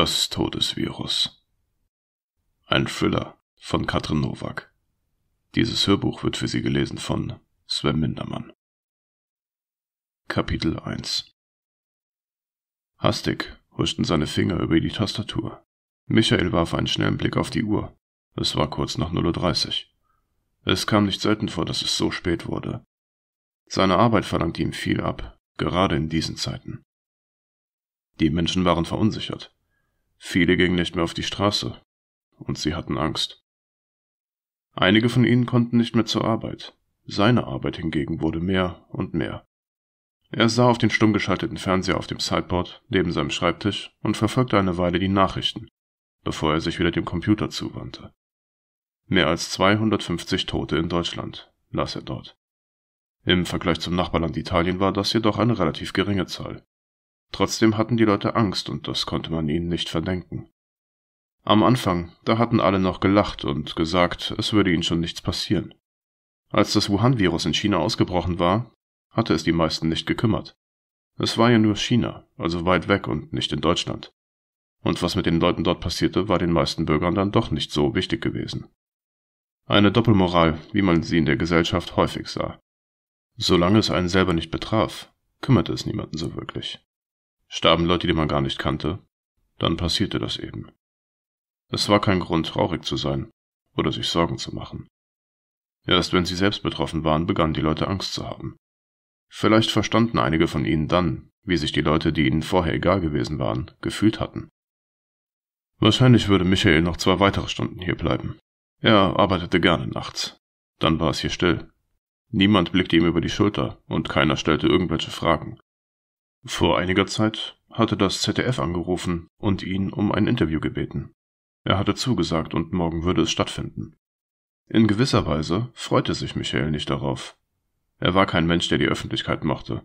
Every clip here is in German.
Das Todesvirus. Ein Thriller von Katrin Nowak. Dieses Hörbuch wird für Sie gelesen von Sven Mindermann. Kapitel 1 Hastig huschten seine Finger über die Tastatur. Michael warf einen schnellen Blick auf die Uhr. Es war kurz nach 0.30 Uhr. Es kam nicht selten vor, dass es so spät wurde. Seine Arbeit verlangte ihm viel ab, gerade in diesen Zeiten. Die Menschen waren verunsichert. Viele gingen nicht mehr auf die Straße, und sie hatten Angst. Einige von ihnen konnten nicht mehr zur Arbeit, seine Arbeit hingegen wurde mehr und mehr. Er sah auf den stumm geschalteten Fernseher auf dem Sideboard neben seinem Schreibtisch und verfolgte eine Weile die Nachrichten, bevor er sich wieder dem Computer zuwandte. Mehr als 250 Tote in Deutschland, las er dort. Im Vergleich zum Nachbarland Italien war das jedoch eine relativ geringe Zahl. Trotzdem hatten die Leute Angst und das konnte man ihnen nicht verdenken. Am Anfang, da hatten alle noch gelacht und gesagt, es würde ihnen schon nichts passieren. Als das Wuhan-Virus in China ausgebrochen war, hatte es die meisten nicht gekümmert. Es war ja nur China, also weit weg und nicht in Deutschland. Und was mit den Leuten dort passierte, war den meisten Bürgern dann doch nicht so wichtig gewesen. Eine Doppelmoral, wie man sie in der Gesellschaft häufig sah. Solange es einen selber nicht betraf, kümmerte es niemanden so wirklich starben Leute, die man gar nicht kannte, dann passierte das eben. Es war kein Grund, traurig zu sein oder sich Sorgen zu machen. Erst wenn sie selbst betroffen waren, begannen die Leute Angst zu haben. Vielleicht verstanden einige von ihnen dann, wie sich die Leute, die ihnen vorher egal gewesen waren, gefühlt hatten. Wahrscheinlich würde Michael noch zwei weitere Stunden hier bleiben. Er arbeitete gerne nachts. Dann war es hier still. Niemand blickte ihm über die Schulter und keiner stellte irgendwelche Fragen. Vor einiger Zeit hatte das ZDF angerufen und ihn um ein Interview gebeten. Er hatte zugesagt und morgen würde es stattfinden. In gewisser Weise freute sich Michael nicht darauf. Er war kein Mensch, der die Öffentlichkeit mochte,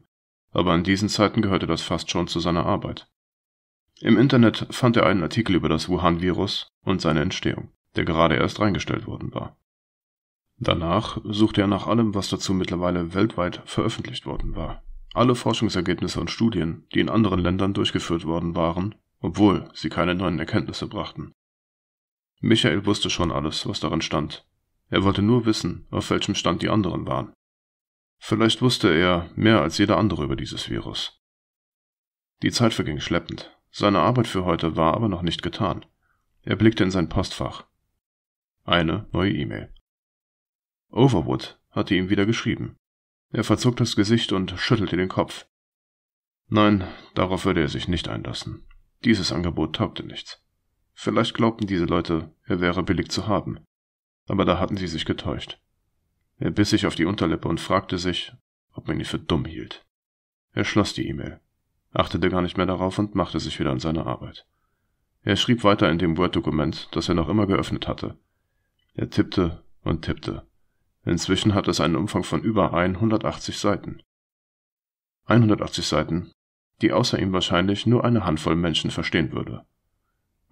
aber in diesen Zeiten gehörte das fast schon zu seiner Arbeit. Im Internet fand er einen Artikel über das Wuhan-Virus und seine Entstehung, der gerade erst reingestellt worden war. Danach suchte er nach allem, was dazu mittlerweile weltweit veröffentlicht worden war. Alle Forschungsergebnisse und Studien, die in anderen Ländern durchgeführt worden waren, obwohl sie keine neuen Erkenntnisse brachten. Michael wusste schon alles, was darin stand. Er wollte nur wissen, auf welchem Stand die anderen waren. Vielleicht wusste er mehr als jeder andere über dieses Virus. Die Zeit verging schleppend. Seine Arbeit für heute war aber noch nicht getan. Er blickte in sein Postfach. Eine neue E-Mail. Overwood hatte ihm wieder geschrieben. Er verzog das Gesicht und schüttelte den Kopf. Nein, darauf würde er sich nicht einlassen. Dieses Angebot taugte nichts. Vielleicht glaubten diese Leute, er wäre billig zu haben, aber da hatten sie sich getäuscht. Er biss sich auf die Unterlippe und fragte sich, ob man ihn für dumm hielt. Er schloss die E-Mail, achtete gar nicht mehr darauf und machte sich wieder an seine Arbeit. Er schrieb weiter in dem Word-Dokument, das er noch immer geöffnet hatte. Er tippte und tippte Inzwischen hat es einen Umfang von über 180 Seiten. 180 Seiten, die außer ihm wahrscheinlich nur eine Handvoll Menschen verstehen würde.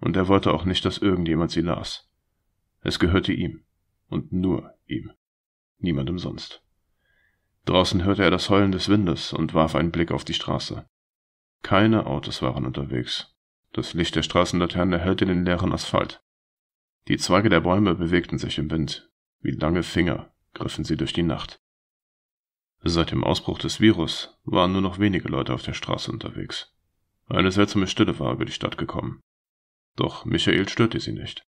Und er wollte auch nicht, dass irgendjemand sie las. Es gehörte ihm und nur ihm, niemandem sonst. Draußen hörte er das Heulen des Windes und warf einen Blick auf die Straße. Keine Autos waren unterwegs. Das Licht der Straßenlaterne hellte den leeren Asphalt. Die Zweige der Bäume bewegten sich im Wind, wie lange Finger griffen sie durch die Nacht. Seit dem Ausbruch des Virus waren nur noch wenige Leute auf der Straße unterwegs. Eine seltsame Stille war über die Stadt gekommen. Doch Michael störte sie nicht.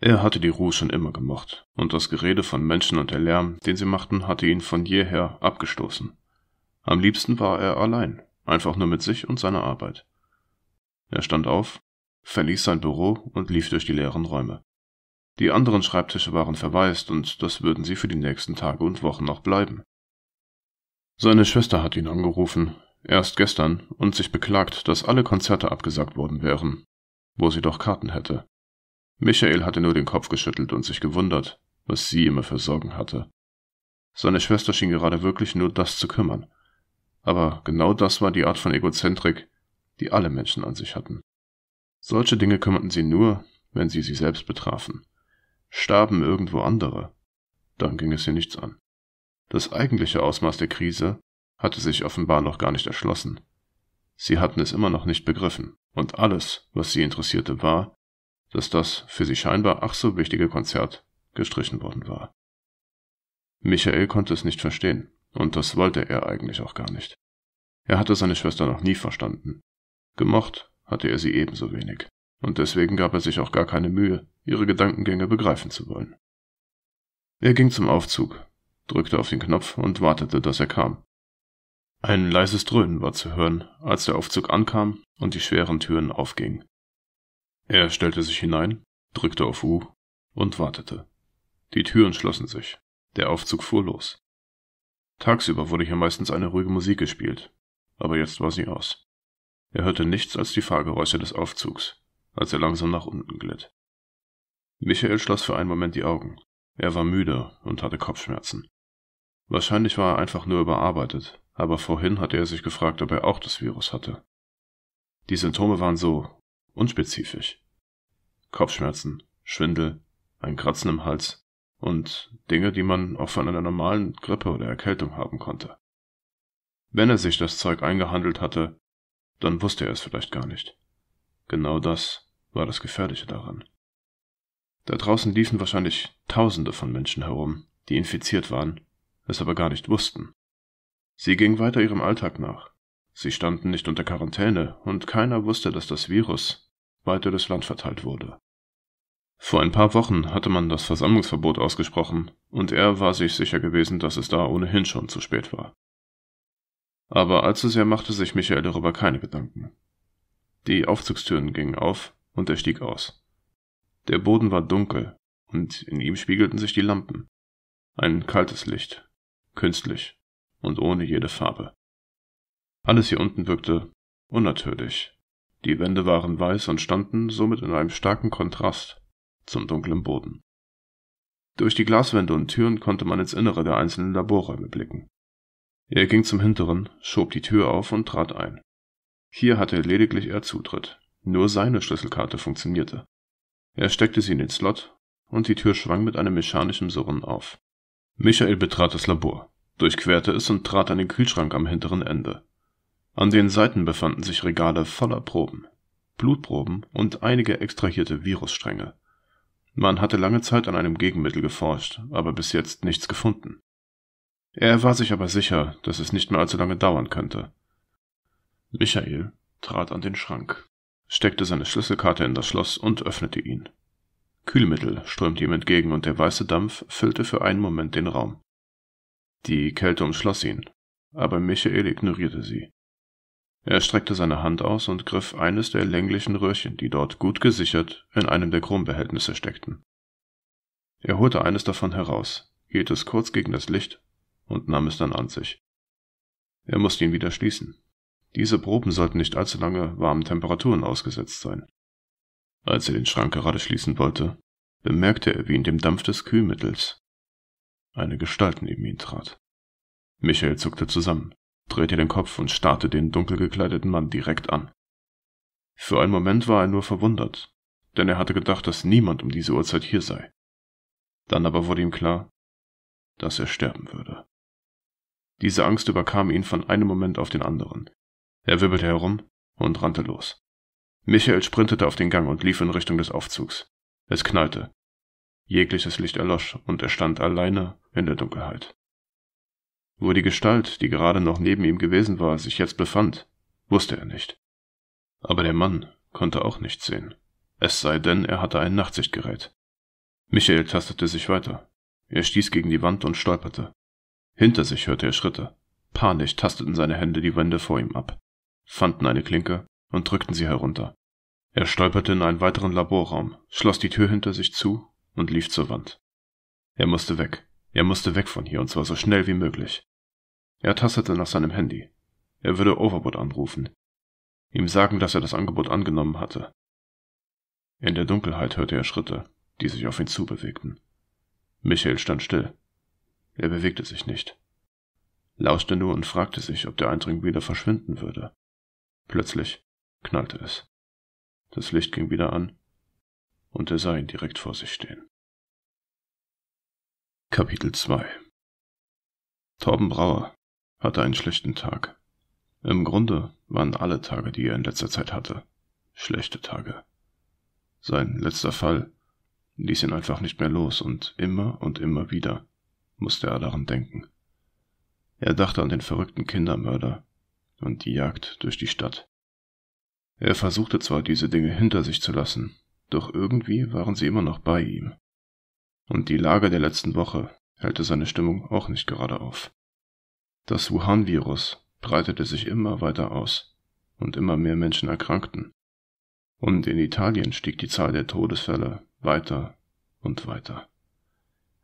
Er hatte die Ruhe schon immer gemocht, und das Gerede von Menschen und der Lärm, den sie machten, hatte ihn von jeher abgestoßen. Am liebsten war er allein, einfach nur mit sich und seiner Arbeit. Er stand auf, verließ sein Büro und lief durch die leeren Räume. Die anderen Schreibtische waren verwaist und das würden sie für die nächsten Tage und Wochen noch bleiben. Seine Schwester hat ihn angerufen, erst gestern, und sich beklagt, dass alle Konzerte abgesagt worden wären, wo sie doch Karten hätte. Michael hatte nur den Kopf geschüttelt und sich gewundert, was sie immer für Sorgen hatte. Seine Schwester schien gerade wirklich nur das zu kümmern. Aber genau das war die Art von Egozentrik, die alle Menschen an sich hatten. Solche Dinge kümmerten sie nur, wenn sie sie selbst betrafen starben irgendwo andere, dann ging es sie nichts an. Das eigentliche Ausmaß der Krise hatte sich offenbar noch gar nicht erschlossen. Sie hatten es immer noch nicht begriffen, und alles, was sie interessierte, war, dass das für sie scheinbar ach so wichtige Konzert gestrichen worden war. Michael konnte es nicht verstehen, und das wollte er eigentlich auch gar nicht. Er hatte seine Schwester noch nie verstanden. Gemocht hatte er sie ebenso wenig, und deswegen gab er sich auch gar keine Mühe, ihre Gedankengänge begreifen zu wollen. Er ging zum Aufzug, drückte auf den Knopf und wartete, dass er kam. Ein leises Dröhnen war zu hören, als der Aufzug ankam und die schweren Türen aufgingen. Er stellte sich hinein, drückte auf U und wartete. Die Türen schlossen sich. Der Aufzug fuhr los. Tagsüber wurde hier meistens eine ruhige Musik gespielt, aber jetzt war sie aus. Er hörte nichts als die Fahrgeräusche des Aufzugs, als er langsam nach unten glitt. Michael schloss für einen Moment die Augen. Er war müde und hatte Kopfschmerzen. Wahrscheinlich war er einfach nur überarbeitet, aber vorhin hatte er sich gefragt, ob er auch das Virus hatte. Die Symptome waren so unspezifisch. Kopfschmerzen, Schwindel, ein Kratzen im Hals und Dinge, die man auch von einer normalen Grippe oder Erkältung haben konnte. Wenn er sich das Zeug eingehandelt hatte, dann wusste er es vielleicht gar nicht. Genau das war das Gefährliche daran. Da draußen liefen wahrscheinlich Tausende von Menschen herum, die infiziert waren, es aber gar nicht wussten. Sie gingen weiter ihrem Alltag nach. Sie standen nicht unter Quarantäne und keiner wusste, dass das Virus weiter das Land verteilt wurde. Vor ein paar Wochen hatte man das Versammlungsverbot ausgesprochen und er war sich sicher gewesen, dass es da ohnehin schon zu spät war. Aber allzu sehr machte sich Michael darüber keine Gedanken. Die Aufzugstüren gingen auf und er stieg aus. Der Boden war dunkel, und in ihm spiegelten sich die Lampen. Ein kaltes Licht, künstlich und ohne jede Farbe. Alles hier unten wirkte unnatürlich. Die Wände waren weiß und standen somit in einem starken Kontrast zum dunklen Boden. Durch die Glaswände und Türen konnte man ins Innere der einzelnen Laborräume blicken. Er ging zum hinteren, schob die Tür auf und trat ein. Hier hatte lediglich er Zutritt. Nur seine Schlüsselkarte funktionierte. Er steckte sie in den Slot und die Tür schwang mit einem mechanischen Surren auf. Michael betrat das Labor, durchquerte es und trat an den Kühlschrank am hinteren Ende. An den Seiten befanden sich Regale voller Proben, Blutproben und einige extrahierte Virusstränge. Man hatte lange Zeit an einem Gegenmittel geforscht, aber bis jetzt nichts gefunden. Er war sich aber sicher, dass es nicht mehr allzu lange dauern könnte. Michael trat an den Schrank steckte seine Schlüsselkarte in das Schloss und öffnete ihn. Kühlmittel strömte ihm entgegen und der weiße Dampf füllte für einen Moment den Raum. Die Kälte umschloss ihn, aber Michael ignorierte sie. Er streckte seine Hand aus und griff eines der länglichen Röhrchen, die dort gut gesichert in einem der Krumbehältnisse steckten. Er holte eines davon heraus, hielt es kurz gegen das Licht und nahm es dann an sich. Er musste ihn wieder schließen, diese Proben sollten nicht allzu lange warmen Temperaturen ausgesetzt sein. Als er den Schrank gerade schließen wollte, bemerkte er, wie in dem Dampf des Kühlmittels eine Gestalt neben ihn trat. Michael zuckte zusammen, drehte den Kopf und starrte den dunkel gekleideten Mann direkt an. Für einen Moment war er nur verwundert, denn er hatte gedacht, dass niemand um diese Uhrzeit hier sei. Dann aber wurde ihm klar, dass er sterben würde. Diese Angst überkam ihn von einem Moment auf den anderen. Er wirbelte herum und rannte los. Michael sprintete auf den Gang und lief in Richtung des Aufzugs. Es knallte. Jegliches Licht erlosch und er stand alleine in der Dunkelheit. Wo die Gestalt, die gerade noch neben ihm gewesen war, sich jetzt befand, wusste er nicht. Aber der Mann konnte auch nichts sehen. Es sei denn, er hatte ein Nachtsichtgerät. Michael tastete sich weiter. Er stieß gegen die Wand und stolperte. Hinter sich hörte er Schritte. Panisch tasteten seine Hände die Wände vor ihm ab fanden eine Klinke und drückten sie herunter. Er stolperte in einen weiteren Laborraum, schloss die Tür hinter sich zu und lief zur Wand. Er musste weg. Er musste weg von hier und zwar so schnell wie möglich. Er tastete nach seinem Handy. Er würde Overboard anrufen. Ihm sagen, dass er das Angebot angenommen hatte. In der Dunkelheit hörte er Schritte, die sich auf ihn zubewegten. Michael stand still. Er bewegte sich nicht lauschte nur und fragte sich, ob der Eindring wieder verschwinden würde. Plötzlich knallte es. Das Licht ging wieder an, und er sah ihn direkt vor sich stehen. Kapitel 2 Torben Brauer hatte einen schlechten Tag. Im Grunde waren alle Tage, die er in letzter Zeit hatte, schlechte Tage. Sein letzter Fall ließ ihn einfach nicht mehr los und immer und immer wieder musste er daran denken. Er dachte an den verrückten Kindermörder, und die Jagd durch die Stadt. Er versuchte zwar diese Dinge hinter sich zu lassen, doch irgendwie waren sie immer noch bei ihm. Und die Lage der letzten Woche hellte seine Stimmung auch nicht gerade auf. Das Wuhan-Virus breitete sich immer weiter aus und immer mehr Menschen erkrankten. Und in Italien stieg die Zahl der Todesfälle weiter und weiter.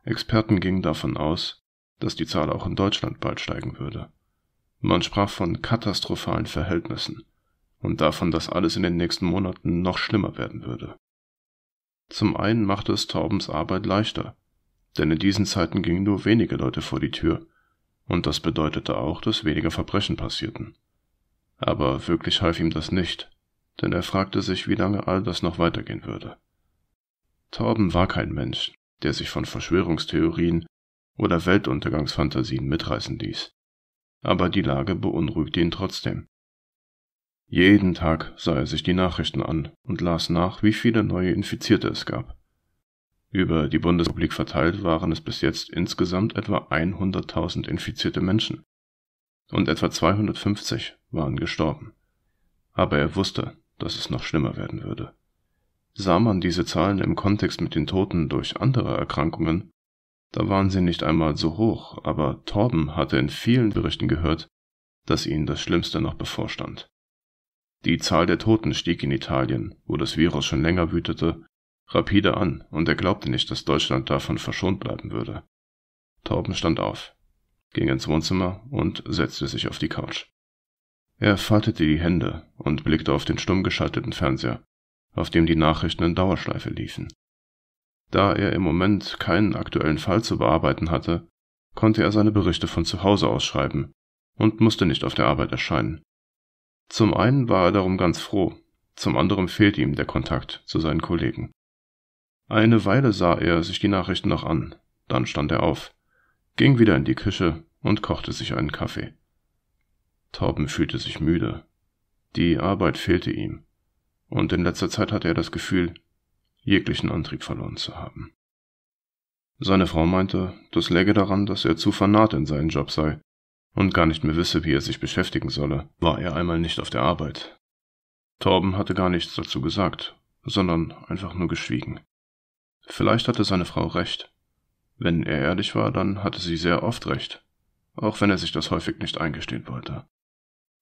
Experten gingen davon aus, dass die Zahl auch in Deutschland bald steigen würde. Man sprach von katastrophalen Verhältnissen und davon, dass alles in den nächsten Monaten noch schlimmer werden würde. Zum einen machte es Torbens Arbeit leichter, denn in diesen Zeiten gingen nur wenige Leute vor die Tür, und das bedeutete auch, dass weniger Verbrechen passierten. Aber wirklich half ihm das nicht, denn er fragte sich, wie lange all das noch weitergehen würde. Torben war kein Mensch, der sich von Verschwörungstheorien oder Weltuntergangsfantasien mitreißen ließ aber die Lage beunruhigte ihn trotzdem. Jeden Tag sah er sich die Nachrichten an und las nach, wie viele neue Infizierte es gab. Über die Bundesrepublik verteilt waren es bis jetzt insgesamt etwa 100.000 infizierte Menschen und etwa 250 waren gestorben. Aber er wusste, dass es noch schlimmer werden würde. Sah man diese Zahlen im Kontext mit den Toten durch andere Erkrankungen, da waren sie nicht einmal so hoch, aber Torben hatte in vielen Berichten gehört, dass ihnen das Schlimmste noch bevorstand. Die Zahl der Toten stieg in Italien, wo das Virus schon länger wütete, rapide an, und er glaubte nicht, dass Deutschland davon verschont bleiben würde. Torben stand auf, ging ins Wohnzimmer und setzte sich auf die Couch. Er faltete die Hände und blickte auf den stumm geschalteten Fernseher, auf dem die Nachrichten in Dauerschleife liefen. Da er im Moment keinen aktuellen Fall zu bearbeiten hatte, konnte er seine Berichte von zu Hause ausschreiben und musste nicht auf der Arbeit erscheinen. Zum einen war er darum ganz froh, zum anderen fehlte ihm der Kontakt zu seinen Kollegen. Eine Weile sah er sich die Nachrichten noch an, dann stand er auf, ging wieder in die Küche und kochte sich einen Kaffee. Torben fühlte sich müde. Die Arbeit fehlte ihm, und in letzter Zeit hatte er das Gefühl, jeglichen Antrieb verloren zu haben. Seine Frau meinte, das läge daran, dass er zu fanat in seinen Job sei und gar nicht mehr wisse, wie er sich beschäftigen solle, war er einmal nicht auf der Arbeit. Torben hatte gar nichts dazu gesagt, sondern einfach nur geschwiegen. Vielleicht hatte seine Frau recht. Wenn er ehrlich war, dann hatte sie sehr oft recht, auch wenn er sich das häufig nicht eingestehen wollte.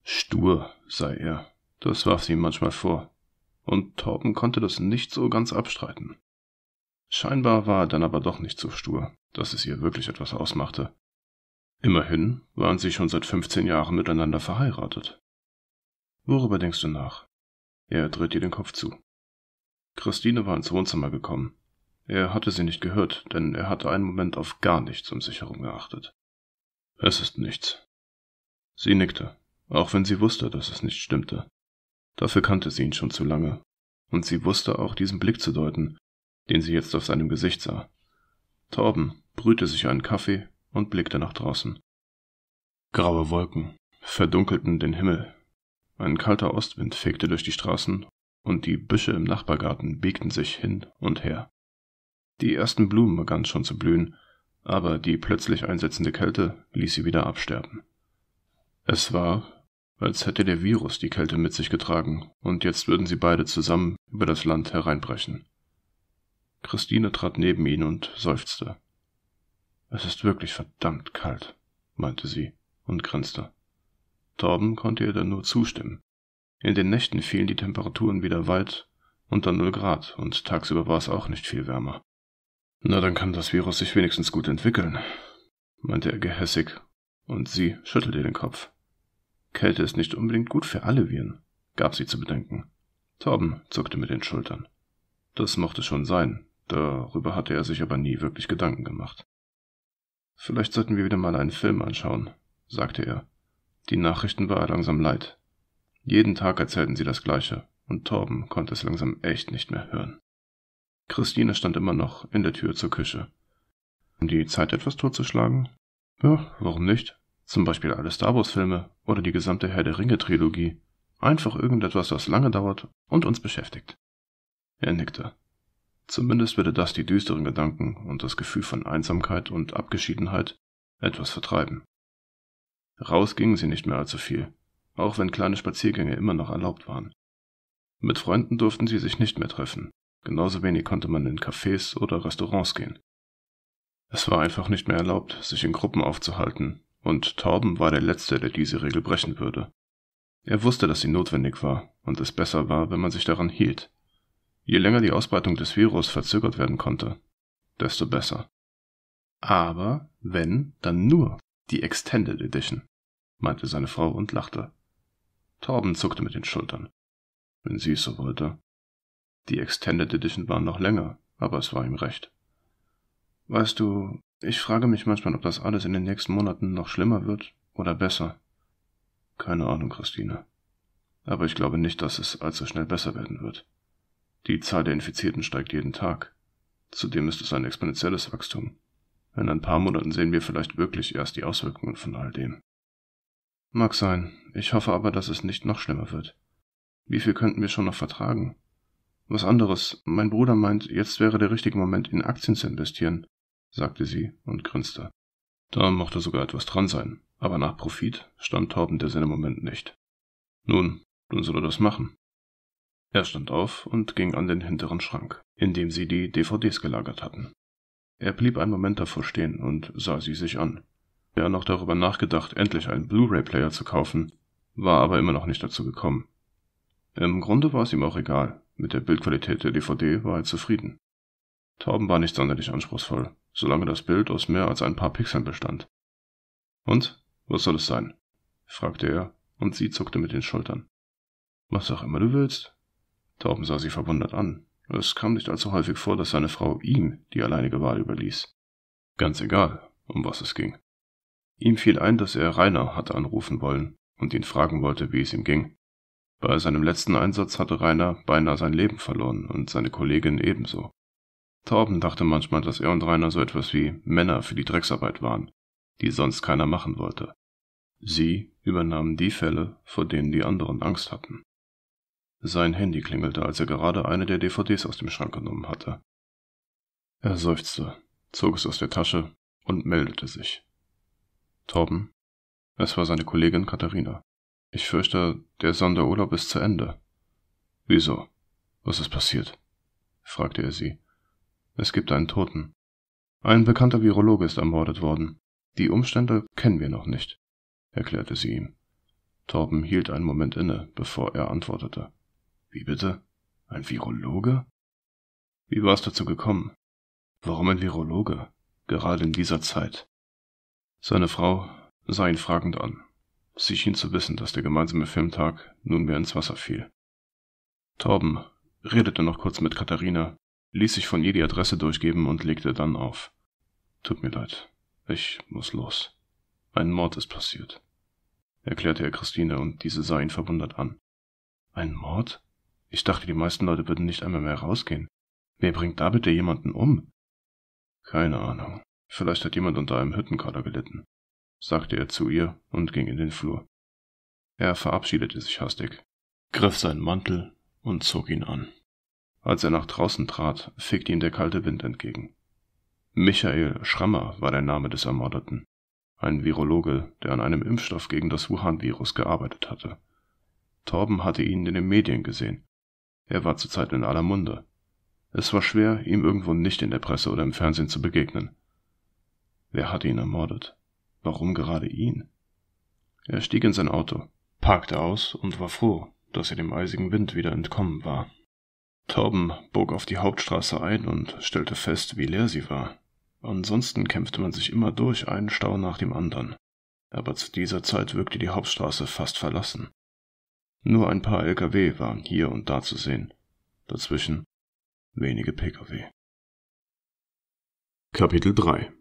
Stur sei er, das warf sie ihm manchmal vor, und Torben konnte das nicht so ganz abstreiten. Scheinbar war er dann aber doch nicht so stur, dass es ihr wirklich etwas ausmachte. Immerhin waren sie schon seit 15 Jahren miteinander verheiratet. Worüber denkst du nach? Er drehte ihr den Kopf zu. Christine war ins Wohnzimmer gekommen. Er hatte sie nicht gehört, denn er hatte einen Moment auf gar nichts um sich herum geachtet. Es ist nichts. Sie nickte, auch wenn sie wusste, dass es nicht stimmte. Dafür kannte sie ihn schon zu lange, und sie wusste auch diesen Blick zu deuten, den sie jetzt auf seinem Gesicht sah. Torben brühte sich einen Kaffee und blickte nach draußen. Graue Wolken verdunkelten den Himmel, ein kalter Ostwind fegte durch die Straßen, und die Büsche im Nachbargarten biegten sich hin und her. Die ersten Blumen begannen schon zu blühen, aber die plötzlich einsetzende Kälte ließ sie wieder absterben. Es war, als hätte der Virus die Kälte mit sich getragen, und jetzt würden sie beide zusammen über das Land hereinbrechen. Christine trat neben ihn und seufzte. Es ist wirklich verdammt kalt, meinte sie und grinste. Torben konnte ihr dann nur zustimmen. In den Nächten fielen die Temperaturen wieder weit unter null Grad und tagsüber war es auch nicht viel wärmer. Na, dann kann das Virus sich wenigstens gut entwickeln, meinte er gehässig, und sie schüttelte den Kopf. Kälte ist nicht unbedingt gut für alle Viren, gab sie zu bedenken. Torben zuckte mit den Schultern. Das mochte schon sein, darüber hatte er sich aber nie wirklich Gedanken gemacht. Vielleicht sollten wir wieder mal einen Film anschauen, sagte er. Die Nachrichten war er langsam leid. Jeden Tag erzählten sie das Gleiche, und Torben konnte es langsam echt nicht mehr hören. Christine stand immer noch in der Tür zur Küche. Um die Zeit etwas totzuschlagen? Ja, warum nicht? Zum Beispiel alle Star Wars-Filme oder die gesamte Herr der Ringe-Trilogie. Einfach irgendetwas, was lange dauert und uns beschäftigt. Er nickte. Zumindest würde das die düsteren Gedanken und das Gefühl von Einsamkeit und Abgeschiedenheit etwas vertreiben. Raus gingen sie nicht mehr allzu viel, auch wenn kleine Spaziergänge immer noch erlaubt waren. Mit Freunden durften sie sich nicht mehr treffen, genauso wenig konnte man in Cafés oder Restaurants gehen. Es war einfach nicht mehr erlaubt, sich in Gruppen aufzuhalten und Torben war der Letzte, der diese Regel brechen würde. Er wusste, dass sie notwendig war und es besser war, wenn man sich daran hielt. Je länger die Ausbreitung des Virus verzögert werden konnte, desto besser. Aber wenn, dann nur die Extended Edition, meinte seine Frau und lachte. Torben zuckte mit den Schultern. Wenn sie es so wollte. Die Extended Edition war noch länger, aber es war ihm recht. Weißt du, ich frage mich manchmal, ob das alles in den nächsten Monaten noch schlimmer wird oder besser. Keine Ahnung, Christine. Aber ich glaube nicht, dass es allzu schnell besser werden wird. Die Zahl der Infizierten steigt jeden Tag. Zudem ist es ein exponentielles Wachstum. In ein paar Monaten sehen wir vielleicht wirklich erst die Auswirkungen von all dem. Mag sein, ich hoffe aber, dass es nicht noch schlimmer wird. Wie viel könnten wir schon noch vertragen? Was anderes, mein Bruder meint, jetzt wäre der richtige Moment, in Aktien zu investieren sagte sie und grinste. Da mochte sogar etwas dran sein, aber nach Profit stand Torben der Sinn im Moment nicht. Nun, nun soll er das machen. Er stand auf und ging an den hinteren Schrank, in dem sie die DVDs gelagert hatten. Er blieb einen Moment davor stehen und sah sie sich an. Er noch darüber nachgedacht, endlich einen Blu-ray-Player zu kaufen, war aber immer noch nicht dazu gekommen. Im Grunde war es ihm auch egal, mit der Bildqualität der DVD war er zufrieden. Tauben war nicht sonderlich anspruchsvoll, solange das Bild aus mehr als ein paar Pixeln bestand. Und? Was soll es sein? fragte er, und sie zuckte mit den Schultern. Was auch immer du willst. Tauben sah sie verwundert an. Es kam nicht allzu häufig vor, dass seine Frau ihm die alleinige Wahl überließ. Ganz egal, um was es ging. Ihm fiel ein, dass er Rainer hatte anrufen wollen und ihn fragen wollte, wie es ihm ging. Bei seinem letzten Einsatz hatte Rainer beinahe sein Leben verloren und seine Kollegin ebenso. Torben dachte manchmal, dass er und Rainer so etwas wie Männer für die Drecksarbeit waren, die sonst keiner machen wollte. Sie übernahmen die Fälle, vor denen die anderen Angst hatten. Sein Handy klingelte, als er gerade eine der DVDs aus dem Schrank genommen hatte. Er seufzte, zog es aus der Tasche und meldete sich. Torben, es war seine Kollegin Katharina. Ich fürchte, der Sonderurlaub ist zu Ende. Wieso? Was ist passiert? fragte er sie. Es gibt einen Toten. Ein bekannter Virologe ist ermordet worden. Die Umstände kennen wir noch nicht, erklärte sie ihm. Torben hielt einen Moment inne, bevor er antwortete. Wie bitte? Ein Virologe? Wie war es dazu gekommen? Warum ein Virologe? Gerade in dieser Zeit. Seine Frau sah ihn fragend an. Sie schien zu wissen, dass der gemeinsame Filmtag nunmehr ins Wasser fiel. Torben redete noch kurz mit Katharina, ließ sich von ihr die Adresse durchgeben und legte dann auf. Tut mir leid, ich muss los. Ein Mord ist passiert, erklärte er Christine und diese sah ihn verwundert an. Ein Mord? Ich dachte, die meisten Leute würden nicht einmal mehr rausgehen. Wer bringt da bitte jemanden um? Keine Ahnung. Vielleicht hat jemand unter einem Hüttenkader gelitten, sagte er zu ihr und ging in den Flur. Er verabschiedete sich hastig, griff seinen Mantel und zog ihn an. Als er nach draußen trat, fegte ihm der kalte Wind entgegen. Michael Schrammer war der Name des Ermordeten, ein Virologe, der an einem Impfstoff gegen das Wuhan-Virus gearbeitet hatte. Torben hatte ihn in den Medien gesehen. Er war zurzeit in aller Munde. Es war schwer, ihm irgendwo nicht in der Presse oder im Fernsehen zu begegnen. Wer hatte ihn ermordet? Warum gerade ihn? Er stieg in sein Auto, parkte aus und war froh, dass er dem eisigen Wind wieder entkommen war. Torben bog auf die Hauptstraße ein und stellte fest, wie leer sie war. Ansonsten kämpfte man sich immer durch einen Stau nach dem anderen, aber zu dieser Zeit wirkte die Hauptstraße fast verlassen. Nur ein paar Lkw waren hier und da zu sehen, dazwischen wenige Pkw. Kapitel 3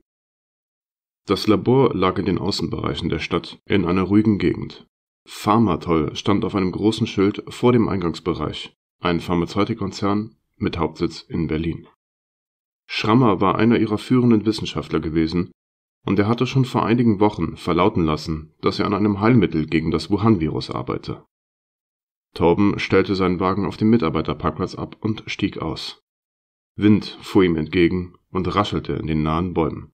Das Labor lag in den Außenbereichen der Stadt, in einer ruhigen Gegend. Pharmatoll stand auf einem großen Schild vor dem Eingangsbereich, ein Pharmazeutikkonzern mit Hauptsitz in Berlin. Schrammer war einer ihrer führenden Wissenschaftler gewesen und er hatte schon vor einigen Wochen verlauten lassen, dass er an einem Heilmittel gegen das Wuhan-Virus arbeite. Torben stellte seinen Wagen auf dem Mitarbeiterparkplatz ab und stieg aus. Wind fuhr ihm entgegen und raschelte in den nahen Bäumen.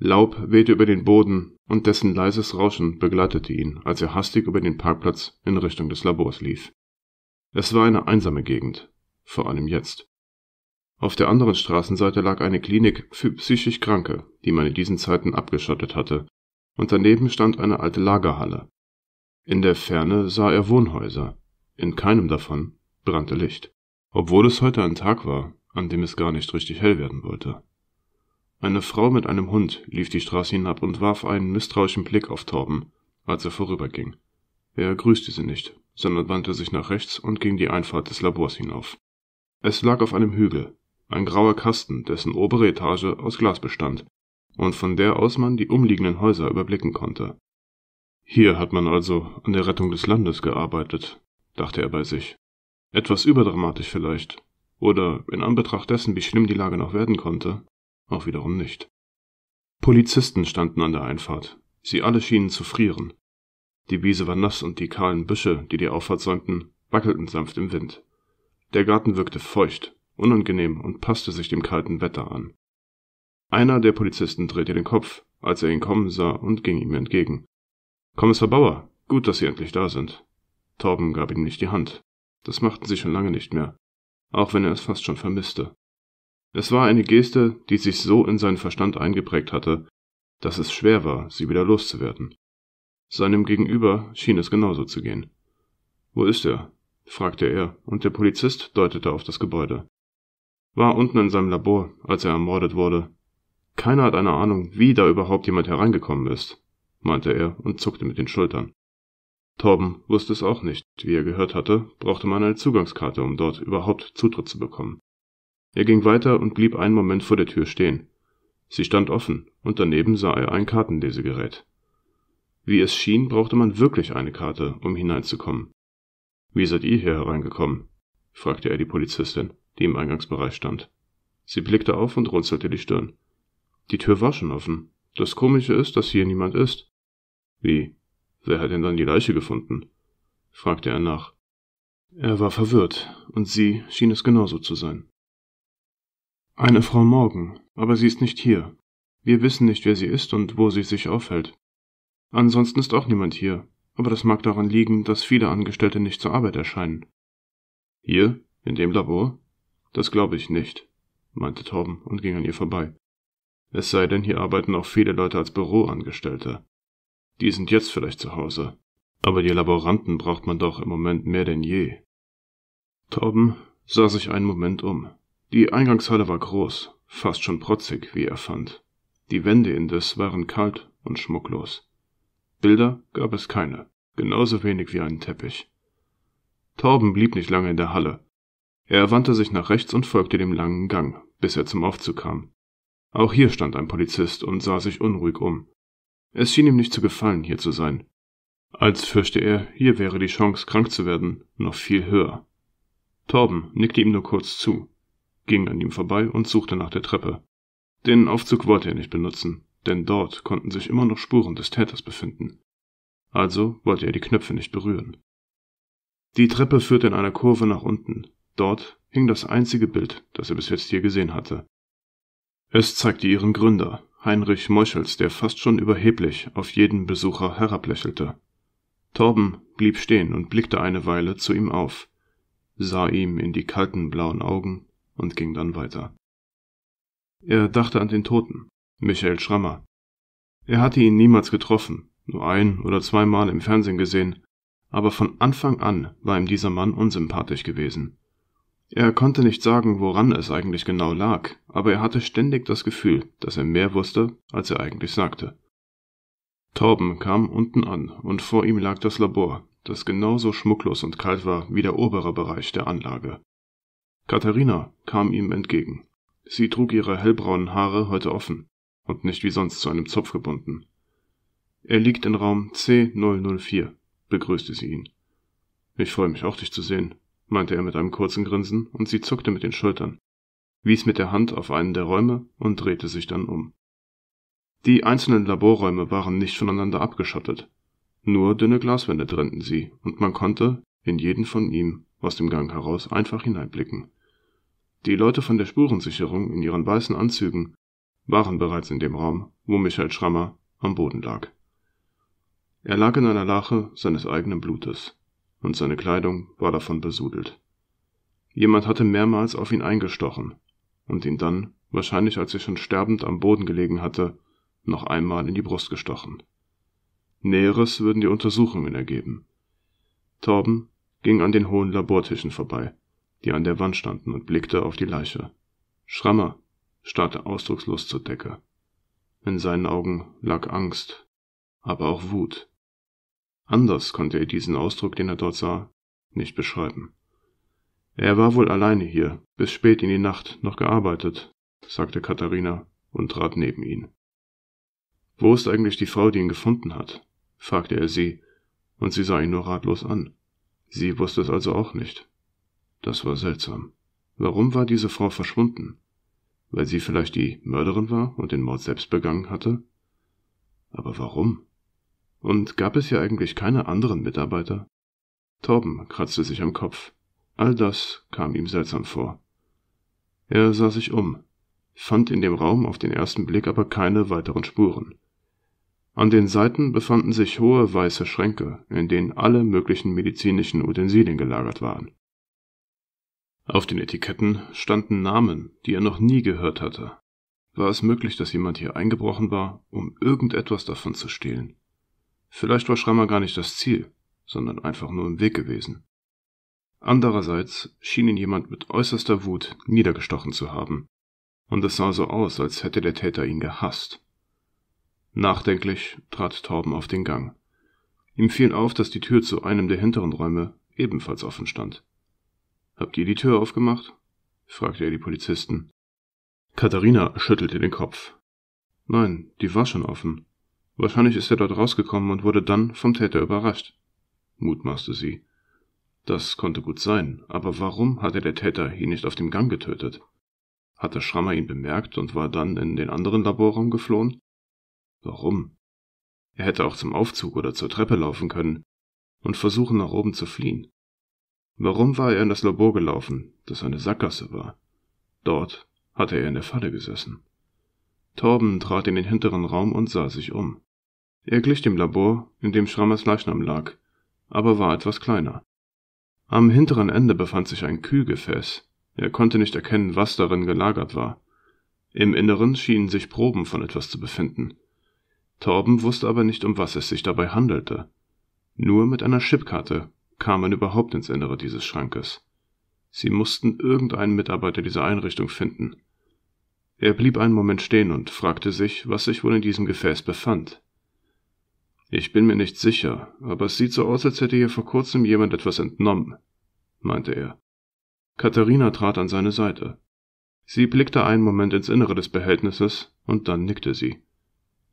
Laub wehte über den Boden und dessen leises Rauschen begleitete ihn, als er hastig über den Parkplatz in Richtung des Labors lief. Es war eine einsame Gegend, vor allem jetzt. Auf der anderen Straßenseite lag eine Klinik für psychisch Kranke, die man in diesen Zeiten abgeschottet hatte, und daneben stand eine alte Lagerhalle. In der Ferne sah er Wohnhäuser. In keinem davon brannte Licht, obwohl es heute ein Tag war, an dem es gar nicht richtig hell werden wollte. Eine Frau mit einem Hund lief die Straße hinab und warf einen misstrauischen Blick auf Torben, als er vorüberging. Er grüßte sie nicht, sondern wandte sich nach rechts und ging die Einfahrt des Labors hinauf. Es lag auf einem Hügel, ein grauer Kasten, dessen obere Etage aus Glas bestand und von der aus man die umliegenden Häuser überblicken konnte. Hier hat man also an der Rettung des Landes gearbeitet, dachte er bei sich. Etwas überdramatisch vielleicht, oder in Anbetracht dessen, wie schlimm die Lage noch werden konnte, auch wiederum nicht. Polizisten standen an der Einfahrt. Sie alle schienen zu frieren. Die Wiese war nass und die kahlen Büsche, die die Auffahrt säumten, wackelten sanft im Wind. Der Garten wirkte feucht, unangenehm und passte sich dem kalten Wetter an. Einer der Polizisten drehte den Kopf, als er ihn kommen sah und ging ihm entgegen. Kommissar Bauer, gut, dass Sie endlich da sind. Torben gab ihm nicht die Hand. Das machten sie schon lange nicht mehr, auch wenn er es fast schon vermisste. Es war eine Geste, die sich so in seinen Verstand eingeprägt hatte, dass es schwer war, sie wieder loszuwerden. Seinem Gegenüber schien es genauso zu gehen. Wo ist er? fragte er, und der Polizist deutete auf das Gebäude. War unten in seinem Labor, als er ermordet wurde. Keiner hat eine Ahnung, wie da überhaupt jemand hereingekommen ist, meinte er und zuckte mit den Schultern. Torben wusste es auch nicht. Wie er gehört hatte, brauchte man eine Zugangskarte, um dort überhaupt Zutritt zu bekommen. Er ging weiter und blieb einen Moment vor der Tür stehen. Sie stand offen, und daneben sah er ein Kartenlesegerät. Wie es schien, brauchte man wirklich eine Karte, um hineinzukommen. Wie seid ihr hier hereingekommen? fragte er die Polizistin, die im Eingangsbereich stand. Sie blickte auf und runzelte die Stirn. Die Tür war schon offen. Das Komische ist, dass hier niemand ist. Wie? Wer hat denn dann die Leiche gefunden? fragte er nach. Er war verwirrt, und sie schien es genauso zu sein. Eine Frau morgen, aber sie ist nicht hier. Wir wissen nicht, wer sie ist und wo sie sich aufhält. Ansonsten ist auch niemand hier, aber das mag daran liegen, dass viele Angestellte nicht zur Arbeit erscheinen. Hier? In dem Labor? Das glaube ich nicht, meinte Torben und ging an ihr vorbei. Es sei denn, hier arbeiten auch viele Leute als Büroangestellte. Die sind jetzt vielleicht zu Hause. Aber die Laboranten braucht man doch im Moment mehr denn je. Torben sah sich einen Moment um. Die Eingangshalle war groß, fast schon protzig, wie er fand. Die Wände indes waren kalt und schmucklos. Bilder gab es keine, genauso wenig wie einen Teppich. Torben blieb nicht lange in der Halle. Er wandte sich nach rechts und folgte dem langen Gang, bis er zum Aufzug kam. Auch hier stand ein Polizist und sah sich unruhig um. Es schien ihm nicht zu gefallen, hier zu sein. Als fürchte er, hier wäre die Chance, krank zu werden, noch viel höher. Torben nickte ihm nur kurz zu, ging an ihm vorbei und suchte nach der Treppe. Den Aufzug wollte er nicht benutzen denn dort konnten sich immer noch Spuren des Täters befinden. Also wollte er die Knöpfe nicht berühren. Die Treppe führte in einer Kurve nach unten. Dort hing das einzige Bild, das er bis jetzt hier gesehen hatte. Es zeigte ihren Gründer, Heinrich Meuchels, der fast schon überheblich auf jeden Besucher herablächelte. Torben blieb stehen und blickte eine Weile zu ihm auf, sah ihm in die kalten blauen Augen und ging dann weiter. Er dachte an den Toten, Michael Schrammer. Er hatte ihn niemals getroffen, nur ein oder zweimal im Fernsehen gesehen, aber von Anfang an war ihm dieser Mann unsympathisch gewesen. Er konnte nicht sagen, woran es eigentlich genau lag, aber er hatte ständig das Gefühl, dass er mehr wusste, als er eigentlich sagte. Torben kam unten an, und vor ihm lag das Labor, das genauso schmucklos und kalt war wie der obere Bereich der Anlage. Katharina kam ihm entgegen. Sie trug ihre hellbraunen Haare heute offen, und nicht wie sonst zu einem Zopf gebunden. Er liegt in Raum C004, begrüßte sie ihn. Ich freue mich auch, dich zu sehen, meinte er mit einem kurzen Grinsen, und sie zuckte mit den Schultern, wies mit der Hand auf einen der Räume und drehte sich dann um. Die einzelnen Laborräume waren nicht voneinander abgeschottet. Nur dünne Glaswände trennten sie, und man konnte, in jeden von ihm, aus dem Gang heraus einfach hineinblicken. Die Leute von der Spurensicherung in ihren weißen Anzügen waren bereits in dem Raum, wo Michael Schrammer am Boden lag. Er lag in einer Lache seines eigenen Blutes, und seine Kleidung war davon besudelt. Jemand hatte mehrmals auf ihn eingestochen und ihn dann, wahrscheinlich als er schon sterbend am Boden gelegen hatte, noch einmal in die Brust gestochen. Näheres würden die Untersuchungen ergeben. Torben ging an den hohen Labortischen vorbei, die an der Wand standen, und blickte auf die Leiche. Schrammer, starrte ausdruckslos zur Decke. In seinen Augen lag Angst, aber auch Wut. Anders konnte er diesen Ausdruck, den er dort sah, nicht beschreiben. Er war wohl alleine hier, bis spät in die Nacht noch gearbeitet, sagte Katharina und trat neben ihn. Wo ist eigentlich die Frau, die ihn gefunden hat? fragte er sie, und sie sah ihn nur ratlos an. Sie wusste es also auch nicht. Das war seltsam. Warum war diese Frau verschwunden? Weil sie vielleicht die Mörderin war und den Mord selbst begangen hatte? Aber warum? Und gab es ja eigentlich keine anderen Mitarbeiter? Torben kratzte sich am Kopf. All das kam ihm seltsam vor. Er sah sich um, fand in dem Raum auf den ersten Blick aber keine weiteren Spuren. An den Seiten befanden sich hohe weiße Schränke, in denen alle möglichen medizinischen Utensilien gelagert waren. Auf den Etiketten standen Namen, die er noch nie gehört hatte. War es möglich, dass jemand hier eingebrochen war, um irgendetwas davon zu stehlen? Vielleicht war Schrammer gar nicht das Ziel, sondern einfach nur im Weg gewesen. Andererseits schien ihn jemand mit äußerster Wut niedergestochen zu haben, und es sah so aus, als hätte der Täter ihn gehasst. Nachdenklich trat Torben auf den Gang. Ihm fiel auf, dass die Tür zu einem der hinteren Räume ebenfalls offen stand. Habt ihr die Tür aufgemacht? fragte er die Polizisten. Katharina schüttelte den Kopf. Nein, die war schon offen. Wahrscheinlich ist er dort rausgekommen und wurde dann vom Täter überrascht, mutmaßte sie. Das konnte gut sein, aber warum hatte der Täter ihn nicht auf dem Gang getötet? Hatte Schrammer ihn bemerkt und war dann in den anderen Laborraum geflohen? Warum? Er hätte auch zum Aufzug oder zur Treppe laufen können und versuchen, nach oben zu fliehen. Warum war er in das Labor gelaufen, das eine Sackgasse war? Dort hatte er in der Falle gesessen. Torben trat in den hinteren Raum und sah sich um. Er glich dem Labor, in dem Schrammers Leichnam lag, aber war etwas kleiner. Am hinteren Ende befand sich ein Kühlgefäß. Er konnte nicht erkennen, was darin gelagert war. Im Inneren schienen sich Proben von etwas zu befinden. Torben wusste aber nicht, um was es sich dabei handelte. Nur mit einer Chipkarte kam man überhaupt ins Innere dieses Schrankes. Sie mussten irgendeinen Mitarbeiter dieser Einrichtung finden. Er blieb einen Moment stehen und fragte sich, was sich wohl in diesem Gefäß befand. Ich bin mir nicht sicher, aber es sieht so aus, als hätte hier vor kurzem jemand etwas entnommen, meinte er. Katharina trat an seine Seite. Sie blickte einen Moment ins Innere des Behältnisses und dann nickte sie.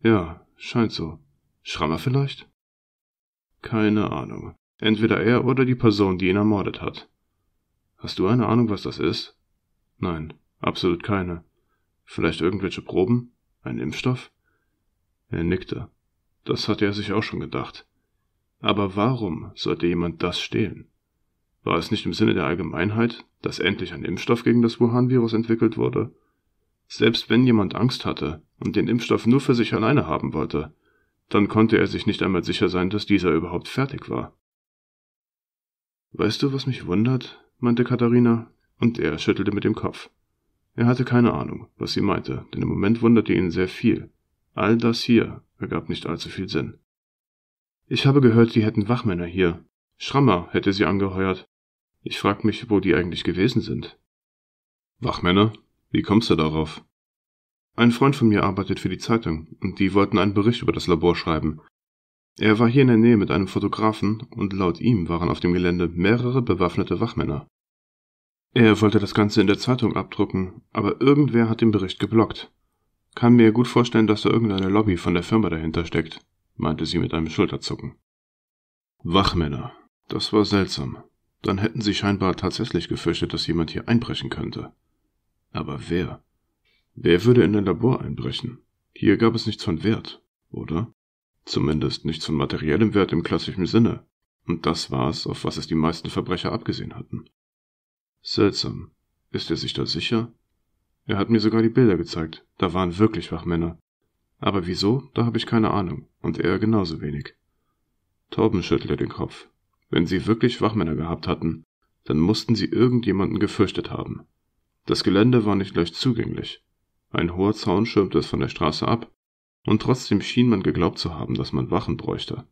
Ja, scheint so. Schrammer vielleicht? Keine Ahnung. Entweder er oder die Person, die ihn ermordet hat. Hast du eine Ahnung, was das ist? Nein, absolut keine. Vielleicht irgendwelche Proben? Ein Impfstoff? Er nickte. Das hatte er sich auch schon gedacht. Aber warum sollte jemand das stehlen? War es nicht im Sinne der Allgemeinheit, dass endlich ein Impfstoff gegen das Wuhan-Virus entwickelt wurde? Selbst wenn jemand Angst hatte und den Impfstoff nur für sich alleine haben wollte, dann konnte er sich nicht einmal sicher sein, dass dieser überhaupt fertig war. Weißt du, was mich wundert? meinte Katharina, und er schüttelte mit dem Kopf. Er hatte keine Ahnung, was sie meinte, denn im Moment wunderte ihn sehr viel. All das hier ergab nicht allzu viel Sinn. Ich habe gehört, die hätten Wachmänner hier. Schrammer hätte sie angeheuert. Ich frag mich, wo die eigentlich gewesen sind. Wachmänner? Wie kommst du darauf? Ein Freund von mir arbeitet für die Zeitung, und die wollten einen Bericht über das Labor schreiben. Er war hier in der Nähe mit einem Fotografen und laut ihm waren auf dem Gelände mehrere bewaffnete Wachmänner. Er wollte das Ganze in der Zeitung abdrucken, aber irgendwer hat den Bericht geblockt. Kann mir gut vorstellen, dass da irgendeine Lobby von der Firma dahinter steckt, meinte sie mit einem Schulterzucken. Wachmänner. Das war seltsam. Dann hätten sie scheinbar tatsächlich gefürchtet, dass jemand hier einbrechen könnte. Aber wer? Wer würde in ein Labor einbrechen? Hier gab es nichts von Wert, oder? Zumindest nichts von materiellem Wert im klassischen Sinne. Und das war es, auf was es die meisten Verbrecher abgesehen hatten. Seltsam. Ist er sich da sicher? Er hat mir sogar die Bilder gezeigt. Da waren wirklich Wachmänner. Aber wieso, da habe ich keine Ahnung. Und er genauso wenig. Torben schüttelte den Kopf. Wenn sie wirklich Wachmänner gehabt hatten, dann mussten sie irgendjemanden gefürchtet haben. Das Gelände war nicht leicht zugänglich. Ein hoher Zaun schirmte es von der Straße ab, und trotzdem schien man geglaubt zu haben, dass man Wachen bräuchte.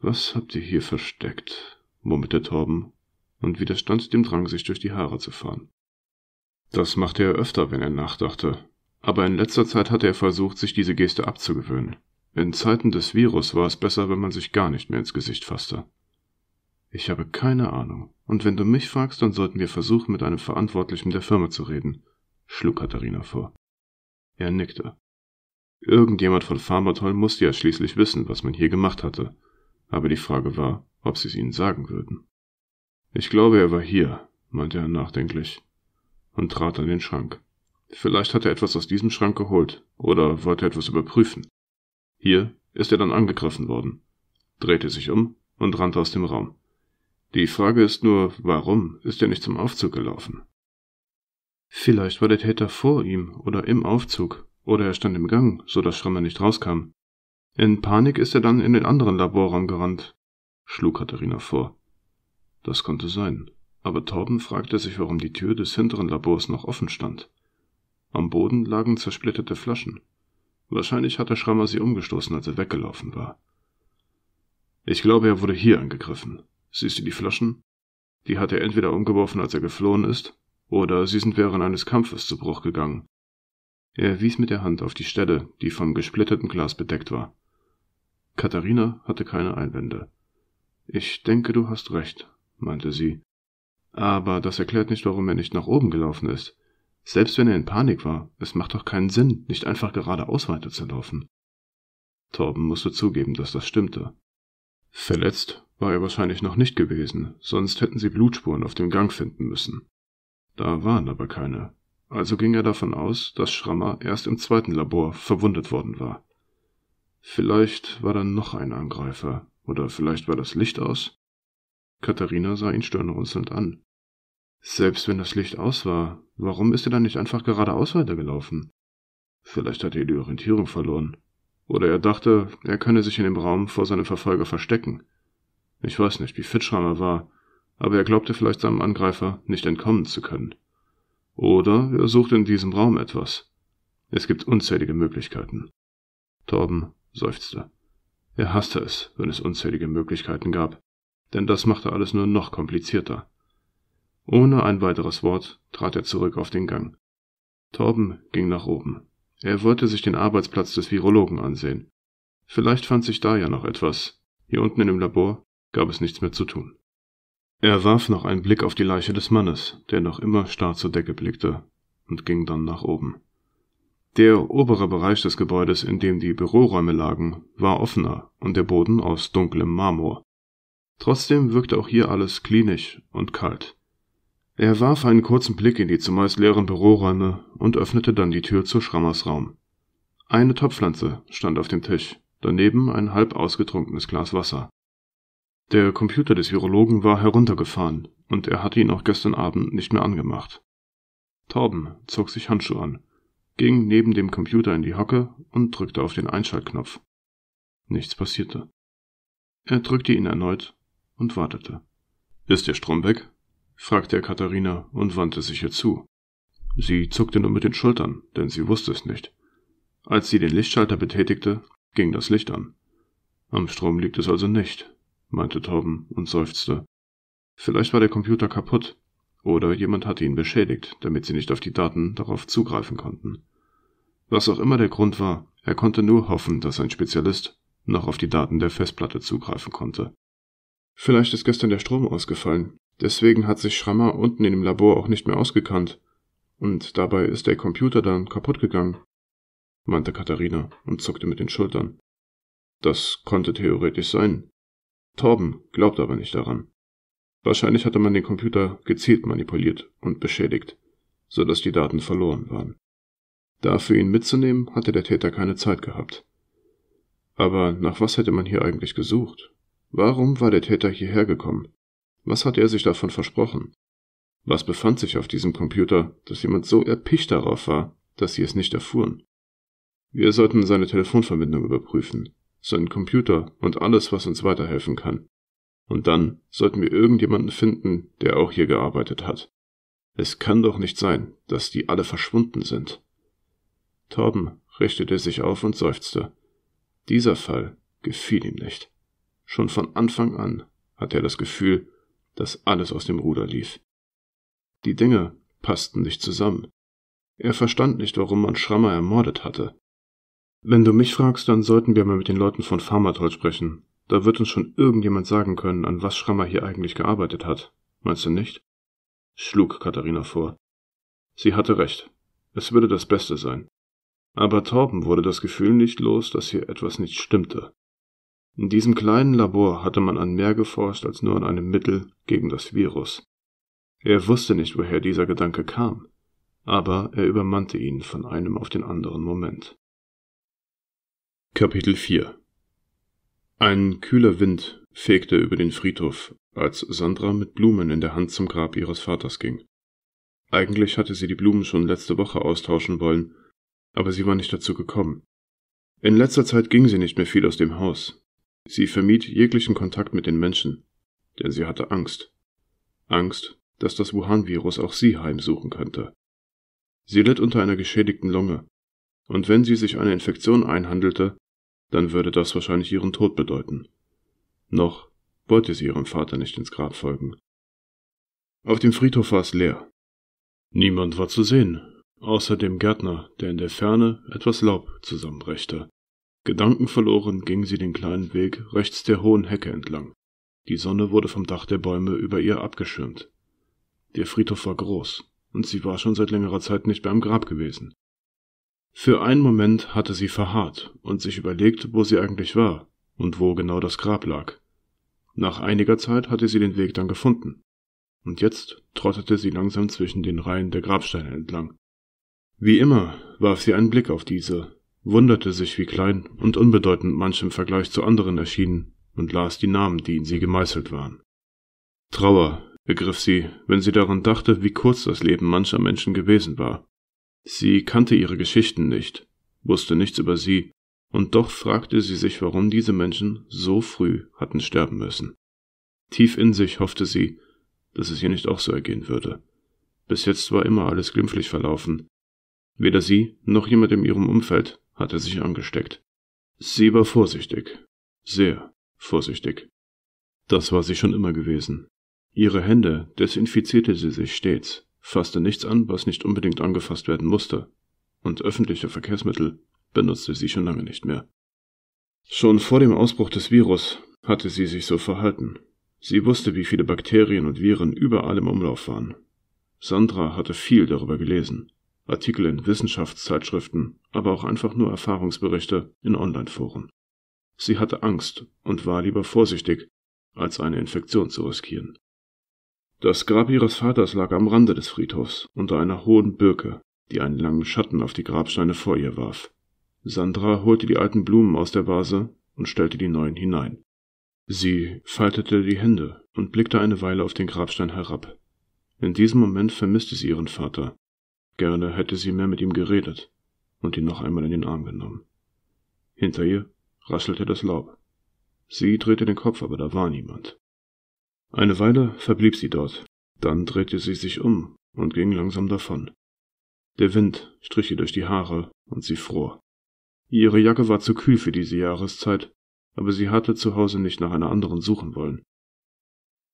Was habt ihr hier versteckt? murmelte Torben und widerstand dem Drang, sich durch die Haare zu fahren. Das machte er öfter, wenn er nachdachte, aber in letzter Zeit hatte er versucht, sich diese Geste abzugewöhnen. In Zeiten des Virus war es besser, wenn man sich gar nicht mehr ins Gesicht fasste. Ich habe keine Ahnung, und wenn du mich fragst, dann sollten wir versuchen, mit einem Verantwortlichen der Firma zu reden, schlug Katharina vor. Er nickte. Irgendjemand von Farmertoll musste ja schließlich wissen, was man hier gemacht hatte. Aber die Frage war, ob sie es ihnen sagen würden. Ich glaube, er war hier, meinte er nachdenklich und trat an den Schrank. Vielleicht hat er etwas aus diesem Schrank geholt oder wollte etwas überprüfen. Hier ist er dann angegriffen worden, drehte sich um und rannte aus dem Raum. Die Frage ist nur, warum ist er nicht zum Aufzug gelaufen? Vielleicht war der Täter vor ihm oder im Aufzug, oder er stand im Gang, so dass Schrammer nicht rauskam. In Panik ist er dann in den anderen Laborraum gerannt, schlug Katharina vor. Das konnte sein, aber Torben fragte sich, warum die Tür des hinteren Labors noch offen stand. Am Boden lagen zersplitterte Flaschen. Wahrscheinlich hatte Schrammer sie umgestoßen, als er weggelaufen war. Ich glaube, er wurde hier angegriffen. Siehst du die Flaschen? Die hat er entweder umgeworfen, als er geflohen ist, oder sie sind während eines Kampfes zu Bruch gegangen. Er wies mit der Hand auf die Stelle, die vom gesplitterten Glas bedeckt war. Katharina hatte keine Einwände. Ich denke, du hast recht, meinte sie. Aber das erklärt nicht, warum er nicht nach oben gelaufen ist. Selbst wenn er in Panik war, es macht doch keinen Sinn, nicht einfach geradeaus weiterzulaufen. Torben musste zugeben, dass das stimmte. Verletzt war er wahrscheinlich noch nicht gewesen, sonst hätten sie Blutspuren auf dem Gang finden müssen. Da waren aber keine also ging er davon aus, dass Schrammer erst im zweiten Labor verwundet worden war. Vielleicht war da noch ein Angreifer, oder vielleicht war das Licht aus. Katharina sah ihn stirnrunzelnd an. Selbst wenn das Licht aus war, warum ist er dann nicht einfach geradeaus weitergelaufen? Vielleicht hat er die Orientierung verloren. Oder er dachte, er könne sich in dem Raum vor seinem Verfolger verstecken. Ich weiß nicht, wie fit Schrammer war, aber er glaubte vielleicht seinem Angreifer nicht entkommen zu können. Oder er sucht in diesem Raum etwas. Es gibt unzählige Möglichkeiten. Torben seufzte. Er hasste es, wenn es unzählige Möglichkeiten gab, denn das machte alles nur noch komplizierter. Ohne ein weiteres Wort trat er zurück auf den Gang. Torben ging nach oben. Er wollte sich den Arbeitsplatz des Virologen ansehen. Vielleicht fand sich da ja noch etwas. Hier unten in dem Labor gab es nichts mehr zu tun. Er warf noch einen Blick auf die Leiche des Mannes, der noch immer starr zur Decke blickte, und ging dann nach oben. Der obere Bereich des Gebäudes, in dem die Büroräume lagen, war offener und der Boden aus dunklem Marmor. Trotzdem wirkte auch hier alles klinisch und kalt. Er warf einen kurzen Blick in die zumeist leeren Büroräume und öffnete dann die Tür zu Schrammers Raum. Eine Topfpflanze stand auf dem Tisch, daneben ein halb ausgetrunkenes Glas Wasser. Der Computer des Virologen war heruntergefahren und er hatte ihn auch gestern Abend nicht mehr angemacht. Torben zog sich Handschuhe an, ging neben dem Computer in die Hocke und drückte auf den Einschaltknopf. Nichts passierte. Er drückte ihn erneut und wartete. Ist der Strom weg? fragte er Katharina und wandte sich ihr zu. Sie zuckte nur mit den Schultern, denn sie wusste es nicht. Als sie den Lichtschalter betätigte, ging das Licht an. Am Strom liegt es also nicht, meinte Torben und seufzte. Vielleicht war der Computer kaputt, oder jemand hatte ihn beschädigt, damit sie nicht auf die Daten darauf zugreifen konnten. Was auch immer der Grund war, er konnte nur hoffen, dass ein Spezialist noch auf die Daten der Festplatte zugreifen konnte. Vielleicht ist gestern der Strom ausgefallen, deswegen hat sich Schrammer unten in dem Labor auch nicht mehr ausgekannt, und dabei ist der Computer dann kaputt gegangen, meinte Katharina und zuckte mit den Schultern. Das konnte theoretisch sein, Torben glaubt aber nicht daran. Wahrscheinlich hatte man den Computer gezielt manipuliert und beschädigt, so dass die Daten verloren waren. Dafür ihn mitzunehmen, hatte der Täter keine Zeit gehabt. Aber nach was hätte man hier eigentlich gesucht? Warum war der Täter hierher gekommen? Was hatte er sich davon versprochen? Was befand sich auf diesem Computer, dass jemand so erpicht darauf war, dass sie es nicht erfuhren? Wir sollten seine Telefonverbindung überprüfen, seinen Computer und alles, was uns weiterhelfen kann. Und dann sollten wir irgendjemanden finden, der auch hier gearbeitet hat. Es kann doch nicht sein, dass die alle verschwunden sind. Torben richtete sich auf und seufzte. Dieser Fall gefiel ihm nicht. Schon von Anfang an hatte er das Gefühl, dass alles aus dem Ruder lief. Die Dinge passten nicht zusammen. Er verstand nicht, warum man Schrammer ermordet hatte. Wenn du mich fragst, dann sollten wir mal mit den Leuten von Pharmatol sprechen. Da wird uns schon irgendjemand sagen können, an was Schrammer hier eigentlich gearbeitet hat. Meinst du nicht? schlug Katharina vor. Sie hatte recht. Es würde das Beste sein. Aber Torben wurde das Gefühl nicht los, dass hier etwas nicht stimmte. In diesem kleinen Labor hatte man an mehr geforscht als nur an einem Mittel gegen das Virus. Er wusste nicht, woher dieser Gedanke kam, aber er übermannte ihn von einem auf den anderen Moment. Kapitel 4 Ein kühler Wind fegte über den Friedhof, als Sandra mit Blumen in der Hand zum Grab ihres Vaters ging. Eigentlich hatte sie die Blumen schon letzte Woche austauschen wollen, aber sie war nicht dazu gekommen. In letzter Zeit ging sie nicht mehr viel aus dem Haus. Sie vermied jeglichen Kontakt mit den Menschen, denn sie hatte Angst. Angst, dass das Wuhan-Virus auch sie heimsuchen könnte. Sie litt unter einer geschädigten Lunge, und wenn sie sich eine Infektion einhandelte, dann würde das wahrscheinlich ihren Tod bedeuten. Noch wollte sie ihrem Vater nicht ins Grab folgen. Auf dem Friedhof war es leer. Niemand war zu sehen, außer dem Gärtner, der in der Ferne etwas Laub zusammenbrächte. Gedankenverloren ging sie den kleinen Weg rechts der hohen Hecke entlang. Die Sonne wurde vom Dach der Bäume über ihr abgeschirmt. Der Friedhof war groß, und sie war schon seit längerer Zeit nicht mehr am Grab gewesen. Für einen Moment hatte sie verharrt und sich überlegt, wo sie eigentlich war und wo genau das Grab lag. Nach einiger Zeit hatte sie den Weg dann gefunden. Und jetzt trottete sie langsam zwischen den Reihen der Grabsteine entlang. Wie immer warf sie einen Blick auf diese, wunderte sich, wie klein und unbedeutend manche im Vergleich zu anderen erschienen und las die Namen, die in sie gemeißelt waren. Trauer begriff sie, wenn sie daran dachte, wie kurz das Leben mancher Menschen gewesen war. Sie kannte ihre Geschichten nicht, wusste nichts über sie, und doch fragte sie sich, warum diese Menschen so früh hatten sterben müssen. Tief in sich hoffte sie, dass es ihr nicht auch so ergehen würde. Bis jetzt war immer alles glimpflich verlaufen. Weder sie noch jemand in ihrem Umfeld hatte sich angesteckt. Sie war vorsichtig, sehr vorsichtig. Das war sie schon immer gewesen. Ihre Hände desinfizierte sie sich stets, fasste nichts an, was nicht unbedingt angefasst werden musste, und öffentliche Verkehrsmittel benutzte sie schon lange nicht mehr. Schon vor dem Ausbruch des Virus hatte sie sich so verhalten. Sie wusste, wie viele Bakterien und Viren überall im Umlauf waren. Sandra hatte viel darüber gelesen. Artikel in Wissenschaftszeitschriften, aber auch einfach nur Erfahrungsberichte in Online-Foren. Sie hatte Angst und war lieber vorsichtig, als eine Infektion zu riskieren. Das Grab ihres Vaters lag am Rande des Friedhofs, unter einer hohen Birke, die einen langen Schatten auf die Grabsteine vor ihr warf. Sandra holte die alten Blumen aus der Vase und stellte die neuen hinein. Sie faltete die Hände und blickte eine Weile auf den Grabstein herab. In diesem Moment vermisste sie ihren Vater. Gerne hätte sie mehr mit ihm geredet und ihn noch einmal in den Arm genommen. Hinter ihr rasselte das Laub. Sie drehte den Kopf, aber da war niemand. Eine Weile verblieb sie dort, dann drehte sie sich um und ging langsam davon. Der Wind strich ihr durch die Haare und sie fror. Ihre Jacke war zu kühl für diese Jahreszeit, aber sie hatte zu Hause nicht nach einer anderen suchen wollen.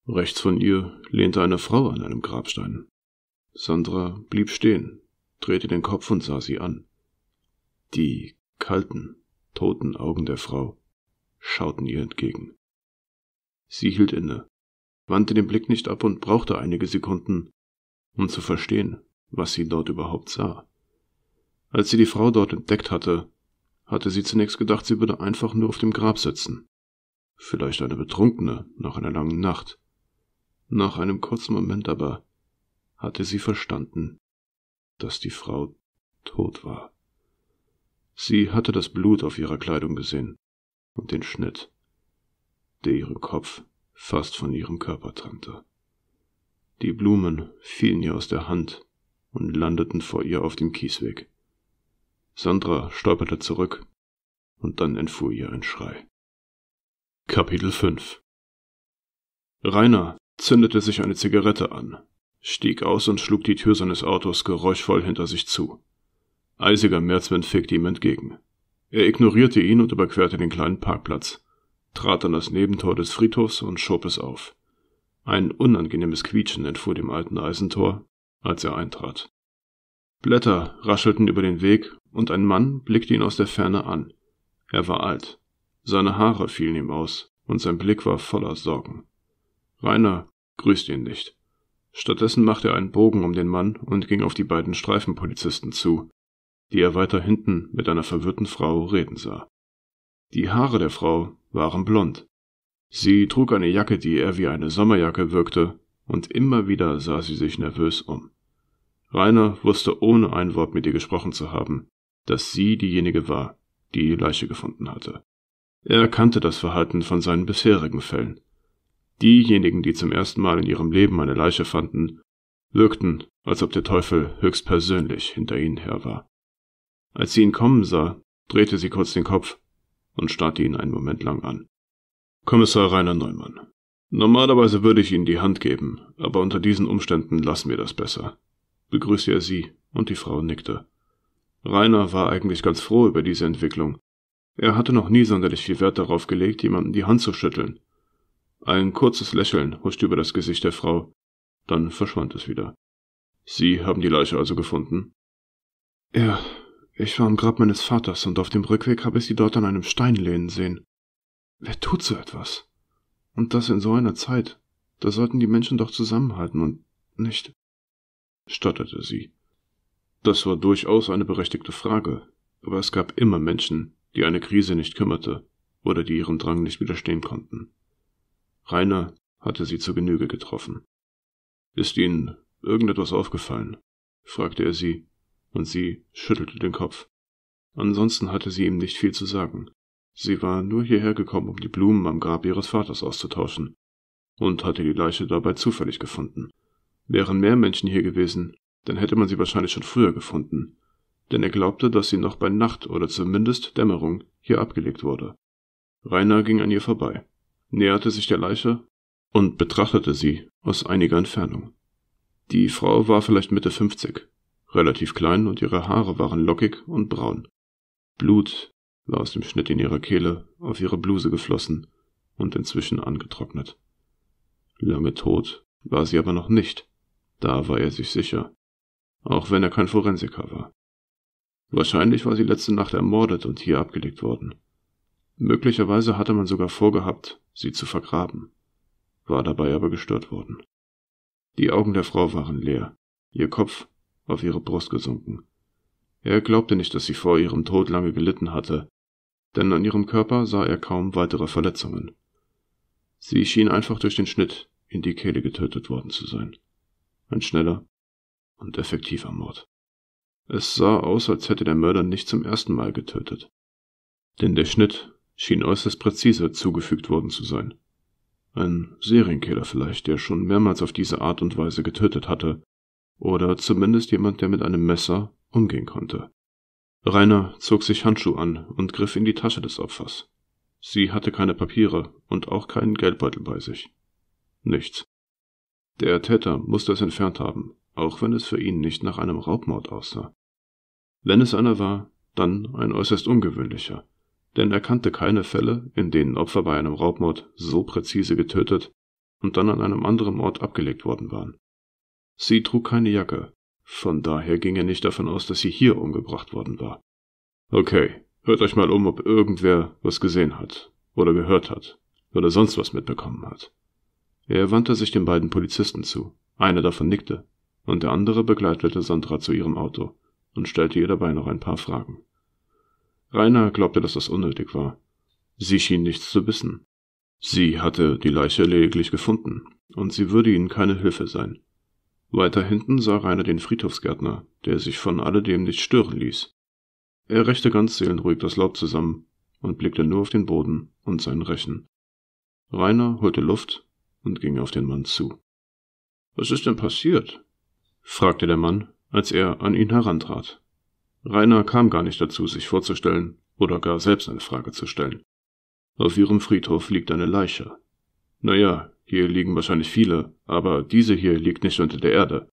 Rechts von ihr lehnte eine Frau an einem Grabstein. Sandra blieb stehen, drehte den Kopf und sah sie an. Die kalten, toten Augen der Frau schauten ihr entgegen. Sie hielt inne, wandte den Blick nicht ab und brauchte einige Sekunden, um zu verstehen, was sie dort überhaupt sah. Als sie die Frau dort entdeckt hatte, hatte sie zunächst gedacht, sie würde einfach nur auf dem Grab sitzen. Vielleicht eine Betrunkene nach einer langen Nacht. Nach einem kurzen Moment aber hatte sie verstanden, dass die Frau tot war. Sie hatte das Blut auf ihrer Kleidung gesehen und den Schnitt, der ihren Kopf fast von ihrem Körper trennte. Die Blumen fielen ihr aus der Hand und landeten vor ihr auf dem Kiesweg. Sandra stolperte zurück und dann entfuhr ihr ein Schrei. Kapitel 5 Rainer zündete sich eine Zigarette an, stieg aus und schlug die Tür seines Autos geräuschvoll hinter sich zu. Eisiger Märzwind fegte ihm entgegen. Er ignorierte ihn und überquerte den kleinen Parkplatz trat an das Nebentor des Friedhofs und schob es auf. Ein unangenehmes Quietschen entfuhr dem alten Eisentor, als er eintrat. Blätter raschelten über den Weg, und ein Mann blickte ihn aus der Ferne an. Er war alt. Seine Haare fielen ihm aus, und sein Blick war voller Sorgen. Rainer grüßte ihn nicht. Stattdessen machte er einen Bogen um den Mann und ging auf die beiden Streifenpolizisten zu, die er weiter hinten mit einer verwirrten Frau reden sah. Die Haare der Frau waren blond. Sie trug eine Jacke, die eher wie eine Sommerjacke wirkte, und immer wieder sah sie sich nervös um. Rainer wusste ohne ein Wort mit ihr gesprochen zu haben, dass sie diejenige war, die die Leiche gefunden hatte. Er kannte das Verhalten von seinen bisherigen Fällen. Diejenigen, die zum ersten Mal in ihrem Leben eine Leiche fanden, wirkten, als ob der Teufel höchstpersönlich hinter ihnen her war. Als sie ihn kommen sah, drehte sie kurz den Kopf und starrte ihn einen Moment lang an. Kommissar Rainer Neumann. Normalerweise würde ich Ihnen die Hand geben, aber unter diesen Umständen lassen wir das besser. Begrüßte er sie, und die Frau nickte. Rainer war eigentlich ganz froh über diese Entwicklung. Er hatte noch nie sonderlich viel Wert darauf gelegt, jemanden die Hand zu schütteln. Ein kurzes Lächeln huschte über das Gesicht der Frau, dann verschwand es wieder. Sie haben die Leiche also gefunden? Ja, ich war am Grab meines Vaters und auf dem Rückweg habe ich sie dort an einem Stein lehnen sehen. Wer tut so etwas? Und das in so einer Zeit. Da sollten die Menschen doch zusammenhalten und nicht. stotterte sie. Das war durchaus eine berechtigte Frage, aber es gab immer Menschen, die eine Krise nicht kümmerte oder die ihrem Drang nicht widerstehen konnten. Rainer hatte sie zur Genüge getroffen. Ist Ihnen irgendetwas aufgefallen? fragte er sie und sie schüttelte den Kopf. Ansonsten hatte sie ihm nicht viel zu sagen. Sie war nur hierher gekommen, um die Blumen am Grab ihres Vaters auszutauschen und hatte die Leiche dabei zufällig gefunden. Wären mehr Menschen hier gewesen, dann hätte man sie wahrscheinlich schon früher gefunden, denn er glaubte, dass sie noch bei Nacht oder zumindest Dämmerung hier abgelegt wurde. Rainer ging an ihr vorbei, näherte sich der Leiche und betrachtete sie aus einiger Entfernung. Die Frau war vielleicht Mitte fünfzig, relativ klein und ihre Haare waren lockig und braun. Blut war aus dem Schnitt in ihrer Kehle auf ihre Bluse geflossen und inzwischen angetrocknet. Lange tot war sie aber noch nicht, da war er sich sicher, auch wenn er kein Forensiker war. Wahrscheinlich war sie letzte Nacht ermordet und hier abgelegt worden. Möglicherweise hatte man sogar vorgehabt, sie zu vergraben, war dabei aber gestört worden. Die Augen der Frau waren leer, ihr Kopf auf ihre Brust gesunken. Er glaubte nicht, dass sie vor ihrem Tod lange gelitten hatte, denn an ihrem Körper sah er kaum weitere Verletzungen. Sie schien einfach durch den Schnitt in die Kehle getötet worden zu sein. Ein schneller und effektiver Mord. Es sah aus, als hätte der Mörder nicht zum ersten Mal getötet. Denn der Schnitt schien äußerst präzise zugefügt worden zu sein. Ein Serienkiller vielleicht, der schon mehrmals auf diese Art und Weise getötet hatte, oder zumindest jemand, der mit einem Messer umgehen konnte. Rainer zog sich Handschuhe an und griff in die Tasche des Opfers. Sie hatte keine Papiere und auch keinen Geldbeutel bei sich. Nichts. Der Täter musste es entfernt haben, auch wenn es für ihn nicht nach einem Raubmord aussah. Wenn es einer war, dann ein äußerst ungewöhnlicher, denn er kannte keine Fälle, in denen Opfer bei einem Raubmord so präzise getötet und dann an einem anderen Ort abgelegt worden waren. Sie trug keine Jacke. Von daher ging er nicht davon aus, dass sie hier umgebracht worden war. Okay, hört euch mal um, ob irgendwer was gesehen hat oder gehört hat oder sonst was mitbekommen hat. Er wandte sich den beiden Polizisten zu. Einer davon nickte und der andere begleitete Sandra zu ihrem Auto und stellte ihr dabei noch ein paar Fragen. Rainer glaubte, dass das unnötig war. Sie schien nichts zu wissen. Sie hatte die Leiche lediglich gefunden und sie würde ihnen keine Hilfe sein. Weiter hinten sah Rainer den Friedhofsgärtner, der sich von alledem nicht stören ließ. Er rächte ganz seelenruhig das Laub zusammen und blickte nur auf den Boden und seinen Rechen. Rainer holte Luft und ging auf den Mann zu. Was ist denn passiert? fragte der Mann, als er an ihn herantrat. Rainer kam gar nicht dazu, sich vorzustellen oder gar selbst eine Frage zu stellen. Auf ihrem Friedhof liegt eine Leiche. Naja, hier liegen wahrscheinlich viele, aber diese hier liegt nicht unter der Erde,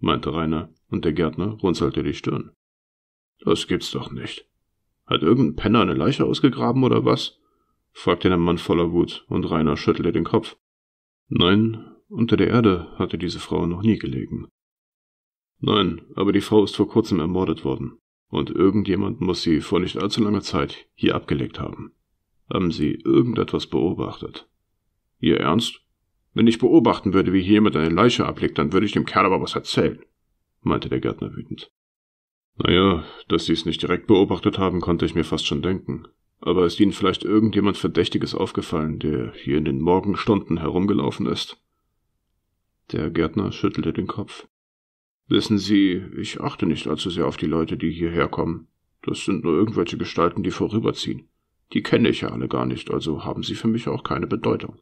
meinte Rainer, und der Gärtner runzelte die Stirn. Das gibt's doch nicht. Hat irgendein Penner eine Leiche ausgegraben oder was? fragte der Mann voller Wut, und Rainer schüttelte den Kopf. Nein, unter der Erde hatte diese Frau noch nie gelegen. Nein, aber die Frau ist vor kurzem ermordet worden, und irgendjemand muss sie vor nicht allzu langer Zeit hier abgelegt haben. Haben Sie irgendetwas beobachtet? Ihr Ernst? Wenn ich beobachten würde, wie hier jemand eine Leiche ablegt, dann würde ich dem Kerl aber was erzählen, meinte der Gärtner wütend. Naja, dass Sie es nicht direkt beobachtet haben, konnte ich mir fast schon denken. Aber ist Ihnen vielleicht irgendjemand Verdächtiges aufgefallen, der hier in den Morgenstunden herumgelaufen ist? Der Gärtner schüttelte den Kopf. Wissen Sie, ich achte nicht allzu sehr auf die Leute, die hierher kommen. Das sind nur irgendwelche Gestalten, die vorüberziehen. Die kenne ich ja alle gar nicht, also haben sie für mich auch keine Bedeutung.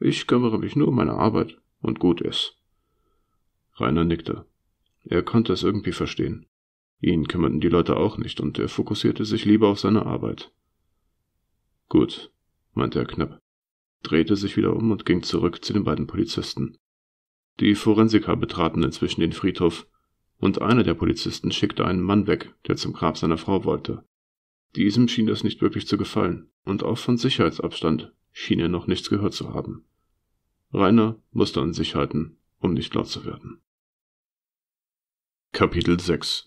Ich kümmere mich nur um meine Arbeit und gut ist. Rainer nickte. Er konnte es irgendwie verstehen. Ihn kümmerten die Leute auch nicht und er fokussierte sich lieber auf seine Arbeit. Gut, meinte er knapp, drehte sich wieder um und ging zurück zu den beiden Polizisten. Die Forensiker betraten inzwischen den Friedhof und einer der Polizisten schickte einen Mann weg, der zum Grab seiner Frau wollte. Diesem schien das nicht wirklich zu gefallen und auch von Sicherheitsabstand schien er noch nichts gehört zu haben. Rainer musste an sich halten, um nicht laut zu werden. Kapitel 6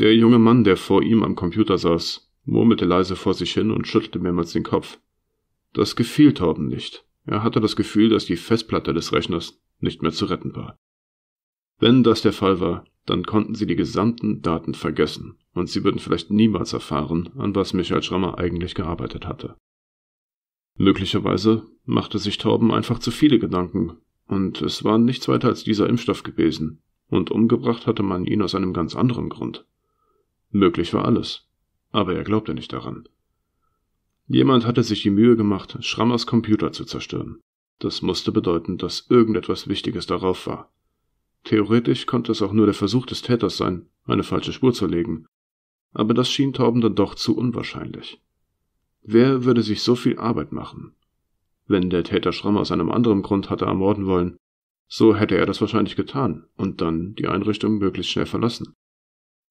Der junge Mann, der vor ihm am Computer saß, murmelte leise vor sich hin und schüttelte mehrmals den Kopf. Das gefiel Torben nicht. Er hatte das Gefühl, dass die Festplatte des Rechners nicht mehr zu retten war. Wenn das der Fall war, dann konnten sie die gesamten Daten vergessen und sie würden vielleicht niemals erfahren, an was Michael Schrammer eigentlich gearbeitet hatte. Möglicherweise machte sich Torben einfach zu viele Gedanken, und es war nichts weiter als dieser Impfstoff gewesen, und umgebracht hatte man ihn aus einem ganz anderen Grund. Möglich war alles, aber er glaubte nicht daran. Jemand hatte sich die Mühe gemacht, Schrammers Computer zu zerstören. Das musste bedeuten, dass irgendetwas Wichtiges darauf war. Theoretisch konnte es auch nur der Versuch des Täters sein, eine falsche Spur zu legen, aber das schien Torben dann doch zu unwahrscheinlich. Wer würde sich so viel Arbeit machen? Wenn der Täter Schramm aus einem anderen Grund hatte ermorden wollen, so hätte er das wahrscheinlich getan und dann die Einrichtung möglichst schnell verlassen.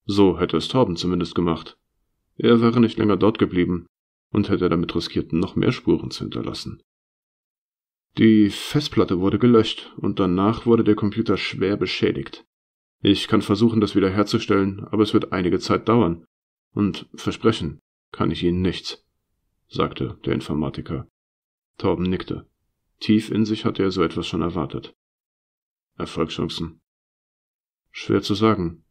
So hätte es Torben zumindest gemacht. Er wäre nicht länger dort geblieben und hätte damit riskiert, noch mehr Spuren zu hinterlassen. Die Festplatte wurde gelöscht und danach wurde der Computer schwer beschädigt. Ich kann versuchen, das wiederherzustellen, aber es wird einige Zeit dauern. Und versprechen kann ich Ihnen nichts sagte der Informatiker. Torben nickte. Tief in sich hatte er so etwas schon erwartet. Erfolgschancen. Schwer zu sagen.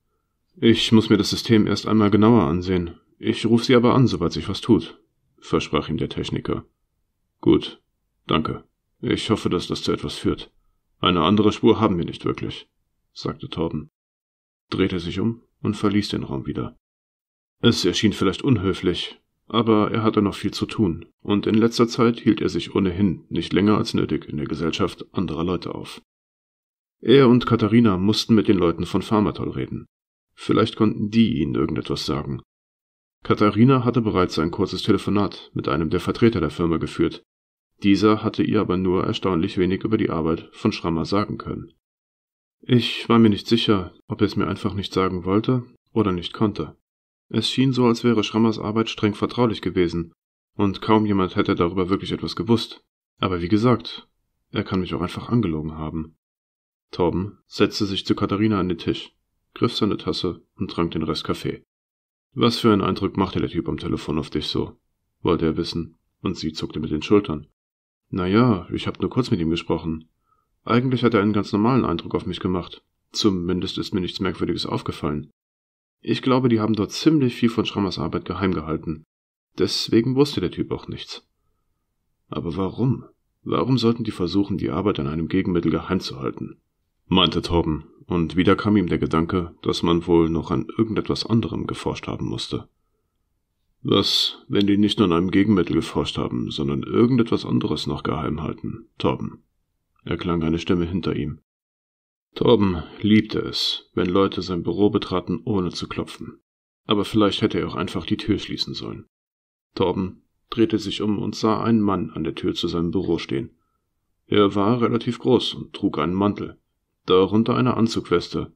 Ich muss mir das System erst einmal genauer ansehen. Ich rufe Sie aber an, sobald sich was tut, versprach ihm der Techniker. Gut, danke. Ich hoffe, dass das zu etwas führt. Eine andere Spur haben wir nicht wirklich, sagte Torben, drehte sich um und verließ den Raum wieder. Es erschien vielleicht unhöflich, aber er hatte noch viel zu tun, und in letzter Zeit hielt er sich ohnehin nicht länger als nötig in der Gesellschaft anderer Leute auf. Er und Katharina mussten mit den Leuten von Pharmatol reden. Vielleicht konnten die ihnen irgendetwas sagen. Katharina hatte bereits ein kurzes Telefonat mit einem der Vertreter der Firma geführt. Dieser hatte ihr aber nur erstaunlich wenig über die Arbeit von Schrammer sagen können. Ich war mir nicht sicher, ob er es mir einfach nicht sagen wollte oder nicht konnte. Es schien so, als wäre Schrammers Arbeit streng vertraulich gewesen, und kaum jemand hätte darüber wirklich etwas gewusst. Aber wie gesagt, er kann mich auch einfach angelogen haben. Torben setzte sich zu Katharina an den Tisch, griff seine Tasse und trank den Rest Kaffee. Was für einen Eindruck machte der Typ am Telefon auf dich so? wollte er wissen, und sie zuckte mit den Schultern. Na ja, ich hab nur kurz mit ihm gesprochen. Eigentlich hat er einen ganz normalen Eindruck auf mich gemacht. Zumindest ist mir nichts Merkwürdiges aufgefallen. Ich glaube, die haben dort ziemlich viel von Schrammers Arbeit geheim gehalten. Deswegen wusste der Typ auch nichts. Aber warum? Warum sollten die versuchen, die Arbeit an einem Gegenmittel geheim zu halten? meinte Torben, und wieder kam ihm der Gedanke, dass man wohl noch an irgendetwas anderem geforscht haben musste. Was, wenn die nicht nur an einem Gegenmittel geforscht haben, sondern irgendetwas anderes noch geheim halten, Torben? erklang eine Stimme hinter ihm. Torben liebte es, wenn Leute sein Büro betraten, ohne zu klopfen. Aber vielleicht hätte er auch einfach die Tür schließen sollen. Torben drehte sich um und sah einen Mann an der Tür zu seinem Büro stehen. Er war relativ groß und trug einen Mantel, darunter eine Anzugweste.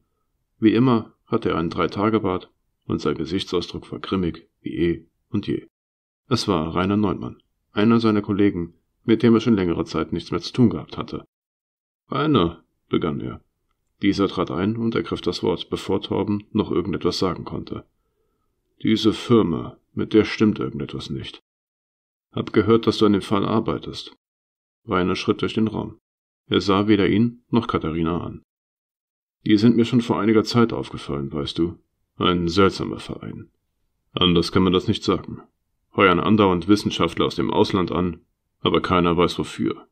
Wie immer hatte er einen Dreitagebart und sein Gesichtsausdruck war grimmig wie eh und je. Es war Rainer Neumann, einer seiner Kollegen, mit dem er schon längere Zeit nichts mehr zu tun gehabt hatte. Rainer, begann er, dieser trat ein und ergriff das Wort, bevor Torben noch irgendetwas sagen konnte. Diese Firma, mit der stimmt irgendetwas nicht. Hab gehört, dass du an dem Fall arbeitest. Rainer schritt durch den Raum. Er sah weder ihn noch Katharina an. Die sind mir schon vor einiger Zeit aufgefallen, weißt du. Ein seltsamer Verein. Anders kann man das nicht sagen. Heuern andauernd Wissenschaftler aus dem Ausland an, aber keiner weiß wofür.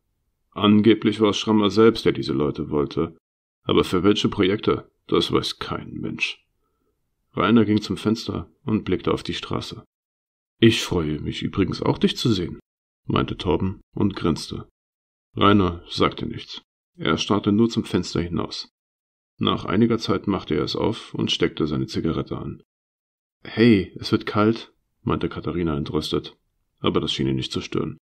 Angeblich war es Schrammer selbst, der diese Leute wollte, aber für welche Projekte, das weiß kein Mensch. Rainer ging zum Fenster und blickte auf die Straße. Ich freue mich übrigens auch, dich zu sehen, meinte Torben und grinste. Rainer sagte nichts. Er starrte nur zum Fenster hinaus. Nach einiger Zeit machte er es auf und steckte seine Zigarette an. Hey, es wird kalt, meinte Katharina entrüstet, aber das schien ihn nicht zu stören.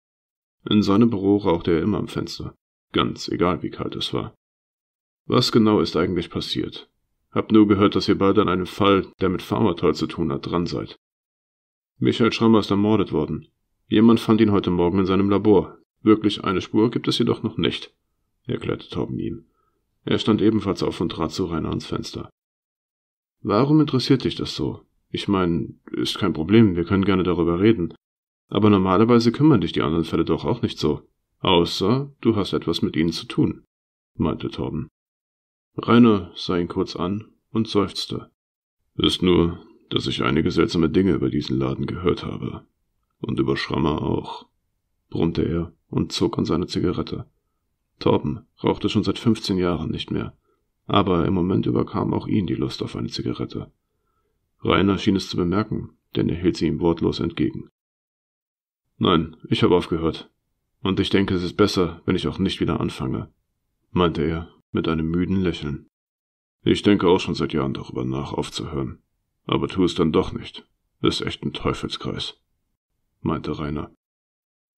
In seinem Büro rauchte er immer am Fenster, ganz egal wie kalt es war. Was genau ist eigentlich passiert? Hab nur gehört, dass ihr beide an einem Fall, der mit Pharmatal zu tun hat, dran seid. Michael Schrammer ist ermordet worden. Jemand fand ihn heute Morgen in seinem Labor. Wirklich eine Spur gibt es jedoch noch nicht, erklärte Torben ihm. Er stand ebenfalls auf und trat zu Rainer ans Fenster. Warum interessiert dich das so? Ich meine, ist kein Problem, wir können gerne darüber reden. Aber normalerweise kümmern dich die anderen Fälle doch auch nicht so. Außer du hast etwas mit ihnen zu tun, meinte Torben. Rainer sah ihn kurz an und seufzte. Ist nur, dass ich einige seltsame Dinge über diesen Laden gehört habe. Und über Schrammer auch, brummte er und zog an seine Zigarette. Torben rauchte schon seit 15 Jahren nicht mehr, aber im Moment überkam auch ihn die Lust auf eine Zigarette. Rainer schien es zu bemerken, denn er hielt sie ihm wortlos entgegen. Nein, ich habe aufgehört. Und ich denke, es ist besser, wenn ich auch nicht wieder anfange, meinte er mit einem müden Lächeln. Ich denke auch schon seit Jahren darüber nach, aufzuhören. Aber tu es dann doch nicht. Ist echt ein Teufelskreis, meinte Rainer.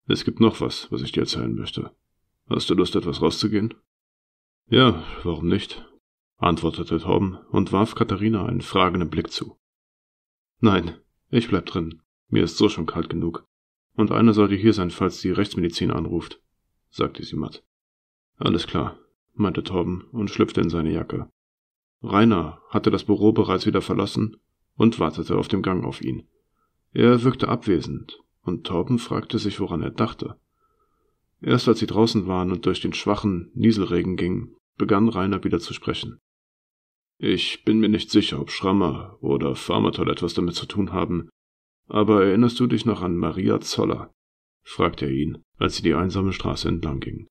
Es gibt noch was, was ich dir erzählen möchte. Hast du Lust, etwas rauszugehen? Ja, warum nicht? antwortete Tom und warf Katharina einen fragenden Blick zu. Nein, ich bleib drin. Mir ist so schon kalt genug. Und einer sollte hier sein, falls die Rechtsmedizin anruft, sagte sie matt. Alles klar, meinte Torben und schlüpfte in seine Jacke. Rainer hatte das Büro bereits wieder verlassen und wartete auf dem Gang auf ihn. Er wirkte abwesend, und Torben fragte sich, woran er dachte. Erst als sie draußen waren und durch den schwachen Nieselregen gingen, begann Rainer wieder zu sprechen. Ich bin mir nicht sicher, ob Schrammer oder Pharmatol etwas damit zu tun haben, aber erinnerst du dich noch an Maria Zoller? fragte er ihn, als sie die einsame Straße entlang gingen.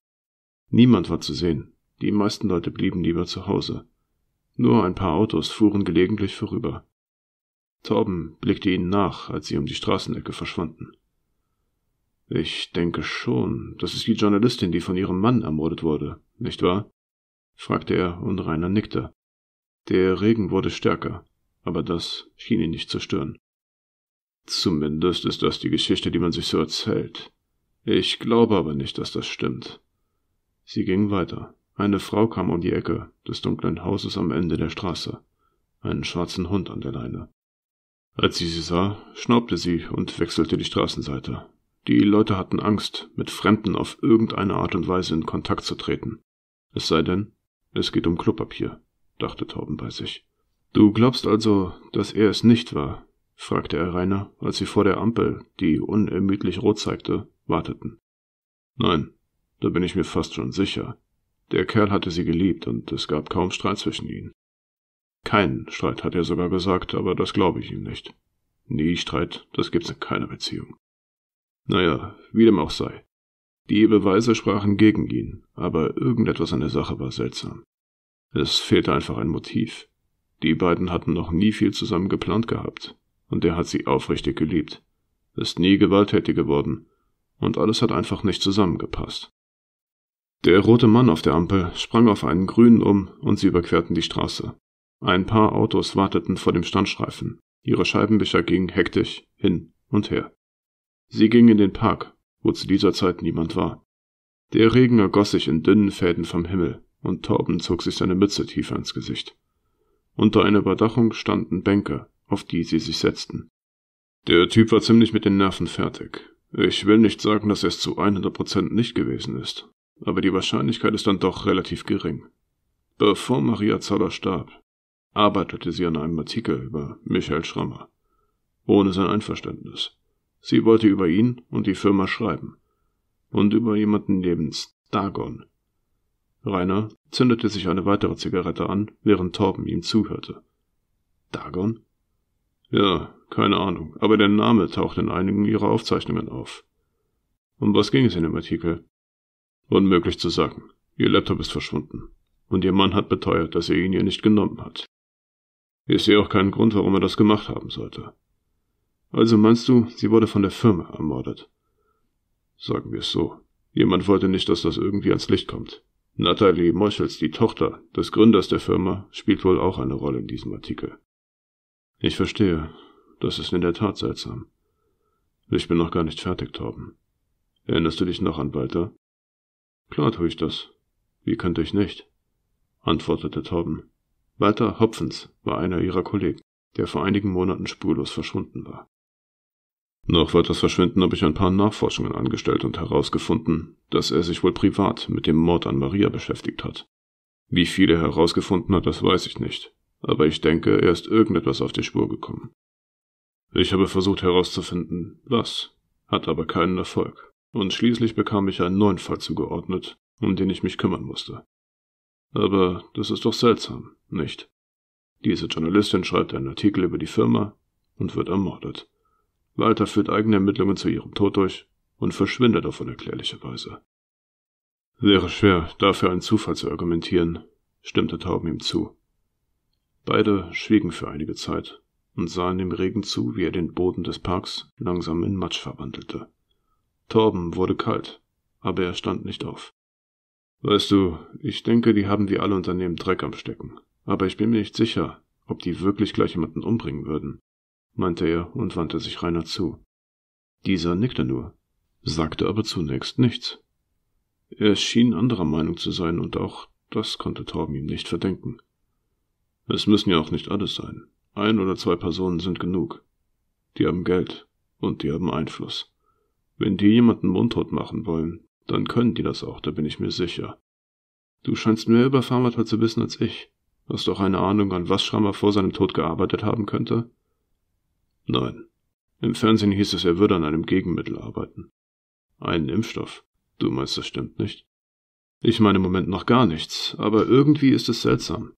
Niemand war zu sehen, die meisten Leute blieben lieber zu Hause. Nur ein paar Autos fuhren gelegentlich vorüber. Torben blickte ihnen nach, als sie um die Straßenecke verschwanden. Ich denke schon, das ist die Journalistin, die von ihrem Mann ermordet wurde, nicht wahr? fragte er und Rainer nickte. Der Regen wurde stärker, aber das schien ihn nicht zu stören. Zumindest ist das die Geschichte, die man sich so erzählt. Ich glaube aber nicht, dass das stimmt. Sie gingen weiter. Eine Frau kam um die Ecke des dunklen Hauses am Ende der Straße, einen schwarzen Hund an der Leine. Als sie sie sah, schnaubte sie und wechselte die Straßenseite. Die Leute hatten Angst, mit Fremden auf irgendeine Art und Weise in Kontakt zu treten. Es sei denn, es geht um Klopapier, dachte Torben bei sich. Du glaubst also, dass er es nicht war? fragte er Rainer, als sie vor der Ampel, die unermüdlich rot zeigte, warteten. Nein, da bin ich mir fast schon sicher, der Kerl hatte sie geliebt und es gab kaum Streit zwischen ihnen. Keinen Streit hat er sogar gesagt, aber das glaube ich ihm nicht. Nie Streit, das gibt's in keiner Beziehung. Naja, wie dem auch sei. Die Beweise sprachen gegen ihn, aber irgendetwas an der Sache war seltsam. Es fehlte einfach ein Motiv. Die beiden hatten noch nie viel zusammen geplant gehabt, und er hat sie aufrichtig geliebt, ist nie gewalttätig geworden, und alles hat einfach nicht zusammengepasst. Der rote Mann auf der Ampel sprang auf einen grünen um und sie überquerten die Straße. Ein paar Autos warteten vor dem Standstreifen. Ihre Scheibenbücher gingen hektisch hin und her. Sie gingen in den Park, wo zu dieser Zeit niemand war. Der Regen ergoss sich in dünnen Fäden vom Himmel und Torben zog sich seine Mütze tiefer ins Gesicht. Unter einer Überdachung standen Bänke, auf die sie sich setzten. Der Typ war ziemlich mit den Nerven fertig. Ich will nicht sagen, dass er es zu 100 Prozent nicht gewesen ist, aber die Wahrscheinlichkeit ist dann doch relativ gering. Bevor Maria Zoller starb, arbeitete sie an einem Artikel über Michael Schrammer, ohne sein Einverständnis. Sie wollte über ihn und die Firma schreiben und über jemanden namens Dagon. Rainer zündete sich eine weitere Zigarette an, während Torben ihm zuhörte. Dagon? Ja, keine Ahnung, aber der Name taucht in einigen ihrer Aufzeichnungen auf. Um was ging es in dem Artikel? Unmöglich zu sagen. Ihr Laptop ist verschwunden. Und ihr Mann hat beteuert, dass er ihn ihr nicht genommen hat. Ich sehe auch keinen Grund, warum er das gemacht haben sollte. Also meinst du, sie wurde von der Firma ermordet? Sagen wir es so. Jemand wollte nicht, dass das irgendwie ans Licht kommt. Natalie Moschels, die Tochter des Gründers der Firma, spielt wohl auch eine Rolle in diesem Artikel. Ich verstehe. Das ist in der Tat seltsam. Ich bin noch gar nicht fertig, Torben. Erinnerst du dich noch an Walter? Klar tue ich das. Wie könnte ich nicht? antwortete Torben. Walter Hopfens war einer ihrer Kollegen, der vor einigen Monaten spurlos verschwunden war. Noch vor das Verschwinden habe ich ein paar Nachforschungen angestellt und herausgefunden, dass er sich wohl privat mit dem Mord an Maria beschäftigt hat. Wie viel er herausgefunden hat, das weiß ich nicht, aber ich denke, er ist irgendetwas auf die Spur gekommen. Ich habe versucht herauszufinden, was, hat aber keinen Erfolg und schließlich bekam ich einen neuen Fall zugeordnet, um den ich mich kümmern musste. Aber das ist doch seltsam, nicht? Diese Journalistin schreibt einen Artikel über die Firma und wird ermordet. Walter führt eigene Ermittlungen zu ihrem Tod durch und verschwindet auf unerklärliche Weise. Wäre schwer, dafür einen Zufall zu argumentieren, stimmte Tauben ihm zu. Beide schwiegen für einige Zeit und sahen dem Regen zu, wie er den Boden des Parks langsam in Matsch verwandelte. Torben wurde kalt, aber er stand nicht auf. Weißt du, ich denke, die haben wie alle Unternehmen Dreck am Stecken, aber ich bin mir nicht sicher, ob die wirklich gleich jemanden umbringen würden, meinte er und wandte sich Rainer zu. Dieser nickte nur, sagte aber zunächst nichts. Er schien anderer Meinung zu sein und auch das konnte Torben ihm nicht verdenken. Es müssen ja auch nicht alles sein. Ein oder zwei Personen sind genug. Die haben Geld und die haben Einfluss. Wenn die jemanden mundtot machen wollen, dann können die das auch, da bin ich mir sicher. Du scheinst mehr über Schrammertal zu wissen als ich. Hast du auch eine Ahnung, an was Schrammer vor seinem Tod gearbeitet haben könnte? Nein. Im Fernsehen hieß es, er würde an einem Gegenmittel arbeiten. Einen Impfstoff. Du meinst, das stimmt nicht? Ich meine im Moment noch gar nichts, aber irgendwie ist es seltsam.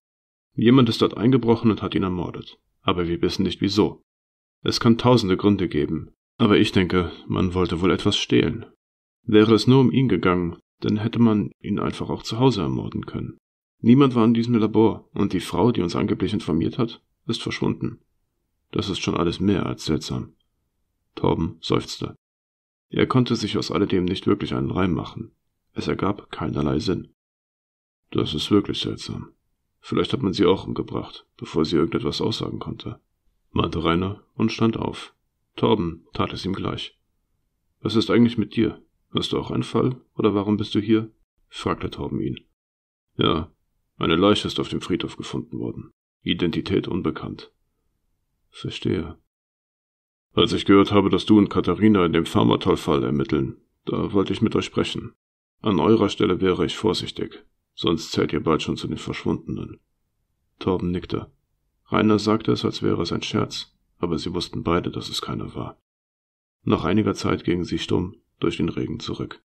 Jemand ist dort eingebrochen und hat ihn ermordet. Aber wir wissen nicht wieso. Es kann tausende Gründe geben, aber ich denke, man wollte wohl etwas stehlen. Wäre es nur um ihn gegangen, dann hätte man ihn einfach auch zu Hause ermorden können. Niemand war in diesem Labor, und die Frau, die uns angeblich informiert hat, ist verschwunden. Das ist schon alles mehr als seltsam. Torben seufzte. Er konnte sich aus alledem nicht wirklich einen Reim machen. Es ergab keinerlei Sinn. Das ist wirklich seltsam. Vielleicht hat man sie auch umgebracht, bevor sie irgendetwas aussagen konnte, meinte Rainer und stand auf. Torben tat es ihm gleich. Was ist eigentlich mit dir? Hast du auch einen Fall? Oder warum bist du hier? fragte Torben ihn. Ja, eine Leiche ist auf dem Friedhof gefunden worden. Identität unbekannt. Verstehe. Als ich gehört habe, dass du und Katharina in dem Pharmatol-Fall ermitteln, da wollte ich mit euch sprechen. An eurer Stelle wäre ich vorsichtig, sonst zählt ihr bald schon zu den Verschwundenen. Torben nickte. Rainer sagte es, als wäre es ein Scherz aber sie wussten beide, dass es keiner war. Nach einiger Zeit gingen sie stumm durch den Regen zurück.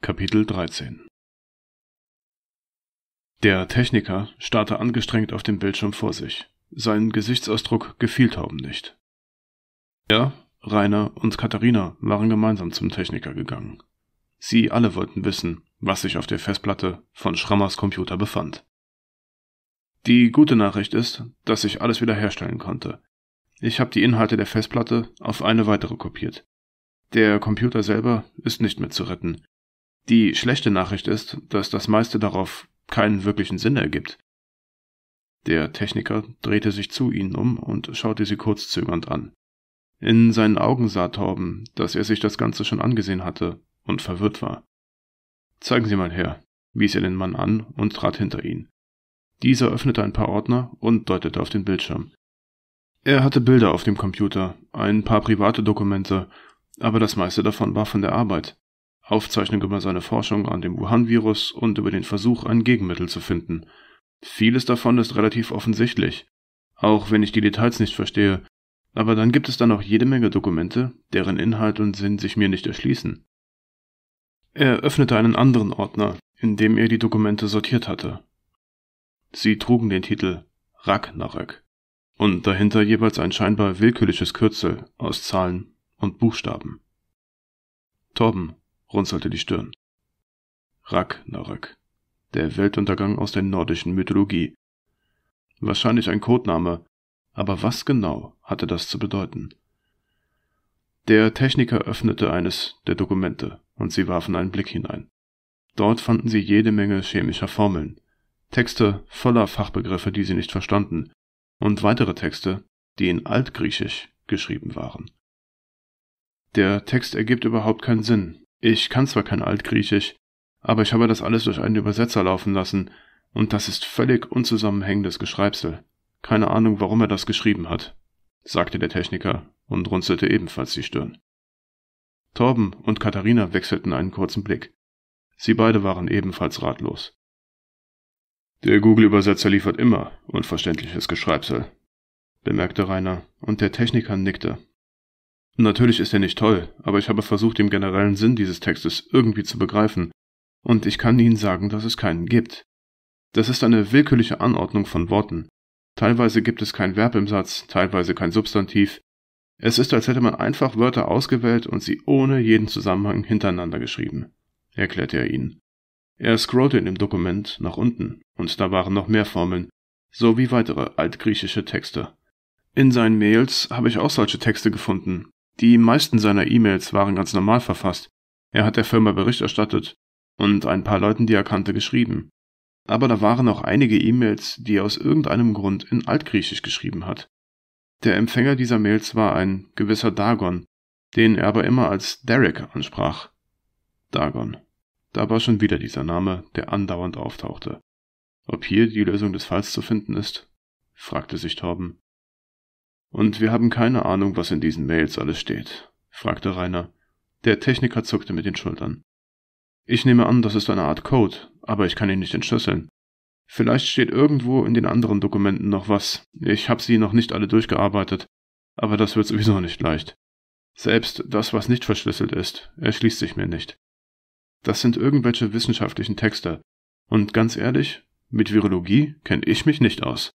Kapitel 13 Der Techniker starrte angestrengt auf dem Bildschirm vor sich. Sein Gesichtsausdruck gefiel Tauben nicht. Er, Rainer und Katharina waren gemeinsam zum Techniker gegangen. Sie alle wollten wissen, was sich auf der Festplatte von Schrammers Computer befand. Die gute Nachricht ist, dass ich alles wiederherstellen konnte. Ich habe die Inhalte der Festplatte auf eine weitere kopiert. Der Computer selber ist nicht mehr zu retten. Die schlechte Nachricht ist, dass das meiste darauf keinen wirklichen Sinn ergibt. Der Techniker drehte sich zu ihnen um und schaute sie kurz zögernd an. In seinen Augen sah Torben, dass er sich das Ganze schon angesehen hatte und verwirrt war. Zeigen Sie mal her, wies er den Mann an und trat hinter ihn. Dieser öffnete ein paar Ordner und deutete auf den Bildschirm. Er hatte Bilder auf dem Computer, ein paar private Dokumente, aber das meiste davon war von der Arbeit. Aufzeichnung über seine Forschung an dem Wuhan-Virus und über den Versuch, ein Gegenmittel zu finden. Vieles davon ist relativ offensichtlich, auch wenn ich die Details nicht verstehe, aber dann gibt es dann auch jede Menge Dokumente, deren Inhalt und Sinn sich mir nicht erschließen. Er öffnete einen anderen Ordner, in dem er die Dokumente sortiert hatte. Sie trugen den Titel Ragnarök und dahinter jeweils ein scheinbar willkürliches Kürzel aus Zahlen und Buchstaben. Torben runzelte die Stirn. Ragnarök, der Weltuntergang aus der nordischen Mythologie. Wahrscheinlich ein Codename, aber was genau hatte das zu bedeuten? Der Techniker öffnete eines der Dokumente und sie warfen einen Blick hinein. Dort fanden sie jede Menge chemischer Formeln, Texte voller Fachbegriffe, die sie nicht verstanden, und weitere Texte, die in Altgriechisch geschrieben waren. Der Text ergibt überhaupt keinen Sinn. Ich kann zwar kein Altgriechisch, aber ich habe das alles durch einen Übersetzer laufen lassen, und das ist völlig unzusammenhängendes Geschreibsel. Keine Ahnung, warum er das geschrieben hat, sagte der Techniker und runzelte ebenfalls die Stirn. Torben und Katharina wechselten einen kurzen Blick. Sie beide waren ebenfalls ratlos. Der Google-Übersetzer liefert immer unverständliches Geschreibsel, bemerkte Rainer, und der Techniker nickte. Natürlich ist er nicht toll, aber ich habe versucht, den generellen Sinn dieses Textes irgendwie zu begreifen, und ich kann Ihnen sagen, dass es keinen gibt. Das ist eine willkürliche Anordnung von Worten. Teilweise gibt es kein Verb im Satz, teilweise kein Substantiv. Es ist, als hätte man einfach Wörter ausgewählt und sie ohne jeden Zusammenhang hintereinander geschrieben, erklärte er ihnen. Er scrollte in dem Dokument nach unten und da waren noch mehr Formeln, sowie weitere altgriechische Texte. In seinen Mails habe ich auch solche Texte gefunden. Die meisten seiner E-Mails waren ganz normal verfasst. Er hat der Firma Bericht erstattet und ein paar Leuten, die er kannte, geschrieben. Aber da waren auch einige E-Mails, die er aus irgendeinem Grund in Altgriechisch geschrieben hat. Der Empfänger dieser Mails war ein gewisser Dagon, den er aber immer als Derek ansprach. Dagon. Da war schon wieder dieser Name, der andauernd auftauchte. Ob hier die Lösung des Falls zu finden ist? fragte sich Torben. Und wir haben keine Ahnung, was in diesen Mails alles steht, fragte Rainer. Der Techniker zuckte mit den Schultern. Ich nehme an, das ist eine Art Code, aber ich kann ihn nicht entschlüsseln. Vielleicht steht irgendwo in den anderen Dokumenten noch was. Ich habe sie noch nicht alle durchgearbeitet, aber das wird sowieso nicht leicht. Selbst das, was nicht verschlüsselt ist, erschließt sich mir nicht. Das sind irgendwelche wissenschaftlichen Texte. Und ganz ehrlich, mit Virologie kenne ich mich nicht aus.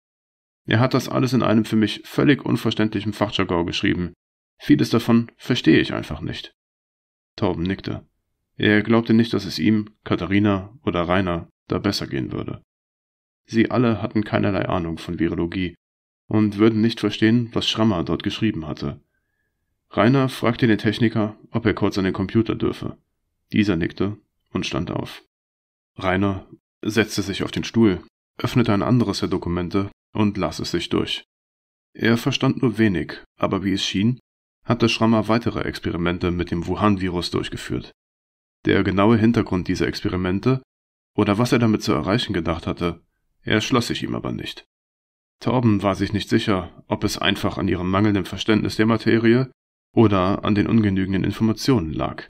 Er hat das alles in einem für mich völlig unverständlichen Fachjargon geschrieben. Vieles davon verstehe ich einfach nicht. Torben nickte. Er glaubte nicht, dass es ihm, Katharina oder Rainer da besser gehen würde. Sie alle hatten keinerlei Ahnung von Virologie und würden nicht verstehen, was Schrammer dort geschrieben hatte. Rainer fragte den Techniker, ob er kurz an den Computer dürfe. Dieser nickte und stand auf. Rainer setzte sich auf den Stuhl, öffnete ein anderes der Dokumente und las es sich durch. Er verstand nur wenig, aber wie es schien, hatte Schrammer weitere Experimente mit dem Wuhan-Virus durchgeführt. Der genaue Hintergrund dieser Experimente oder was er damit zu erreichen gedacht hatte, erschloss sich ihm aber nicht. Torben war sich nicht sicher, ob es einfach an ihrem mangelnden Verständnis der Materie oder an den ungenügenden Informationen lag.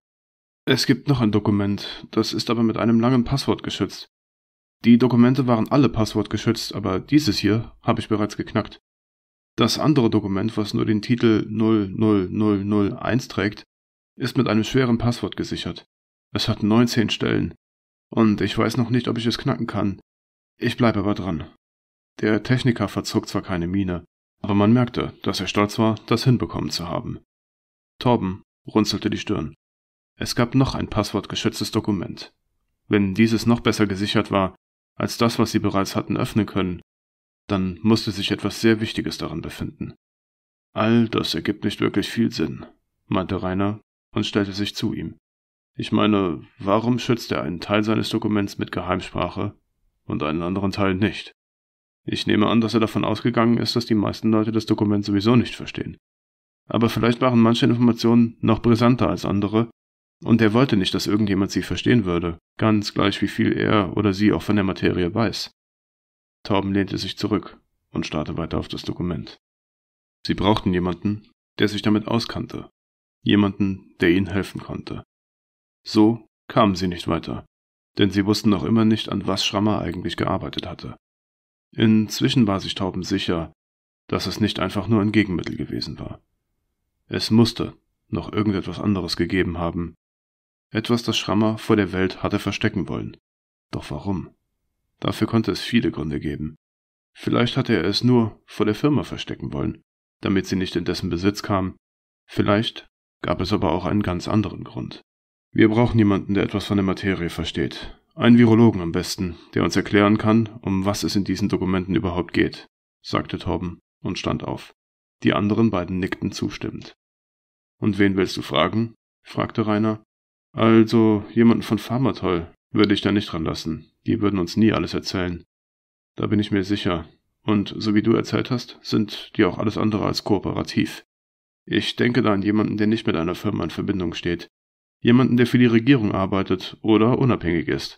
Es gibt noch ein Dokument, das ist aber mit einem langen Passwort geschützt. Die Dokumente waren alle passwortgeschützt, aber dieses hier habe ich bereits geknackt. Das andere Dokument, was nur den Titel 00001 trägt, ist mit einem schweren Passwort gesichert. Es hat 19 Stellen. Und ich weiß noch nicht, ob ich es knacken kann. Ich bleibe aber dran. Der Techniker verzog zwar keine Miene, aber man merkte, dass er stolz war, das hinbekommen zu haben. Torben runzelte die Stirn. Es gab noch ein passwortgeschütztes Dokument. Wenn dieses noch besser gesichert war, als das, was sie bereits hatten, öffnen können, dann musste sich etwas sehr Wichtiges daran befinden. All das ergibt nicht wirklich viel Sinn, meinte Rainer und stellte sich zu ihm. Ich meine, warum schützt er einen Teil seines Dokuments mit Geheimsprache und einen anderen Teil nicht? Ich nehme an, dass er davon ausgegangen ist, dass die meisten Leute das Dokument sowieso nicht verstehen. Aber vielleicht waren manche Informationen noch brisanter als andere, und er wollte nicht, dass irgendjemand sie verstehen würde, ganz gleich wie viel er oder sie auch von der Materie weiß. Tauben lehnte sich zurück und starrte weiter auf das Dokument. Sie brauchten jemanden, der sich damit auskannte, jemanden, der ihnen helfen konnte. So kamen sie nicht weiter, denn sie wussten noch immer nicht, an was Schrammer eigentlich gearbeitet hatte. Inzwischen war sich Tauben sicher, dass es nicht einfach nur ein Gegenmittel gewesen war. Es musste noch irgendetwas anderes gegeben haben, etwas, das Schrammer vor der Welt hatte verstecken wollen. Doch warum? Dafür konnte es viele Gründe geben. Vielleicht hatte er es nur vor der Firma verstecken wollen, damit sie nicht in dessen Besitz kam. Vielleicht gab es aber auch einen ganz anderen Grund. Wir brauchen jemanden, der etwas von der Materie versteht. Einen Virologen am besten, der uns erklären kann, um was es in diesen Dokumenten überhaupt geht, sagte Torben und stand auf. Die anderen beiden nickten zustimmend. Und wen willst du fragen? fragte Rainer. Also jemanden von Pharmatoll würde ich da nicht dran lassen. Die würden uns nie alles erzählen. Da bin ich mir sicher. Und so wie du erzählt hast, sind die auch alles andere als kooperativ. Ich denke da an jemanden, der nicht mit einer Firma in Verbindung steht. Jemanden, der für die Regierung arbeitet oder unabhängig ist.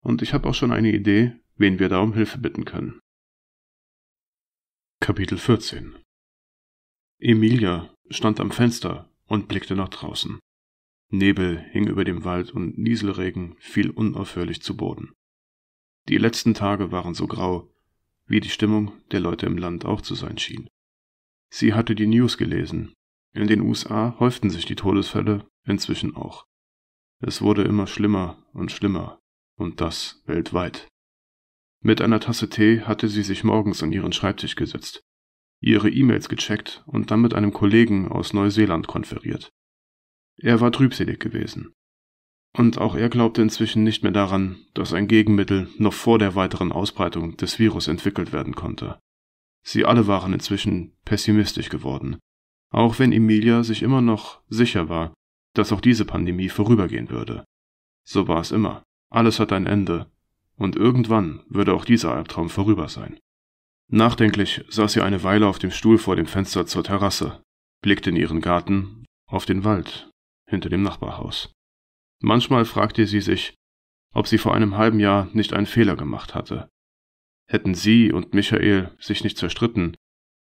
Und ich habe auch schon eine Idee, wen wir da um Hilfe bitten können. Kapitel 14 Emilia stand am Fenster und blickte nach draußen. Nebel hing über dem Wald und Nieselregen fiel unaufhörlich zu Boden. Die letzten Tage waren so grau, wie die Stimmung der Leute im Land auch zu sein schien. Sie hatte die News gelesen. In den USA häuften sich die Todesfälle inzwischen auch. Es wurde immer schlimmer und schlimmer, und das weltweit. Mit einer Tasse Tee hatte sie sich morgens an ihren Schreibtisch gesetzt, ihre E-Mails gecheckt und dann mit einem Kollegen aus Neuseeland konferiert. Er war trübselig gewesen. Und auch er glaubte inzwischen nicht mehr daran, dass ein Gegenmittel noch vor der weiteren Ausbreitung des Virus entwickelt werden konnte. Sie alle waren inzwischen pessimistisch geworden, auch wenn Emilia sich immer noch sicher war, dass auch diese Pandemie vorübergehen würde. So war es immer. Alles hat ein Ende, und irgendwann würde auch dieser Albtraum vorüber sein. Nachdenklich saß sie eine Weile auf dem Stuhl vor dem Fenster zur Terrasse, blickte in ihren Garten, auf den Wald, hinter dem Nachbarhaus. Manchmal fragte sie sich, ob sie vor einem halben Jahr nicht einen Fehler gemacht hatte. Hätten sie und Michael sich nicht zerstritten,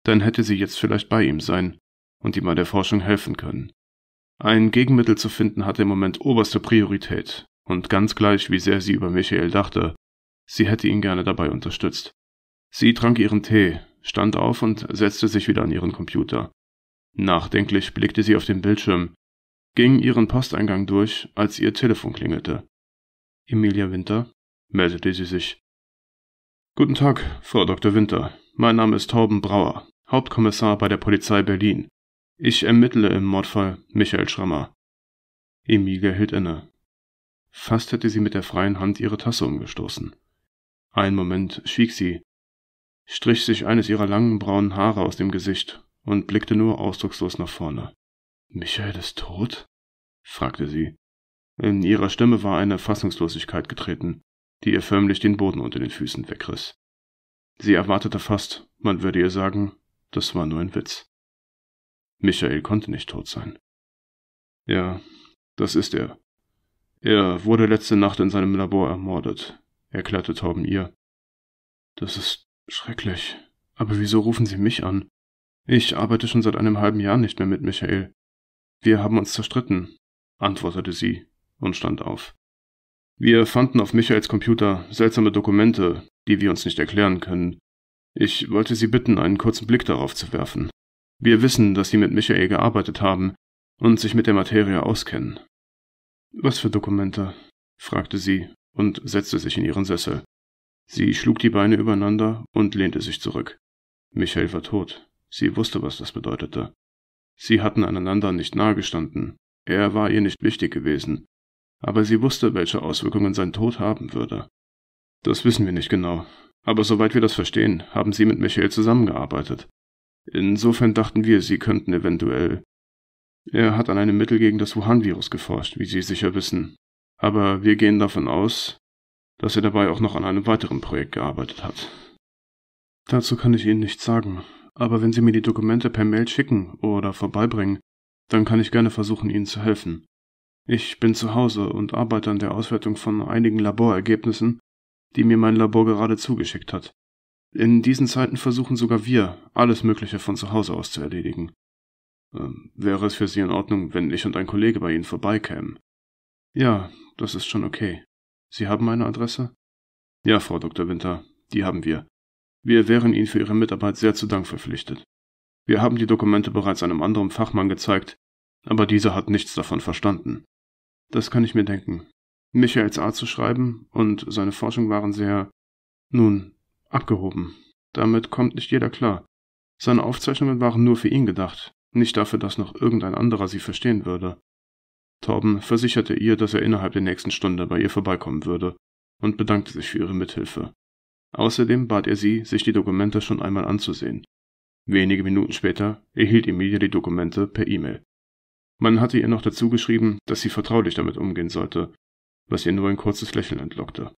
dann hätte sie jetzt vielleicht bei ihm sein und ihm bei der Forschung helfen können. Ein Gegenmittel zu finden hatte im Moment oberste Priorität, und ganz gleich, wie sehr sie über Michael dachte, sie hätte ihn gerne dabei unterstützt. Sie trank ihren Tee, stand auf und setzte sich wieder an ihren Computer. Nachdenklich blickte sie auf den Bildschirm, ging ihren Posteingang durch, als ihr Telefon klingelte. Emilia Winter meldete sie sich. Guten Tag, Frau Dr. Winter. Mein Name ist Torben Brauer, Hauptkommissar bei der Polizei Berlin. Ich ermittle im Mordfall Michael Schrammer. Emilia hielt inne. Fast hätte sie mit der freien Hand ihre Tasse umgestoßen. Einen Moment schwieg sie, strich sich eines ihrer langen braunen Haare aus dem Gesicht und blickte nur ausdruckslos nach vorne. Michael ist tot? fragte sie. In ihrer Stimme war eine Fassungslosigkeit getreten, die ihr förmlich den Boden unter den Füßen wegriss. Sie erwartete fast, man würde ihr sagen, das war nur ein Witz. Michael konnte nicht tot sein. Ja, das ist er. Er wurde letzte Nacht in seinem Labor ermordet, erklärte Torben ihr. Das ist schrecklich. Aber wieso rufen Sie mich an? Ich arbeite schon seit einem halben Jahr nicht mehr mit Michael. Wir haben uns zerstritten, antwortete sie und stand auf. Wir fanden auf Michaels Computer seltsame Dokumente, die wir uns nicht erklären können. Ich wollte Sie bitten, einen kurzen Blick darauf zu werfen. Wir wissen, dass Sie mit Michael gearbeitet haben und sich mit der Materie auskennen. Was für Dokumente? fragte sie und setzte sich in ihren Sessel. Sie schlug die Beine übereinander und lehnte sich zurück. Michael war tot. Sie wusste, was das bedeutete. Sie hatten einander nicht nahe gestanden. er war ihr nicht wichtig gewesen, aber sie wusste, welche Auswirkungen sein Tod haben würde. Das wissen wir nicht genau, aber soweit wir das verstehen, haben sie mit Michael zusammengearbeitet. Insofern dachten wir, sie könnten eventuell. Er hat an einem Mittel gegen das Wuhan-Virus geforscht, wie Sie sicher wissen. Aber wir gehen davon aus, dass er dabei auch noch an einem weiteren Projekt gearbeitet hat. Dazu kann ich Ihnen nichts sagen, aber wenn Sie mir die Dokumente per Mail schicken oder vorbeibringen, dann kann ich gerne versuchen, Ihnen zu helfen. Ich bin zu Hause und arbeite an der Auswertung von einigen Laborergebnissen, die mir mein Labor gerade zugeschickt hat. In diesen Zeiten versuchen sogar wir, alles Mögliche von zu Hause aus zu erledigen. Ähm, wäre es für Sie in Ordnung, wenn ich und ein Kollege bei Ihnen vorbeikämen? Ja, das ist schon okay. Sie haben meine Adresse? Ja, Frau Dr. Winter, die haben wir. Wir wären Ihnen für Ihre Mitarbeit sehr zu Dank verpflichtet. Wir haben die Dokumente bereits einem anderen Fachmann gezeigt, aber dieser hat nichts davon verstanden. Das kann ich mir denken. Michaels Art zu schreiben und seine Forschung waren sehr, nun, abgehoben. Damit kommt nicht jeder klar. Seine Aufzeichnungen waren nur für ihn gedacht, nicht dafür, dass noch irgendein anderer sie verstehen würde. Torben versicherte ihr, dass er innerhalb der nächsten Stunde bei ihr vorbeikommen würde und bedankte sich für ihre Mithilfe. Außerdem bat er sie, sich die Dokumente schon einmal anzusehen. Wenige Minuten später erhielt Emilia die Dokumente per E-Mail. Man hatte ihr noch dazu geschrieben, dass sie vertraulich damit umgehen sollte, was ihr nur ein kurzes Lächeln entlockte.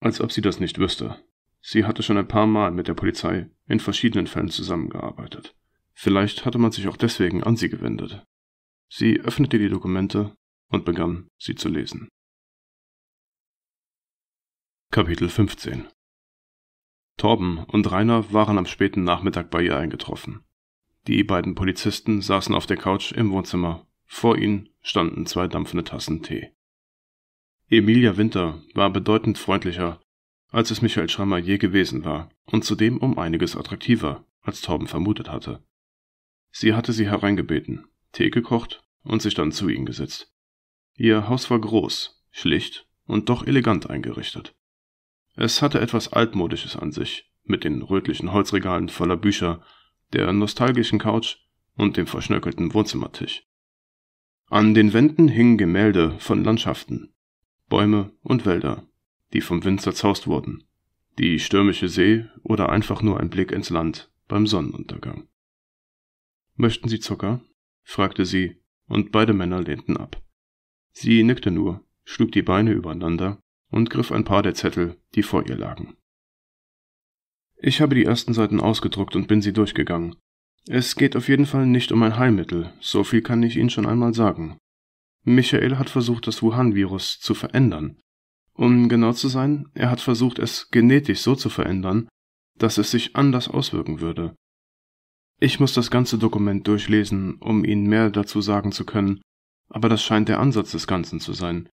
Als ob sie das nicht wüsste. Sie hatte schon ein paar Mal mit der Polizei in verschiedenen Fällen zusammengearbeitet. Vielleicht hatte man sich auch deswegen an sie gewendet. Sie öffnete die Dokumente und begann, sie zu lesen. Kapitel 15 Torben und Rainer waren am späten Nachmittag bei ihr eingetroffen. Die beiden Polizisten saßen auf der Couch im Wohnzimmer. Vor ihnen standen zwei dampfende Tassen Tee. Emilia Winter war bedeutend freundlicher, als es Michael Schrammer je gewesen war und zudem um einiges attraktiver, als Torben vermutet hatte. Sie hatte sie hereingebeten, Tee gekocht und sich dann zu ihnen gesetzt. Ihr Haus war groß, schlicht und doch elegant eingerichtet. Es hatte etwas Altmodisches an sich, mit den rötlichen Holzregalen voller Bücher, der nostalgischen Couch und dem verschnörkelten Wohnzimmertisch. An den Wänden hingen Gemälde von Landschaften, Bäume und Wälder, die vom Wind zerzaust wurden, die stürmische See oder einfach nur ein Blick ins Land beim Sonnenuntergang. Möchten Sie Zucker? fragte sie, und beide Männer lehnten ab. Sie nickte nur, schlug die Beine übereinander und griff ein paar der Zettel, die vor ihr lagen. Ich habe die ersten Seiten ausgedruckt und bin sie durchgegangen. Es geht auf jeden Fall nicht um ein Heilmittel, so viel kann ich Ihnen schon einmal sagen. Michael hat versucht, das Wuhan-Virus zu verändern. Um genau zu sein, er hat versucht, es genetisch so zu verändern, dass es sich anders auswirken würde. Ich muss das ganze Dokument durchlesen, um Ihnen mehr dazu sagen zu können, aber das scheint der Ansatz des Ganzen zu sein.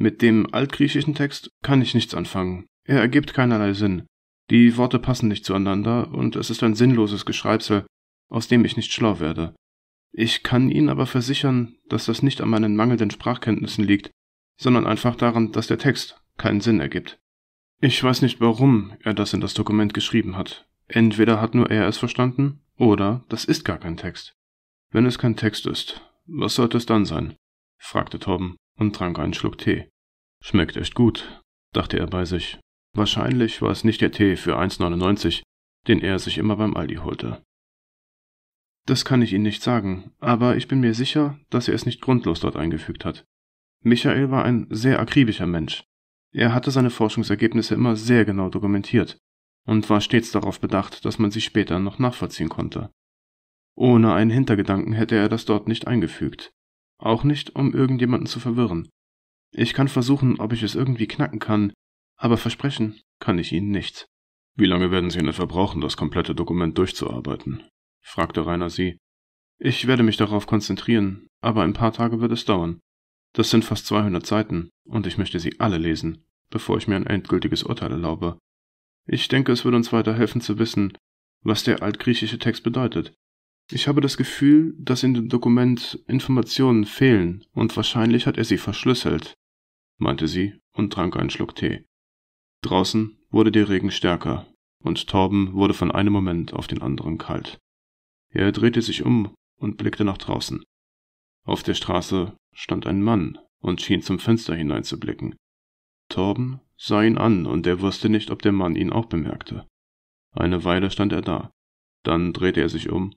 Mit dem altgriechischen Text kann ich nichts anfangen. Er ergibt keinerlei Sinn. Die Worte passen nicht zueinander und es ist ein sinnloses Geschreibsel, aus dem ich nicht schlau werde. Ich kann Ihnen aber versichern, dass das nicht an meinen mangelnden Sprachkenntnissen liegt, sondern einfach daran, dass der Text keinen Sinn ergibt. Ich weiß nicht, warum er das in das Dokument geschrieben hat. Entweder hat nur er es verstanden, oder das ist gar kein Text. Wenn es kein Text ist, was sollte es dann sein? fragte Torben und trank einen Schluck Tee. Schmeckt echt gut, dachte er bei sich. Wahrscheinlich war es nicht der Tee für 1,99, den er sich immer beim Aldi holte. Das kann ich Ihnen nicht sagen, aber ich bin mir sicher, dass er es nicht grundlos dort eingefügt hat. Michael war ein sehr akribischer Mensch. Er hatte seine Forschungsergebnisse immer sehr genau dokumentiert und war stets darauf bedacht, dass man sie später noch nachvollziehen konnte. Ohne einen Hintergedanken hätte er das dort nicht eingefügt. Auch nicht, um irgendjemanden zu verwirren. Ich kann versuchen, ob ich es irgendwie knacken kann, aber versprechen kann ich Ihnen nichts. Wie lange werden Sie in etwa brauchen, das komplette Dokument durchzuarbeiten? fragte Rainer sie. Ich werde mich darauf konzentrieren, aber ein paar Tage wird es dauern. Das sind fast 200 Seiten und ich möchte sie alle lesen, bevor ich mir ein endgültiges Urteil erlaube. Ich denke, es würde uns weiter helfen zu wissen, was der altgriechische Text bedeutet ich habe das Gefühl, dass in dem Dokument Informationen fehlen und wahrscheinlich hat er sie verschlüsselt, meinte sie und trank einen Schluck Tee. Draußen wurde der Regen stärker und Torben wurde von einem Moment auf den anderen kalt. Er drehte sich um und blickte nach draußen. Auf der Straße stand ein Mann und schien zum Fenster hineinzublicken. Torben sah ihn an und er wusste nicht, ob der Mann ihn auch bemerkte. Eine Weile stand er da. Dann drehte er sich um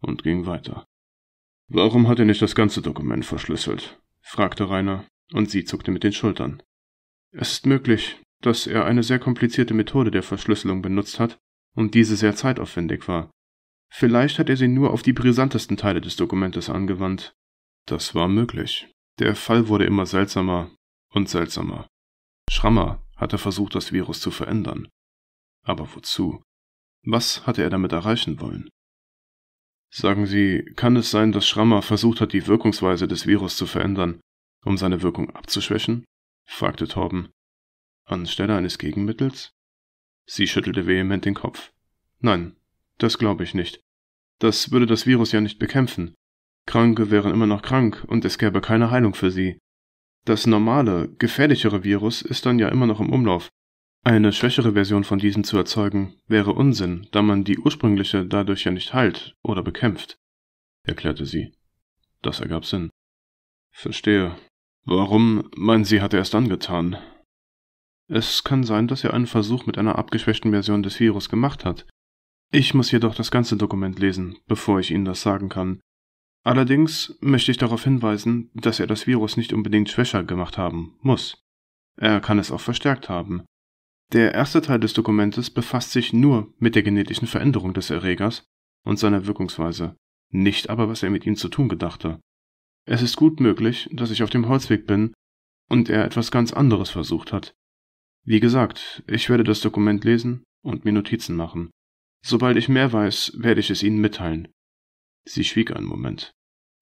und ging weiter. Warum hat er nicht das ganze Dokument verschlüsselt? fragte Rainer, und sie zuckte mit den Schultern. Es ist möglich, dass er eine sehr komplizierte Methode der Verschlüsselung benutzt hat und diese sehr zeitaufwendig war. Vielleicht hat er sie nur auf die brisantesten Teile des Dokumentes angewandt. Das war möglich. Der Fall wurde immer seltsamer und seltsamer. Schrammer hatte versucht, das Virus zu verändern. Aber wozu? Was hatte er damit erreichen wollen? Sagen Sie, kann es sein, dass Schrammer versucht hat, die Wirkungsweise des Virus zu verändern, um seine Wirkung abzuschwächen? fragte Torben. Anstelle eines Gegenmittels? Sie schüttelte vehement den Kopf. Nein, das glaube ich nicht. Das würde das Virus ja nicht bekämpfen. Kranke wären immer noch krank und es gäbe keine Heilung für sie. Das normale, gefährlichere Virus ist dann ja immer noch im Umlauf eine schwächere Version von diesen zu erzeugen, wäre Unsinn, da man die ursprüngliche dadurch ja nicht heilt oder bekämpft, erklärte sie. Das ergab Sinn. Verstehe. Warum meinen sie hat er es dann getan? Es kann sein, dass er einen Versuch mit einer abgeschwächten Version des Virus gemacht hat. Ich muss jedoch das ganze Dokument lesen, bevor ich Ihnen das sagen kann. Allerdings möchte ich darauf hinweisen, dass er das Virus nicht unbedingt schwächer gemacht haben muss. Er kann es auch verstärkt haben. Der erste Teil des Dokumentes befasst sich nur mit der genetischen Veränderung des Erregers und seiner Wirkungsweise, nicht aber, was er mit ihm zu tun gedachte. Es ist gut möglich, dass ich auf dem Holzweg bin und er etwas ganz anderes versucht hat. Wie gesagt, ich werde das Dokument lesen und mir Notizen machen. Sobald ich mehr weiß, werde ich es Ihnen mitteilen. Sie schwieg einen Moment,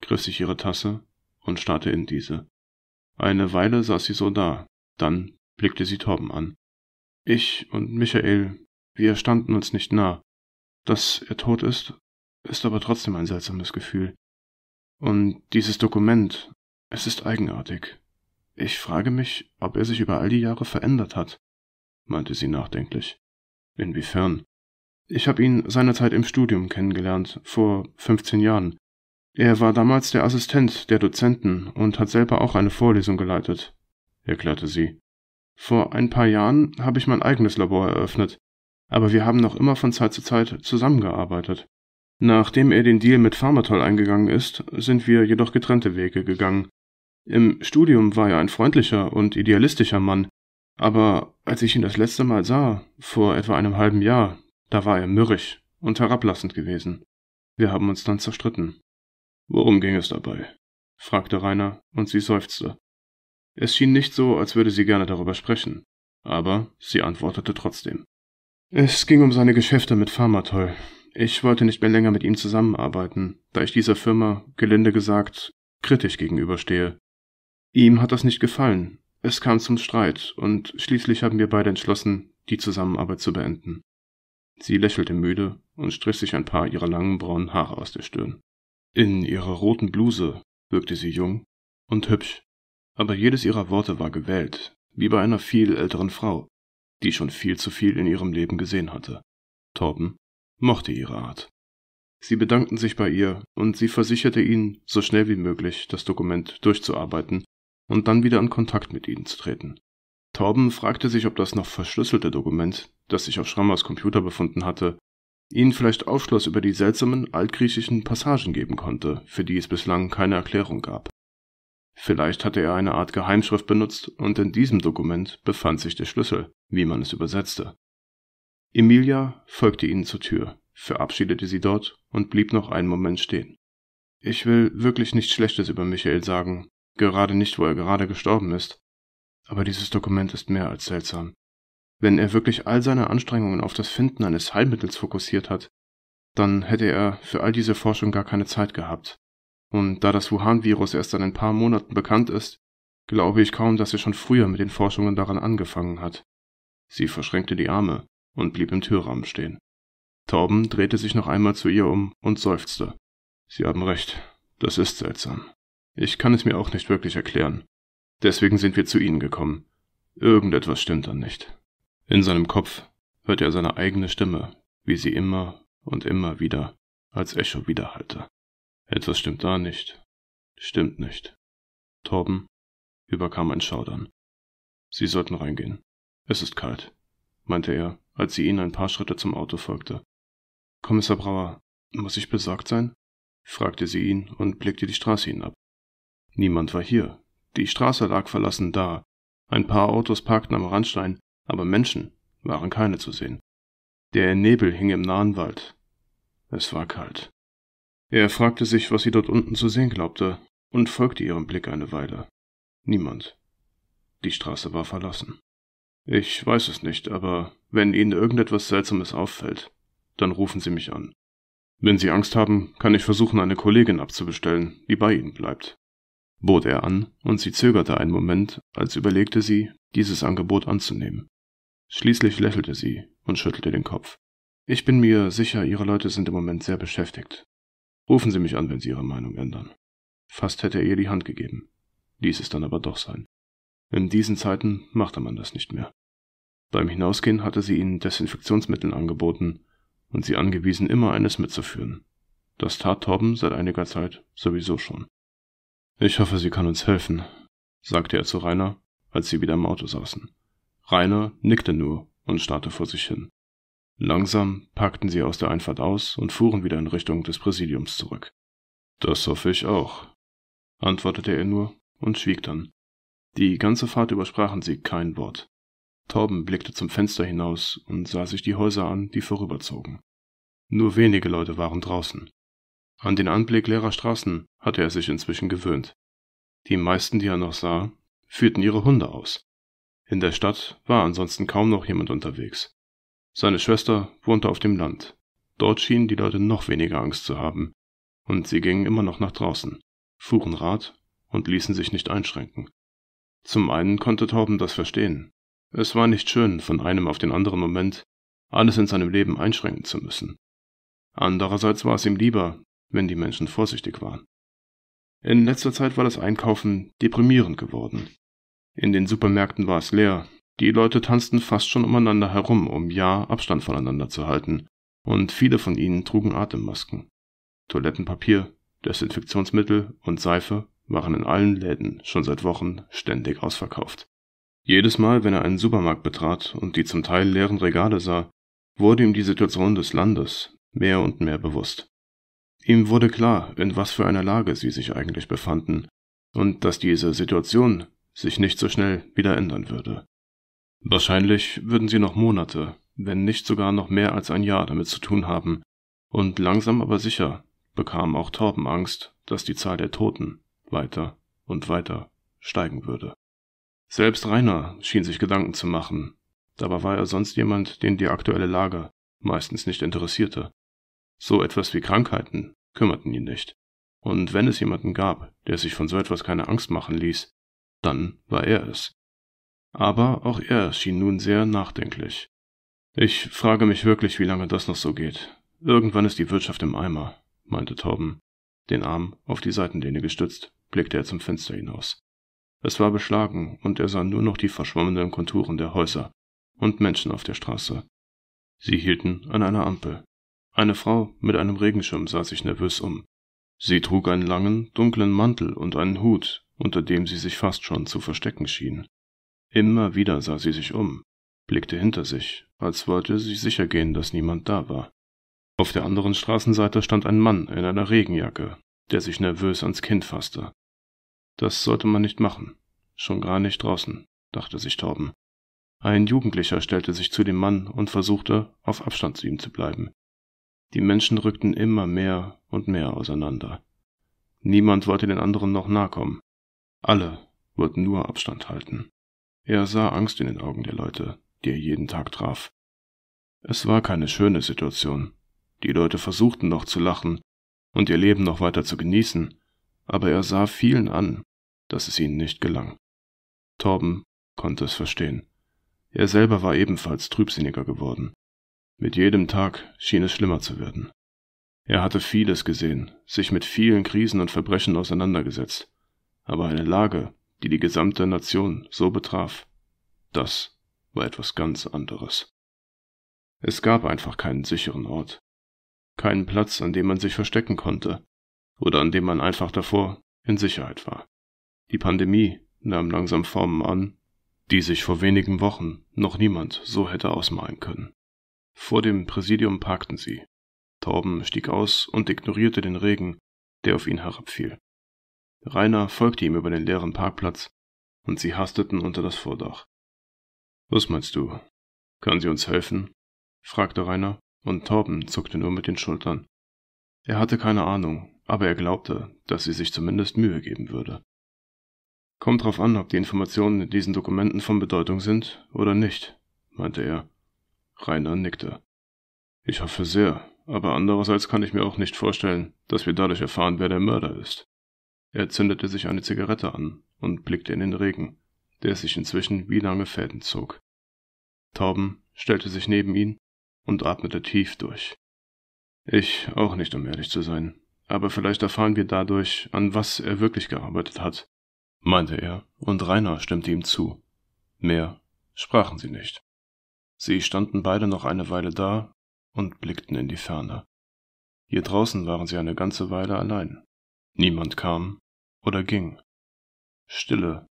griff sich ihre Tasse und starrte in diese. Eine Weile saß sie so da, dann blickte sie Torben an. Ich und Michael, wir standen uns nicht nah. Dass er tot ist, ist aber trotzdem ein seltsames Gefühl. Und dieses Dokument, es ist eigenartig. Ich frage mich, ob er sich über all die Jahre verändert hat, meinte sie nachdenklich. Inwiefern? Ich habe ihn seinerzeit im Studium kennengelernt, vor 15 Jahren. Er war damals der Assistent der Dozenten und hat selber auch eine Vorlesung geleitet, erklärte sie. Vor ein paar Jahren habe ich mein eigenes Labor eröffnet, aber wir haben noch immer von Zeit zu Zeit zusammengearbeitet. Nachdem er den Deal mit Pharmatol eingegangen ist, sind wir jedoch getrennte Wege gegangen. Im Studium war er ein freundlicher und idealistischer Mann, aber als ich ihn das letzte Mal sah, vor etwa einem halben Jahr, da war er mürrig und herablassend gewesen. Wir haben uns dann zerstritten. Worum ging es dabei? fragte Rainer, und sie seufzte. Es schien nicht so, als würde sie gerne darüber sprechen, aber sie antwortete trotzdem. Es ging um seine Geschäfte mit Pharmatol. Ich wollte nicht mehr länger mit ihm zusammenarbeiten, da ich dieser Firma, gelinde gesagt, kritisch gegenüberstehe. Ihm hat das nicht gefallen. Es kam zum Streit, und schließlich haben wir beide entschlossen, die Zusammenarbeit zu beenden. Sie lächelte müde und strich sich ein paar ihrer langen braunen Haare aus der Stirn. In ihrer roten Bluse wirkte sie jung und hübsch aber jedes ihrer Worte war gewählt, wie bei einer viel älteren Frau, die schon viel zu viel in ihrem Leben gesehen hatte. Torben mochte ihre Art. Sie bedankten sich bei ihr und sie versicherte ihnen, so schnell wie möglich das Dokument durchzuarbeiten und dann wieder in Kontakt mit ihnen zu treten. Torben fragte sich, ob das noch verschlüsselte Dokument, das sich auf Schrammers Computer befunden hatte, ihnen vielleicht Aufschluss über die seltsamen altgriechischen Passagen geben konnte, für die es bislang keine Erklärung gab. Vielleicht hatte er eine Art Geheimschrift benutzt und in diesem Dokument befand sich der Schlüssel, wie man es übersetzte. Emilia folgte ihnen zur Tür, verabschiedete sie dort und blieb noch einen Moment stehen. Ich will wirklich nichts Schlechtes über Michael sagen, gerade nicht, wo er gerade gestorben ist. Aber dieses Dokument ist mehr als seltsam. Wenn er wirklich all seine Anstrengungen auf das Finden eines Heilmittels fokussiert hat, dann hätte er für all diese Forschung gar keine Zeit gehabt. Und da das Wuhan-Virus erst seit ein paar Monaten bekannt ist, glaube ich kaum, dass er schon früher mit den Forschungen daran angefangen hat. Sie verschränkte die Arme und blieb im Türrahmen stehen. Torben drehte sich noch einmal zu ihr um und seufzte. Sie haben recht, das ist seltsam. Ich kann es mir auch nicht wirklich erklären. Deswegen sind wir zu Ihnen gekommen. Irgendetwas stimmt dann nicht. In seinem Kopf hörte er seine eigene Stimme, wie sie immer und immer wieder als Echo widerhallte. Etwas stimmt da nicht. Stimmt nicht. Torben überkam ein Schaudern. Sie sollten reingehen. Es ist kalt, meinte er, als sie ihn ein paar Schritte zum Auto folgte. Kommissar Brauer, muss ich besorgt sein? fragte sie ihn und blickte die Straße hinab. Niemand war hier. Die Straße lag verlassen da. Ein paar Autos parkten am Randstein, aber Menschen waren keine zu sehen. Der Nebel hing im nahen Wald. Es war kalt. Er fragte sich, was sie dort unten zu sehen glaubte, und folgte ihrem Blick eine Weile. Niemand. Die Straße war verlassen. Ich weiß es nicht, aber wenn Ihnen irgendetwas Seltsames auffällt, dann rufen Sie mich an. Wenn Sie Angst haben, kann ich versuchen, eine Kollegin abzubestellen, die bei Ihnen bleibt. Bot er an, und sie zögerte einen Moment, als überlegte sie, dieses Angebot anzunehmen. Schließlich lächelte sie und schüttelte den Kopf. Ich bin mir sicher, Ihre Leute sind im Moment sehr beschäftigt. Rufen Sie mich an, wenn Sie Ihre Meinung ändern. Fast hätte er ihr die Hand gegeben, ließ es dann aber doch sein. In diesen Zeiten machte man das nicht mehr. Beim Hinausgehen hatte sie ihnen Desinfektionsmittel angeboten und sie angewiesen, immer eines mitzuführen. Das tat Torben seit einiger Zeit sowieso schon. Ich hoffe, sie kann uns helfen, sagte er zu Rainer, als sie wieder im Auto saßen. Rainer nickte nur und starrte vor sich hin. Langsam packten sie aus der Einfahrt aus und fuhren wieder in Richtung des Präsidiums zurück. Das hoffe ich auch, antwortete er nur und schwieg dann. Die ganze Fahrt übersprachen sie kein Wort. Torben blickte zum Fenster hinaus und sah sich die Häuser an, die vorüberzogen. Nur wenige Leute waren draußen. An den Anblick leerer Straßen hatte er sich inzwischen gewöhnt. Die meisten, die er noch sah, führten ihre Hunde aus. In der Stadt war ansonsten kaum noch jemand unterwegs. Seine Schwester wohnte auf dem Land. Dort schienen die Leute noch weniger Angst zu haben, und sie gingen immer noch nach draußen, fuhren Rad und ließen sich nicht einschränken. Zum einen konnte Torben das verstehen. Es war nicht schön, von einem auf den anderen Moment alles in seinem Leben einschränken zu müssen. Andererseits war es ihm lieber, wenn die Menschen vorsichtig waren. In letzter Zeit war das Einkaufen deprimierend geworden. In den Supermärkten war es leer, die Leute tanzten fast schon umeinander herum, um ja Abstand voneinander zu halten, und viele von ihnen trugen Atemmasken. Toilettenpapier, Desinfektionsmittel und Seife waren in allen Läden schon seit Wochen ständig ausverkauft. Jedes Mal, wenn er einen Supermarkt betrat und die zum Teil leeren Regale sah, wurde ihm die Situation des Landes mehr und mehr bewusst. Ihm wurde klar, in was für einer Lage sie sich eigentlich befanden und dass diese Situation sich nicht so schnell wieder ändern würde. Wahrscheinlich würden sie noch Monate, wenn nicht sogar noch mehr als ein Jahr damit zu tun haben, und langsam aber sicher bekam auch Torben Angst, dass die Zahl der Toten weiter und weiter steigen würde. Selbst Rainer schien sich Gedanken zu machen, dabei war er sonst jemand, den die aktuelle Lage meistens nicht interessierte. So etwas wie Krankheiten kümmerten ihn nicht, und wenn es jemanden gab, der sich von so etwas keine Angst machen ließ, dann war er es aber auch er schien nun sehr nachdenklich. Ich frage mich wirklich, wie lange das noch so geht. Irgendwann ist die Wirtschaft im Eimer, meinte Torben. Den Arm auf die Seitenlehne gestützt, blickte er zum Fenster hinaus. Es war beschlagen, und er sah nur noch die verschwommenen Konturen der Häuser und Menschen auf der Straße. Sie hielten an einer Ampel. Eine Frau mit einem Regenschirm sah sich nervös um. Sie trug einen langen, dunklen Mantel und einen Hut, unter dem sie sich fast schon zu verstecken schien. Immer wieder sah sie sich um, blickte hinter sich, als wollte sie sicher gehen, dass niemand da war. Auf der anderen Straßenseite stand ein Mann in einer Regenjacke, der sich nervös ans Kinn fasste. Das sollte man nicht machen, schon gar nicht draußen, dachte sich Torben. Ein Jugendlicher stellte sich zu dem Mann und versuchte, auf Abstand zu ihm zu bleiben. Die Menschen rückten immer mehr und mehr auseinander. Niemand wollte den anderen noch nahe kommen. Alle wollten nur Abstand halten. Er sah Angst in den Augen der Leute, die er jeden Tag traf. Es war keine schöne Situation. Die Leute versuchten noch zu lachen und ihr Leben noch weiter zu genießen, aber er sah vielen an, dass es ihnen nicht gelang. Torben konnte es verstehen. Er selber war ebenfalls trübsinniger geworden. Mit jedem Tag schien es schlimmer zu werden. Er hatte vieles gesehen, sich mit vielen Krisen und Verbrechen auseinandergesetzt, aber eine Lage, die die gesamte Nation so betraf, das war etwas ganz anderes. Es gab einfach keinen sicheren Ort, keinen Platz, an dem man sich verstecken konnte oder an dem man einfach davor in Sicherheit war. Die Pandemie nahm langsam Formen an, die sich vor wenigen Wochen noch niemand so hätte ausmalen können. Vor dem Präsidium parkten sie. Torben stieg aus und ignorierte den Regen, der auf ihn herabfiel. Rainer folgte ihm über den leeren Parkplatz, und sie hasteten unter das Vordach. Was meinst du? Kann sie uns helfen? fragte Rainer, und Torben zuckte nur mit den Schultern. Er hatte keine Ahnung, aber er glaubte, dass sie sich zumindest Mühe geben würde. Kommt drauf an, ob die Informationen in diesen Dokumenten von Bedeutung sind oder nicht, meinte er. Rainer nickte. Ich hoffe sehr, aber andererseits kann ich mir auch nicht vorstellen, dass wir dadurch erfahren, wer der Mörder ist. Er zündete sich eine Zigarette an und blickte in den Regen, der sich inzwischen wie lange Fäden zog. Tauben stellte sich neben ihn und atmete tief durch. Ich auch nicht, um ehrlich zu sein, aber vielleicht erfahren wir dadurch, an was er wirklich gearbeitet hat, meinte er, und Rainer stimmte ihm zu. Mehr sprachen sie nicht. Sie standen beide noch eine Weile da und blickten in die Ferne. Hier draußen waren sie eine ganze Weile allein. Niemand kam oder ging. Stille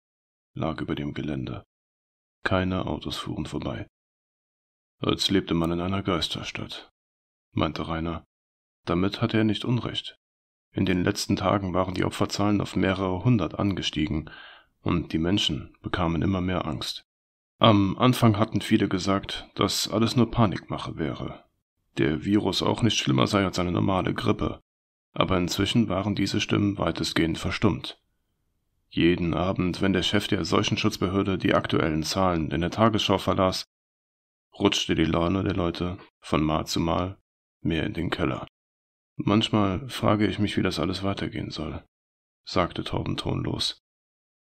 lag über dem Gelände. Keine Autos fuhren vorbei. Als lebte man in einer Geisterstadt, meinte Rainer. Damit hatte er nicht Unrecht. In den letzten Tagen waren die Opferzahlen auf mehrere hundert angestiegen, und die Menschen bekamen immer mehr Angst. Am Anfang hatten viele gesagt, dass alles nur Panikmache wäre, der Virus auch nicht schlimmer sei als eine normale Grippe, aber inzwischen waren diese Stimmen weitestgehend verstummt. Jeden Abend, wenn der Chef der Seuchenschutzbehörde die aktuellen Zahlen in der Tagesschau verlas, rutschte die Laune der Leute von Mal zu Mal mehr in den Keller. Manchmal frage ich mich, wie das alles weitergehen soll, sagte Torben tonlos.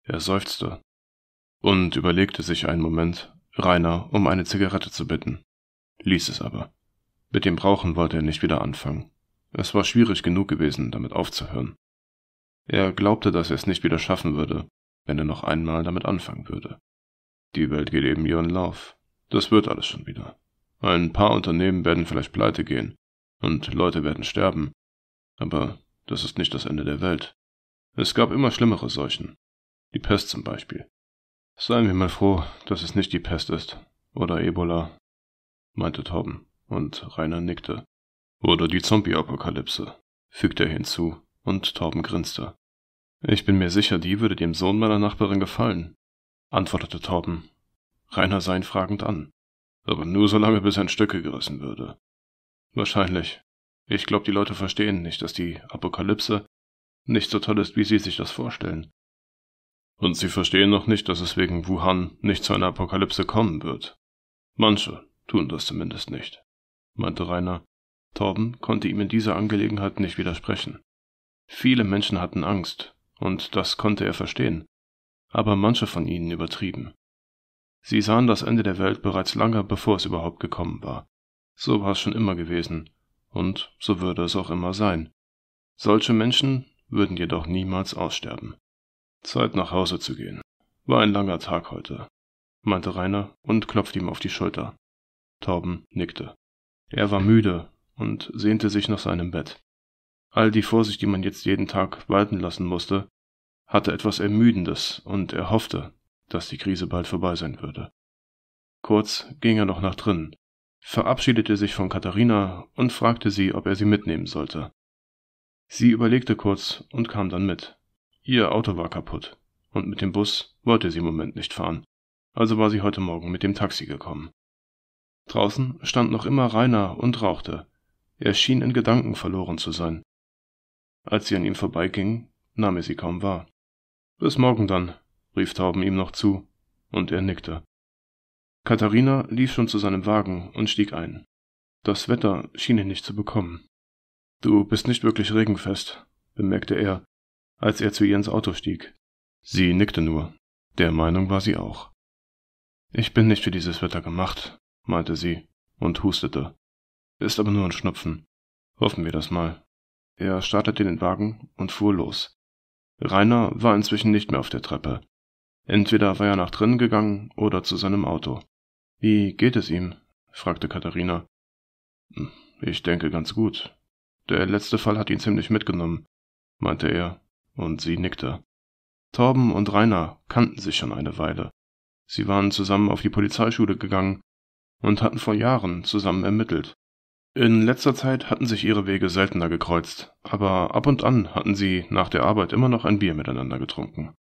Er seufzte und überlegte sich einen Moment, Rainer um eine Zigarette zu bitten, ließ es aber. Mit dem Rauchen wollte er nicht wieder anfangen. Es war schwierig genug gewesen, damit aufzuhören. Er glaubte, dass er es nicht wieder schaffen würde, wenn er noch einmal damit anfangen würde. Die Welt geht eben ihren Lauf. Das wird alles schon wieder. Ein paar Unternehmen werden vielleicht pleite gehen und Leute werden sterben. Aber das ist nicht das Ende der Welt. Es gab immer schlimmere Seuchen. Die Pest zum Beispiel. Seien wir mal froh, dass es nicht die Pest ist. Oder Ebola, meinte Tom, und Rainer nickte. Oder die Zombie-Apokalypse, fügte er hinzu, und Torben grinste. Ich bin mir sicher, die würde dem Sohn meiner Nachbarin gefallen, antwortete Torben. Rainer sah ihn fragend an, aber nur so lange, bis er in Stücke gerissen würde. Wahrscheinlich. Ich glaube, die Leute verstehen nicht, dass die Apokalypse nicht so toll ist, wie sie sich das vorstellen. Und sie verstehen noch nicht, dass es wegen Wuhan nicht zu einer Apokalypse kommen wird. Manche tun das zumindest nicht, meinte Rainer Torben konnte ihm in dieser Angelegenheit nicht widersprechen. Viele Menschen hatten Angst, und das konnte er verstehen, aber manche von ihnen übertrieben. Sie sahen das Ende der Welt bereits lange, bevor es überhaupt gekommen war. So war es schon immer gewesen, und so würde es auch immer sein. Solche Menschen würden jedoch niemals aussterben. Zeit nach Hause zu gehen. War ein langer Tag heute, meinte Rainer und klopfte ihm auf die Schulter. Torben nickte. Er war müde und sehnte sich nach seinem Bett. All die Vorsicht, die man jetzt jeden Tag walten lassen musste, hatte etwas Ermüdendes, und er hoffte, dass die Krise bald vorbei sein würde. Kurz ging er noch nach drinnen, verabschiedete sich von Katharina und fragte sie, ob er sie mitnehmen sollte. Sie überlegte kurz und kam dann mit. Ihr Auto war kaputt, und mit dem Bus wollte sie im Moment nicht fahren, also war sie heute Morgen mit dem Taxi gekommen. Draußen stand noch immer Rainer und rauchte, er schien in Gedanken verloren zu sein. Als sie an ihm vorbeiging, nahm er sie kaum wahr. Bis morgen dann, rief Tauben ihm noch zu, und er nickte. Katharina lief schon zu seinem Wagen und stieg ein. Das Wetter schien ihn nicht zu bekommen. Du bist nicht wirklich regenfest, bemerkte er, als er zu ihr ins Auto stieg. Sie nickte nur. Der Meinung war sie auch. Ich bin nicht für dieses Wetter gemacht, meinte sie und hustete. Ist aber nur ein Schnupfen. Hoffen wir das mal. Er startete den Wagen und fuhr los. Rainer war inzwischen nicht mehr auf der Treppe. Entweder war er nach drinnen gegangen oder zu seinem Auto. Wie geht es ihm? fragte Katharina. Hm, ich denke ganz gut. Der letzte Fall hat ihn ziemlich mitgenommen, meinte er, und sie nickte. Torben und Rainer kannten sich schon eine Weile. Sie waren zusammen auf die Polizeischule gegangen und hatten vor Jahren zusammen ermittelt. In letzter Zeit hatten sich ihre Wege seltener gekreuzt, aber ab und an hatten sie nach der Arbeit immer noch ein Bier miteinander getrunken.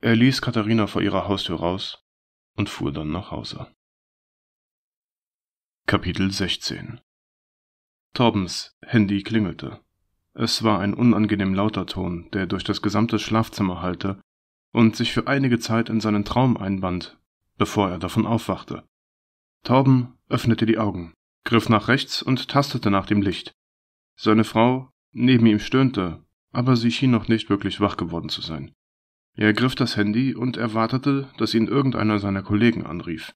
Er ließ Katharina vor ihrer Haustür raus und fuhr dann nach Hause. Kapitel 16 Torbens Handy klingelte. Es war ein unangenehm lauter Ton, der durch das gesamte Schlafzimmer hallte und sich für einige Zeit in seinen Traum einband, bevor er davon aufwachte. Torben öffnete die Augen griff nach rechts und tastete nach dem Licht. Seine Frau neben ihm stöhnte, aber sie schien noch nicht wirklich wach geworden zu sein. Er griff das Handy und erwartete, dass ihn irgendeiner seiner Kollegen anrief.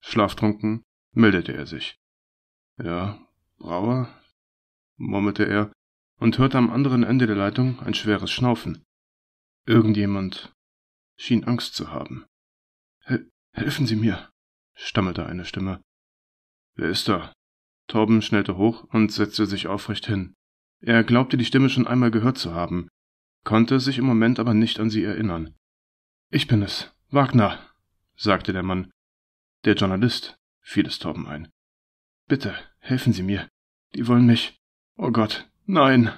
Schlaftrunken meldete er sich. Ja, Brauer? murmelte er und hörte am anderen Ende der Leitung ein schweres Schnaufen. Irgendjemand schien Angst zu haben. Helfen Sie mir, stammelte eine Stimme. Wer ist da? Torben schnellte hoch und setzte sich aufrecht hin. Er glaubte die Stimme schon einmal gehört zu haben, konnte sich im Moment aber nicht an sie erinnern. Ich bin es, Wagner, sagte der Mann. Der Journalist, fiel es Torben ein. Bitte, helfen Sie mir. Die wollen mich. Oh Gott, nein.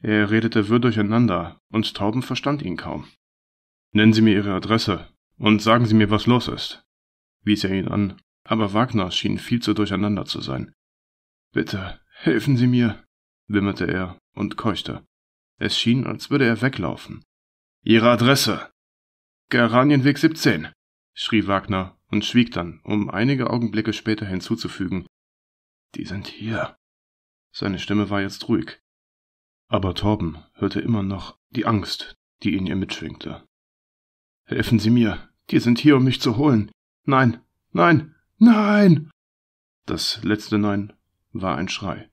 Er redete wirr durcheinander, und Torben verstand ihn kaum. Nennen Sie mir Ihre Adresse und sagen Sie mir, was los ist, wies er ihn an aber Wagner schien viel zu durcheinander zu sein. Bitte, helfen Sie mir, wimmerte er und keuchte. Es schien, als würde er weglaufen. Ihre Adresse. Geranienweg 17, schrie Wagner und schwieg dann, um einige Augenblicke später hinzuzufügen. Die sind hier. Seine Stimme war jetzt ruhig. Aber Torben hörte immer noch die Angst, die in ihr mitschwingte. Helfen Sie mir, die sind hier, um mich zu holen. Nein, nein, Nein! Das letzte Nein war ein Schrei,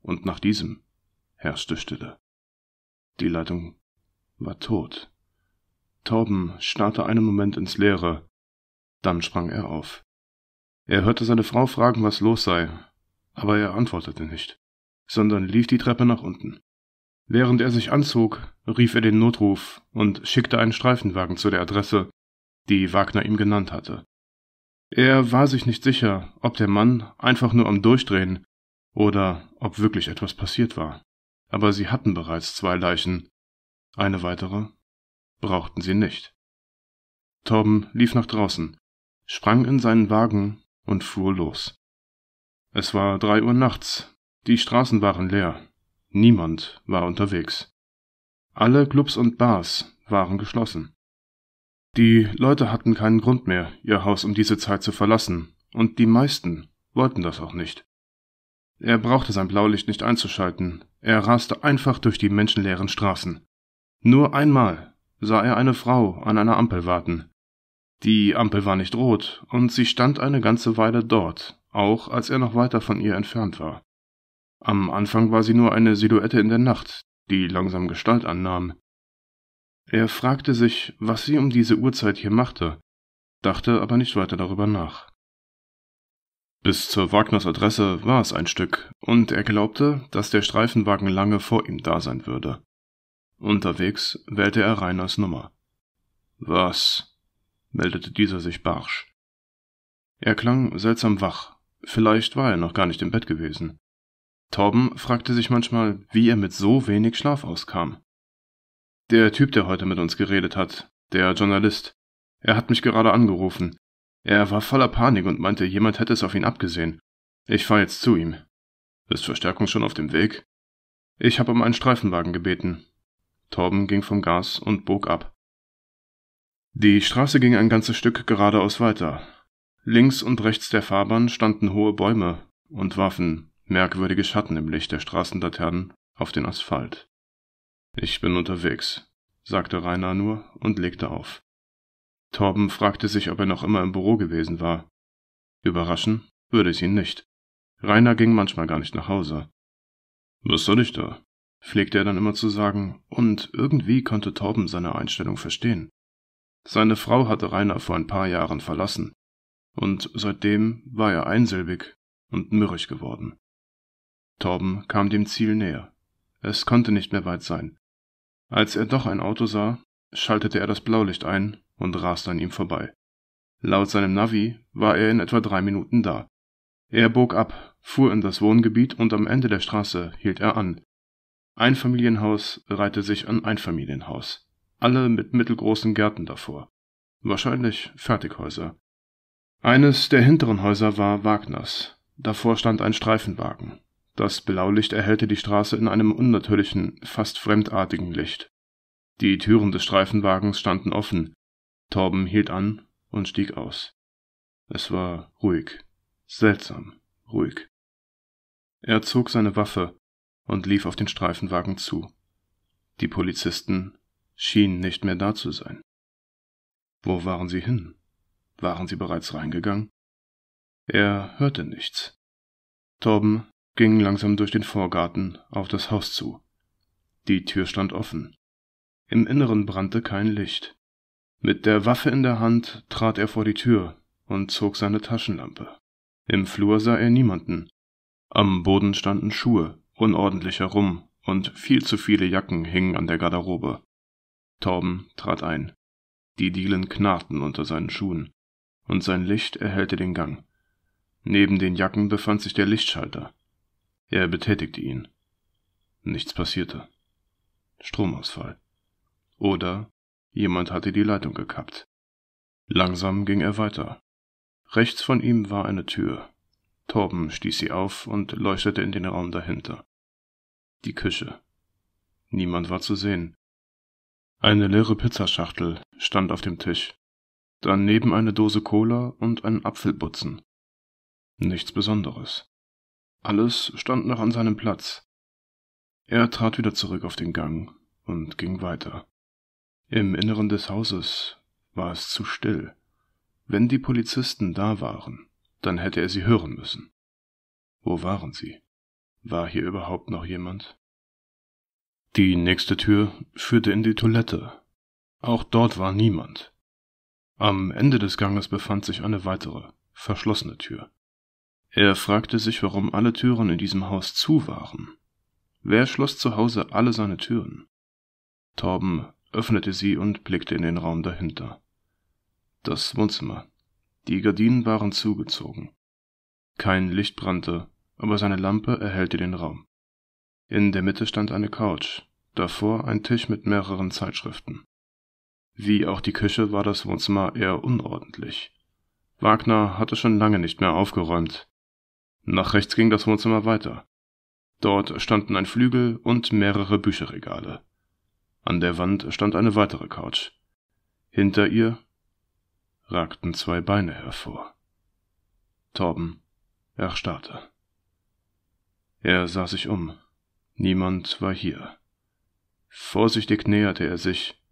und nach diesem herrschte Stille. Die Leitung war tot. Torben starrte einen Moment ins Leere, dann sprang er auf. Er hörte seine Frau fragen, was los sei, aber er antwortete nicht, sondern lief die Treppe nach unten. Während er sich anzog, rief er den Notruf und schickte einen Streifenwagen zu der Adresse, die Wagner ihm genannt hatte. Er war sich nicht sicher, ob der Mann einfach nur am Durchdrehen oder ob wirklich etwas passiert war. Aber sie hatten bereits zwei Leichen. Eine weitere brauchten sie nicht. Torben lief nach draußen, sprang in seinen Wagen und fuhr los. Es war drei Uhr nachts, die Straßen waren leer, niemand war unterwegs. Alle Clubs und Bars waren geschlossen. Die Leute hatten keinen Grund mehr, ihr Haus um diese Zeit zu verlassen, und die meisten wollten das auch nicht. Er brauchte sein Blaulicht nicht einzuschalten, er raste einfach durch die menschenleeren Straßen. Nur einmal sah er eine Frau an einer Ampel warten. Die Ampel war nicht rot, und sie stand eine ganze Weile dort, auch als er noch weiter von ihr entfernt war. Am Anfang war sie nur eine Silhouette in der Nacht, die langsam Gestalt annahm. Er fragte sich, was sie um diese Uhrzeit hier machte, dachte aber nicht weiter darüber nach. Bis zur Wagners Adresse war es ein Stück, und er glaubte, dass der Streifenwagen lange vor ihm da sein würde. Unterwegs wählte er Reiners Nummer. Was? meldete dieser sich barsch. Er klang seltsam wach, vielleicht war er noch gar nicht im Bett gewesen. Torben fragte sich manchmal, wie er mit so wenig Schlaf auskam. Der Typ, der heute mit uns geredet hat, der Journalist, er hat mich gerade angerufen. Er war voller Panik und meinte, jemand hätte es auf ihn abgesehen. Ich fahre jetzt zu ihm. Ist Verstärkung schon auf dem Weg? Ich habe um einen Streifenwagen gebeten. Torben ging vom Gas und bog ab. Die Straße ging ein ganzes Stück geradeaus weiter. Links und rechts der Fahrbahn standen hohe Bäume und warfen merkwürdige Schatten im Licht der Straßenlaternen auf den Asphalt. Ich bin unterwegs, sagte Rainer nur und legte auf. Torben fragte sich, ob er noch immer im Büro gewesen war. Überraschen würde es ihn nicht. Rainer ging manchmal gar nicht nach Hause. Was soll ich da? pflegte er dann immer zu sagen, und irgendwie konnte Torben seine Einstellung verstehen. Seine Frau hatte Rainer vor ein paar Jahren verlassen, und seitdem war er einsilbig und mürrisch geworden. Torben kam dem Ziel näher. Es konnte nicht mehr weit sein. Als er doch ein Auto sah, schaltete er das Blaulicht ein und raste an ihm vorbei. Laut seinem Navi war er in etwa drei Minuten da. Er bog ab, fuhr in das Wohngebiet und am Ende der Straße hielt er an. Ein Familienhaus reihte sich an Einfamilienhaus, alle mit mittelgroßen Gärten davor. Wahrscheinlich Fertighäuser. Eines der hinteren Häuser war Wagners. Davor stand ein Streifenwagen. Das Blaulicht erhellte die Straße in einem unnatürlichen, fast fremdartigen Licht. Die Türen des Streifenwagens standen offen. Torben hielt an und stieg aus. Es war ruhig, seltsam ruhig. Er zog seine Waffe und lief auf den Streifenwagen zu. Die Polizisten schienen nicht mehr da zu sein. Wo waren sie hin? Waren sie bereits reingegangen? Er hörte nichts. Torben ging langsam durch den Vorgarten auf das Haus zu. Die Tür stand offen. Im Inneren brannte kein Licht. Mit der Waffe in der Hand trat er vor die Tür und zog seine Taschenlampe. Im Flur sah er niemanden. Am Boden standen Schuhe, unordentlich herum, und viel zu viele Jacken hingen an der Garderobe. Torben trat ein. Die Dielen knarrten unter seinen Schuhen, und sein Licht erhellte den Gang. Neben den Jacken befand sich der Lichtschalter. Er betätigte ihn. Nichts passierte. Stromausfall. Oder jemand hatte die Leitung gekappt. Langsam ging er weiter. Rechts von ihm war eine Tür. Torben stieß sie auf und leuchtete in den Raum dahinter. Die Küche. Niemand war zu sehen. Eine leere Pizzaschachtel stand auf dem Tisch. Daneben eine Dose Cola und ein Apfelbutzen. Nichts Besonderes. Alles stand noch an seinem Platz. Er trat wieder zurück auf den Gang und ging weiter. Im Inneren des Hauses war es zu still. Wenn die Polizisten da waren, dann hätte er sie hören müssen. Wo waren sie? War hier überhaupt noch jemand? Die nächste Tür führte in die Toilette. Auch dort war niemand. Am Ende des Ganges befand sich eine weitere, verschlossene Tür. Er fragte sich, warum alle Türen in diesem Haus zu waren. Wer schloss zu Hause alle seine Türen? Torben öffnete sie und blickte in den Raum dahinter. Das Wohnzimmer. Die Gardinen waren zugezogen. Kein Licht brannte, aber seine Lampe erhellte den Raum. In der Mitte stand eine Couch, davor ein Tisch mit mehreren Zeitschriften. Wie auch die Küche war das Wohnzimmer eher unordentlich. Wagner hatte schon lange nicht mehr aufgeräumt, nach rechts ging das Wohnzimmer weiter. Dort standen ein Flügel und mehrere Bücherregale. An der Wand stand eine weitere Couch. Hinter ihr ragten zwei Beine hervor. Torben erstarrte. Er sah sich um. Niemand war hier. Vorsichtig näherte er sich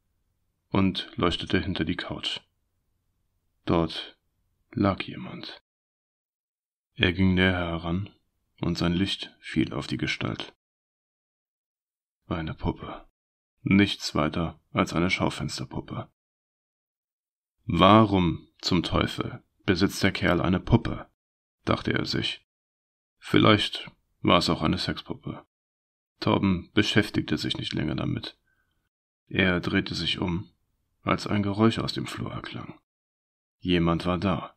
und leuchtete hinter die Couch. Dort lag jemand. Er ging näher heran, und sein Licht fiel auf die Gestalt. Eine Puppe. Nichts weiter als eine Schaufensterpuppe. Warum zum Teufel besitzt der Kerl eine Puppe? dachte er sich. Vielleicht war es auch eine Sexpuppe. Torben beschäftigte sich nicht länger damit. Er drehte sich um, als ein Geräusch aus dem Flur erklang. Jemand war da.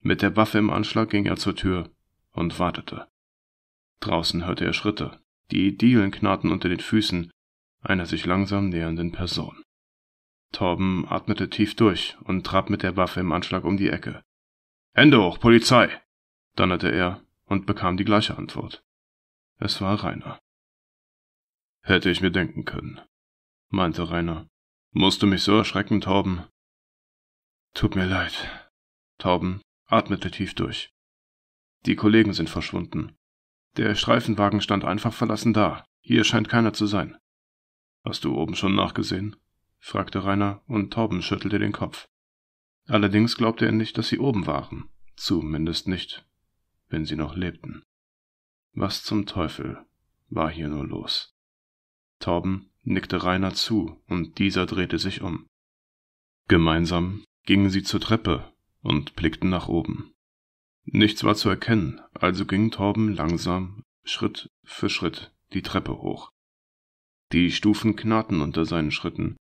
Mit der Waffe im Anschlag ging er zur Tür und wartete. Draußen hörte er Schritte. Die Dielen knarrten unter den Füßen einer sich langsam nähernden Person. Torben atmete tief durch und trab mit der Waffe im Anschlag um die Ecke. Hände hoch, Polizei! donnerte er und bekam die gleiche Antwort. Es war Rainer. Hätte ich mir denken können, meinte Rainer. Musst du mich so erschrecken, Torben? Tut mir leid. Torben atmete tief durch. Die Kollegen sind verschwunden. Der Streifenwagen stand einfach verlassen da. Hier scheint keiner zu sein. Hast du oben schon nachgesehen? fragte Rainer, und Torben schüttelte den Kopf. Allerdings glaubte er nicht, dass sie oben waren. Zumindest nicht, wenn sie noch lebten. Was zum Teufel war hier nur los? Torben nickte Rainer zu, und dieser drehte sich um. Gemeinsam gingen sie zur Treppe, und blickten nach oben. Nichts war zu erkennen, also ging Torben langsam, Schritt für Schritt, die Treppe hoch. Die Stufen knarrten unter seinen Schritten,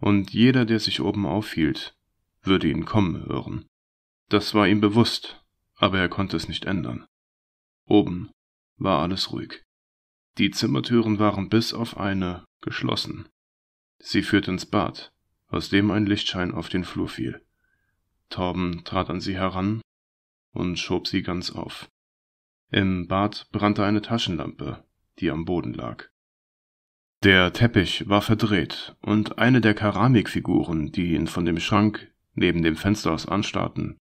und jeder, der sich oben aufhielt, würde ihn kommen hören. Das war ihm bewusst, aber er konnte es nicht ändern. Oben war alles ruhig. Die Zimmertüren waren bis auf eine geschlossen. Sie führte ins Bad, aus dem ein Lichtschein auf den Flur fiel. Torben trat an sie heran und schob sie ganz auf. Im Bad brannte eine Taschenlampe, die am Boden lag. Der Teppich war verdreht, und eine der Keramikfiguren, die ihn von dem Schrank neben dem Fenster aus anstarrten,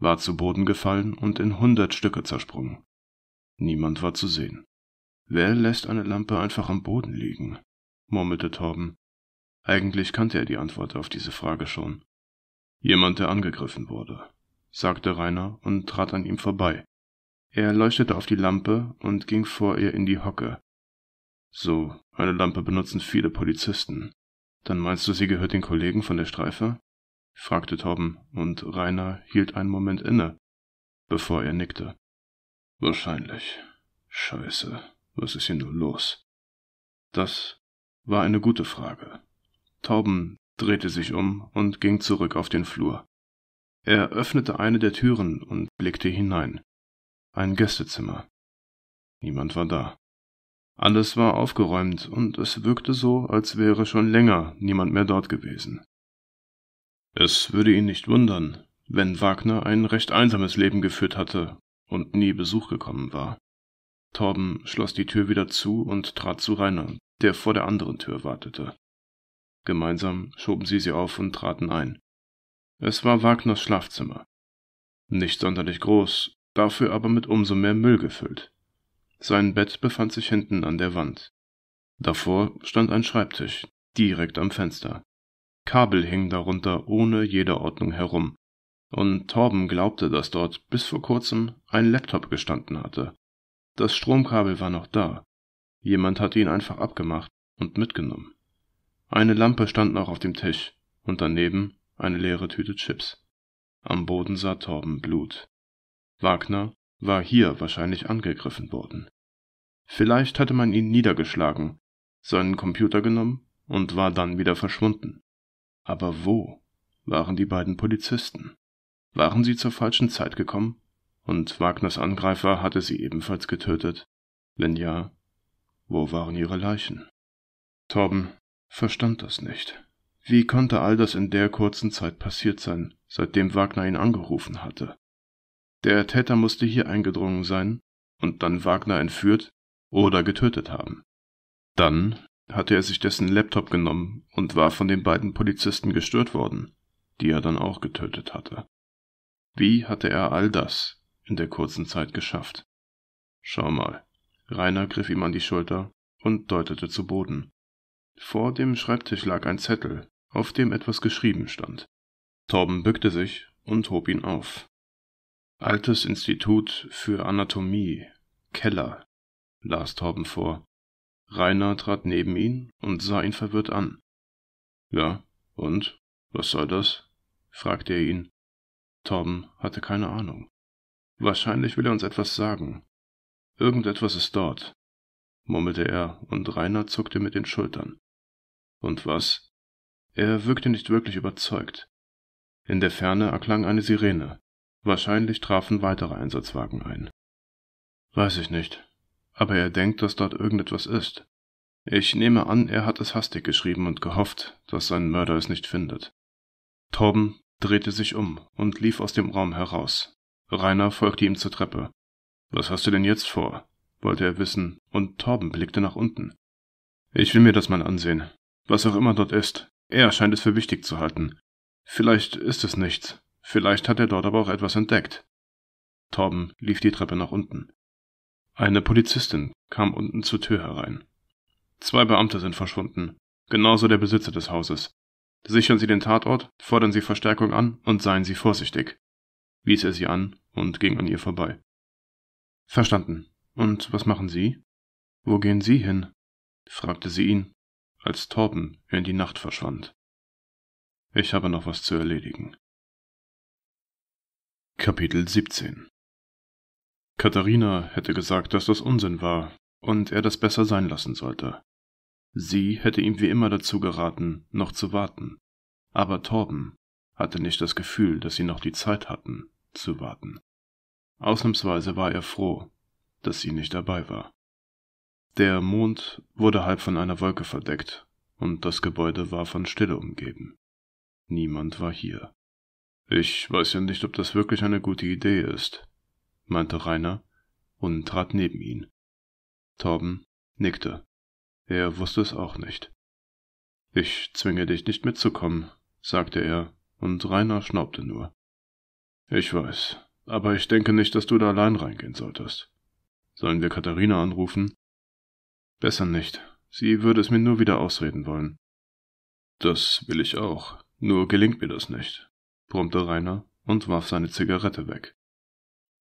war zu Boden gefallen und in hundert Stücke zersprungen. Niemand war zu sehen. Wer lässt eine Lampe einfach am Boden liegen? murmelte Torben. Eigentlich kannte er die Antwort auf diese Frage schon. Jemand, der angegriffen wurde, sagte Rainer und trat an ihm vorbei. Er leuchtete auf die Lampe und ging vor ihr in die Hocke. So, eine Lampe benutzen viele Polizisten. Dann meinst du, sie gehört den Kollegen von der Streife? fragte Tobben, und Rainer hielt einen Moment inne, bevor er nickte. Wahrscheinlich. Scheiße, was ist hier nur los? Das war eine gute Frage. Tauben drehte sich um und ging zurück auf den Flur. Er öffnete eine der Türen und blickte hinein. Ein Gästezimmer. Niemand war da. Alles war aufgeräumt und es wirkte so, als wäre schon länger niemand mehr dort gewesen. Es würde ihn nicht wundern, wenn Wagner ein recht einsames Leben geführt hatte und nie Besuch gekommen war. Torben schloss die Tür wieder zu und trat zu Rainer, der vor der anderen Tür wartete. Gemeinsam schoben sie sie auf und traten ein. Es war Wagners Schlafzimmer. Nicht sonderlich groß, dafür aber mit umso mehr Müll gefüllt. Sein Bett befand sich hinten an der Wand. Davor stand ein Schreibtisch, direkt am Fenster. Kabel hingen darunter ohne jede Ordnung herum, und Torben glaubte, dass dort bis vor kurzem ein Laptop gestanden hatte. Das Stromkabel war noch da. Jemand hatte ihn einfach abgemacht und mitgenommen. Eine Lampe stand noch auf dem Tisch und daneben eine leere Tüte Chips. Am Boden sah Torben Blut. Wagner war hier wahrscheinlich angegriffen worden. Vielleicht hatte man ihn niedergeschlagen, seinen Computer genommen und war dann wieder verschwunden. Aber wo waren die beiden Polizisten? Waren sie zur falschen Zeit gekommen? Und Wagners Angreifer hatte sie ebenfalls getötet? Wenn ja, wo waren ihre Leichen? Torben verstand das nicht. Wie konnte all das in der kurzen Zeit passiert sein, seitdem Wagner ihn angerufen hatte? Der Täter musste hier eingedrungen sein und dann Wagner entführt oder getötet haben. Dann hatte er sich dessen Laptop genommen und war von den beiden Polizisten gestört worden, die er dann auch getötet hatte. Wie hatte er all das in der kurzen Zeit geschafft? Schau mal. Rainer griff ihm an die Schulter und deutete zu Boden. Vor dem Schreibtisch lag ein Zettel, auf dem etwas geschrieben stand. Torben bückte sich und hob ihn auf. Altes Institut für Anatomie, Keller, las Torben vor. Rainer trat neben ihn und sah ihn verwirrt an. Ja, und? Was soll das? fragte er ihn. Torben hatte keine Ahnung. Wahrscheinlich will er uns etwas sagen. Irgendetwas ist dort, murmelte er, und Rainer zuckte mit den Schultern. Und was? Er wirkte nicht wirklich überzeugt. In der Ferne erklang eine Sirene. Wahrscheinlich trafen weitere Einsatzwagen ein. Weiß ich nicht. Aber er denkt, dass dort irgendetwas ist. Ich nehme an, er hat es hastig geschrieben und gehofft, dass sein Mörder es nicht findet. Torben drehte sich um und lief aus dem Raum heraus. Rainer folgte ihm zur Treppe. Was hast du denn jetzt vor? wollte er wissen, und Torben blickte nach unten. Ich will mir das mal ansehen, was auch immer dort ist, er scheint es für wichtig zu halten. Vielleicht ist es nichts, vielleicht hat er dort aber auch etwas entdeckt. Torben lief die Treppe nach unten. Eine Polizistin kam unten zur Tür herein. Zwei Beamte sind verschwunden, genauso der Besitzer des Hauses. Sichern Sie den Tatort, fordern Sie Verstärkung an und seien Sie vorsichtig, wies er sie an und ging an ihr vorbei. Verstanden. Und was machen Sie? Wo gehen Sie hin? fragte sie ihn als Torben in die Nacht verschwand. Ich habe noch was zu erledigen. Kapitel 17 Katharina hätte gesagt, dass das Unsinn war und er das besser sein lassen sollte. Sie hätte ihm wie immer dazu geraten, noch zu warten, aber Torben hatte nicht das Gefühl, dass sie noch die Zeit hatten, zu warten. Ausnahmsweise war er froh, dass sie nicht dabei war. Der Mond wurde halb von einer Wolke verdeckt, und das Gebäude war von Stille umgeben. Niemand war hier. Ich weiß ja nicht, ob das wirklich eine gute Idee ist, meinte Rainer und trat neben ihn. Torben nickte. Er wusste es auch nicht. Ich zwinge dich nicht mitzukommen, sagte er, und Rainer schnaubte nur. Ich weiß, aber ich denke nicht, dass du da allein reingehen solltest. Sollen wir Katharina anrufen? Besser nicht. Sie würde es mir nur wieder ausreden wollen. Das will ich auch. Nur gelingt mir das nicht, brummte Rainer und warf seine Zigarette weg.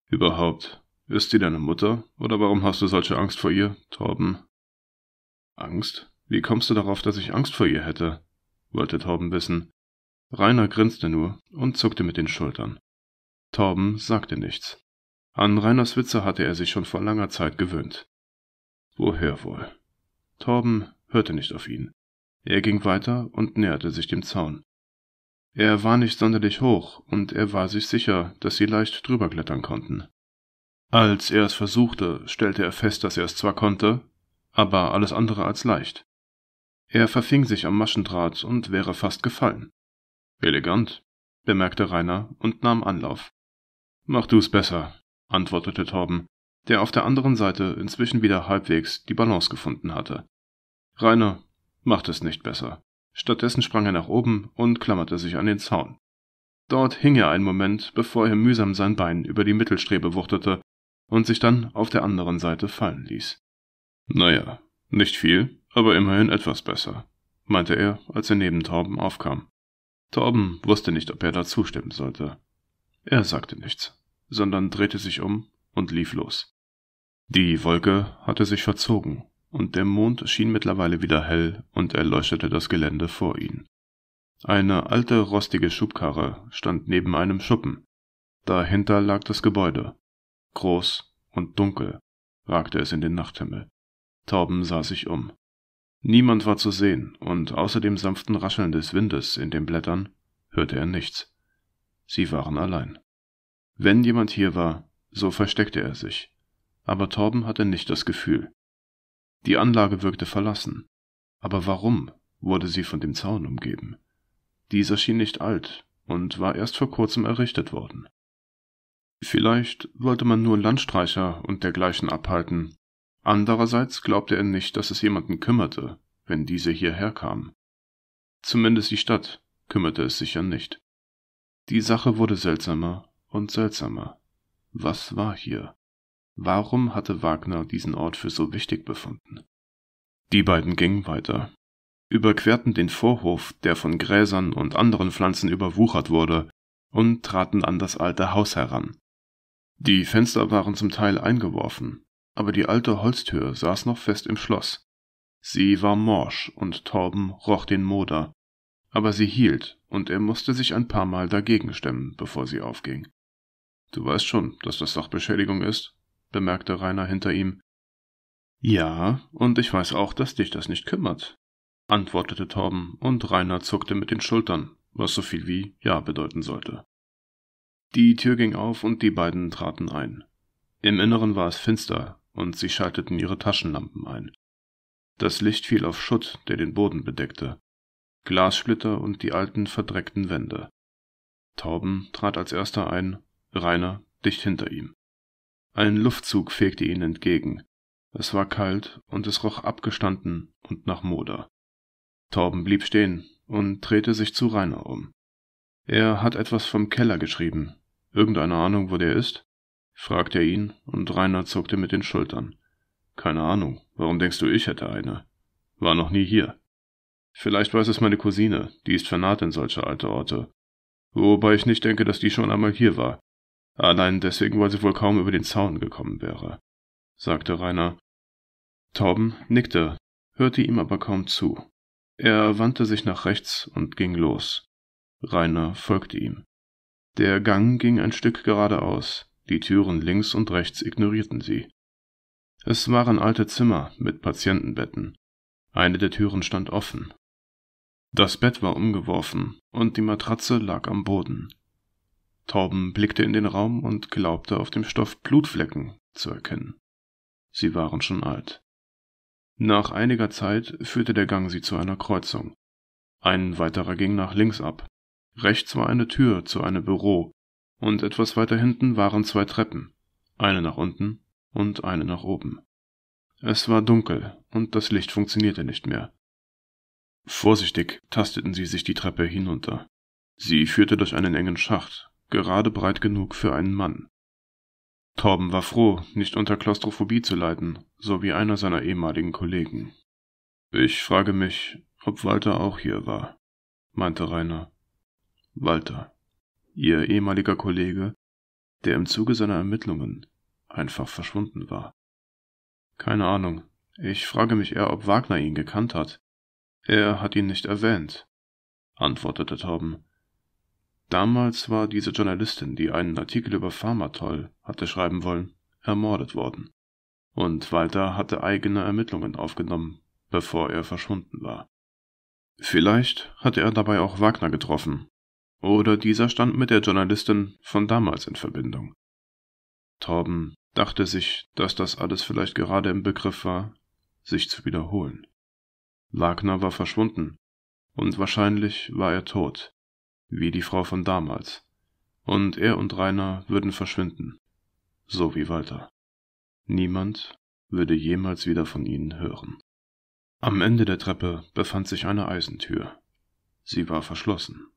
Überhaupt, ist sie deine Mutter oder warum hast du solche Angst vor ihr, Torben? Angst? Wie kommst du darauf, dass ich Angst vor ihr hätte? wollte Torben wissen. Rainer grinste nur und zuckte mit den Schultern. Torben sagte nichts. An Rainers Witze hatte er sich schon vor langer Zeit gewöhnt. Woher wohl? Torben hörte nicht auf ihn. Er ging weiter und näherte sich dem Zaun. Er war nicht sonderlich hoch, und er war sich sicher, dass sie leicht drüber klettern konnten. Als er es versuchte, stellte er fest, dass er es zwar konnte, aber alles andere als leicht. Er verfing sich am Maschendraht und wäre fast gefallen. Elegant, bemerkte Rainer und nahm Anlauf. Mach du's besser, antwortete Torben der auf der anderen Seite inzwischen wieder halbwegs die Balance gefunden hatte. Rainer machte es nicht besser. Stattdessen sprang er nach oben und klammerte sich an den Zaun. Dort hing er einen Moment, bevor er mühsam sein Bein über die Mittelstrebe wuchtete und sich dann auf der anderen Seite fallen ließ. Naja, nicht viel, aber immerhin etwas besser, meinte er, als er neben Torben aufkam. Torben wusste nicht, ob er da zustimmen sollte. Er sagte nichts, sondern drehte sich um und lief los. Die Wolke hatte sich verzogen, und der Mond schien mittlerweile wieder hell und erleuchtete das Gelände vor ihnen. Eine alte rostige Schubkarre stand neben einem Schuppen. Dahinter lag das Gebäude. Groß und dunkel ragte es in den Nachthimmel. Tauben sah sich um. Niemand war zu sehen, und außer dem sanften Rascheln des Windes in den Blättern hörte er nichts. Sie waren allein. Wenn jemand hier war, so versteckte er sich. Aber Torben hatte nicht das Gefühl. Die Anlage wirkte verlassen. Aber warum wurde sie von dem Zaun umgeben? Dieser schien nicht alt und war erst vor kurzem errichtet worden. Vielleicht wollte man nur Landstreicher und dergleichen abhalten. Andererseits glaubte er nicht, dass es jemanden kümmerte, wenn diese hierher kamen. Zumindest die Stadt kümmerte es sicher nicht. Die Sache wurde seltsamer und seltsamer. Was war hier? Warum hatte Wagner diesen Ort für so wichtig befunden? Die beiden gingen weiter, überquerten den Vorhof, der von Gräsern und anderen Pflanzen überwuchert wurde, und traten an das alte Haus heran. Die Fenster waren zum Teil eingeworfen, aber die alte Holztür saß noch fest im Schloss. Sie war morsch und Torben roch den Moder, aber sie hielt, und er musste sich ein paar Mal dagegen stemmen, bevor sie aufging. Du weißt schon, dass das Sachbeschädigung ist, bemerkte Rainer hinter ihm. Ja, und ich weiß auch, dass dich das nicht kümmert, antwortete Torben, und Rainer zuckte mit den Schultern, was so viel wie Ja bedeuten sollte. Die Tür ging auf und die beiden traten ein. Im Inneren war es finster, und sie schalteten ihre Taschenlampen ein. Das Licht fiel auf Schutt, der den Boden bedeckte, Glassplitter und die alten verdreckten Wände. Tauben trat als erster ein Rainer dicht hinter ihm. Ein Luftzug fegte ihnen entgegen. Es war kalt und es roch abgestanden und nach Moder. Torben blieb stehen und drehte sich zu Rainer um. Er hat etwas vom Keller geschrieben. Irgendeine Ahnung, wo der ist? fragte er ihn, und Rainer zuckte mit den Schultern. Keine Ahnung. Warum denkst du, ich hätte eine? War noch nie hier. Vielleicht weiß es meine Cousine, die ist vernarrt in solche alte Orte. Wobei ich nicht denke, dass die schon einmal hier war. Allein ah, deswegen, weil sie wohl kaum über den Zaun gekommen wäre, sagte Rainer. Torben nickte, hörte ihm aber kaum zu. Er wandte sich nach rechts und ging los. Rainer folgte ihm. Der Gang ging ein Stück geradeaus, die Türen links und rechts ignorierten sie. Es waren alte Zimmer mit Patientenbetten. Eine der Türen stand offen. Das Bett war umgeworfen und die Matratze lag am Boden. Torben blickte in den Raum und glaubte auf dem Stoff Blutflecken zu erkennen. Sie waren schon alt. Nach einiger Zeit führte der Gang sie zu einer Kreuzung. Ein weiterer ging nach links ab. Rechts war eine Tür zu einem Büro, und etwas weiter hinten waren zwei Treppen, eine nach unten und eine nach oben. Es war dunkel, und das Licht funktionierte nicht mehr. Vorsichtig tasteten sie sich die Treppe hinunter. Sie führte durch einen engen Schacht, gerade breit genug für einen Mann. Torben war froh, nicht unter Klaustrophobie zu leiden, so wie einer seiner ehemaligen Kollegen. Ich frage mich, ob Walter auch hier war, meinte Rainer. Walter, ihr ehemaliger Kollege, der im Zuge seiner Ermittlungen einfach verschwunden war. Keine Ahnung, ich frage mich eher, ob Wagner ihn gekannt hat. Er hat ihn nicht erwähnt, antwortete Torben. Damals war diese Journalistin, die einen Artikel über Farmatol hatte schreiben wollen, ermordet worden. Und Walter hatte eigene Ermittlungen aufgenommen, bevor er verschwunden war. Vielleicht hatte er dabei auch Wagner getroffen. Oder dieser stand mit der Journalistin von damals in Verbindung. Torben dachte sich, dass das alles vielleicht gerade im Begriff war, sich zu wiederholen. Wagner war verschwunden und wahrscheinlich war er tot wie die Frau von damals, und er und Rainer würden verschwinden, so wie Walter. Niemand würde jemals wieder von ihnen hören. Am Ende der Treppe befand sich eine Eisentür. Sie war verschlossen.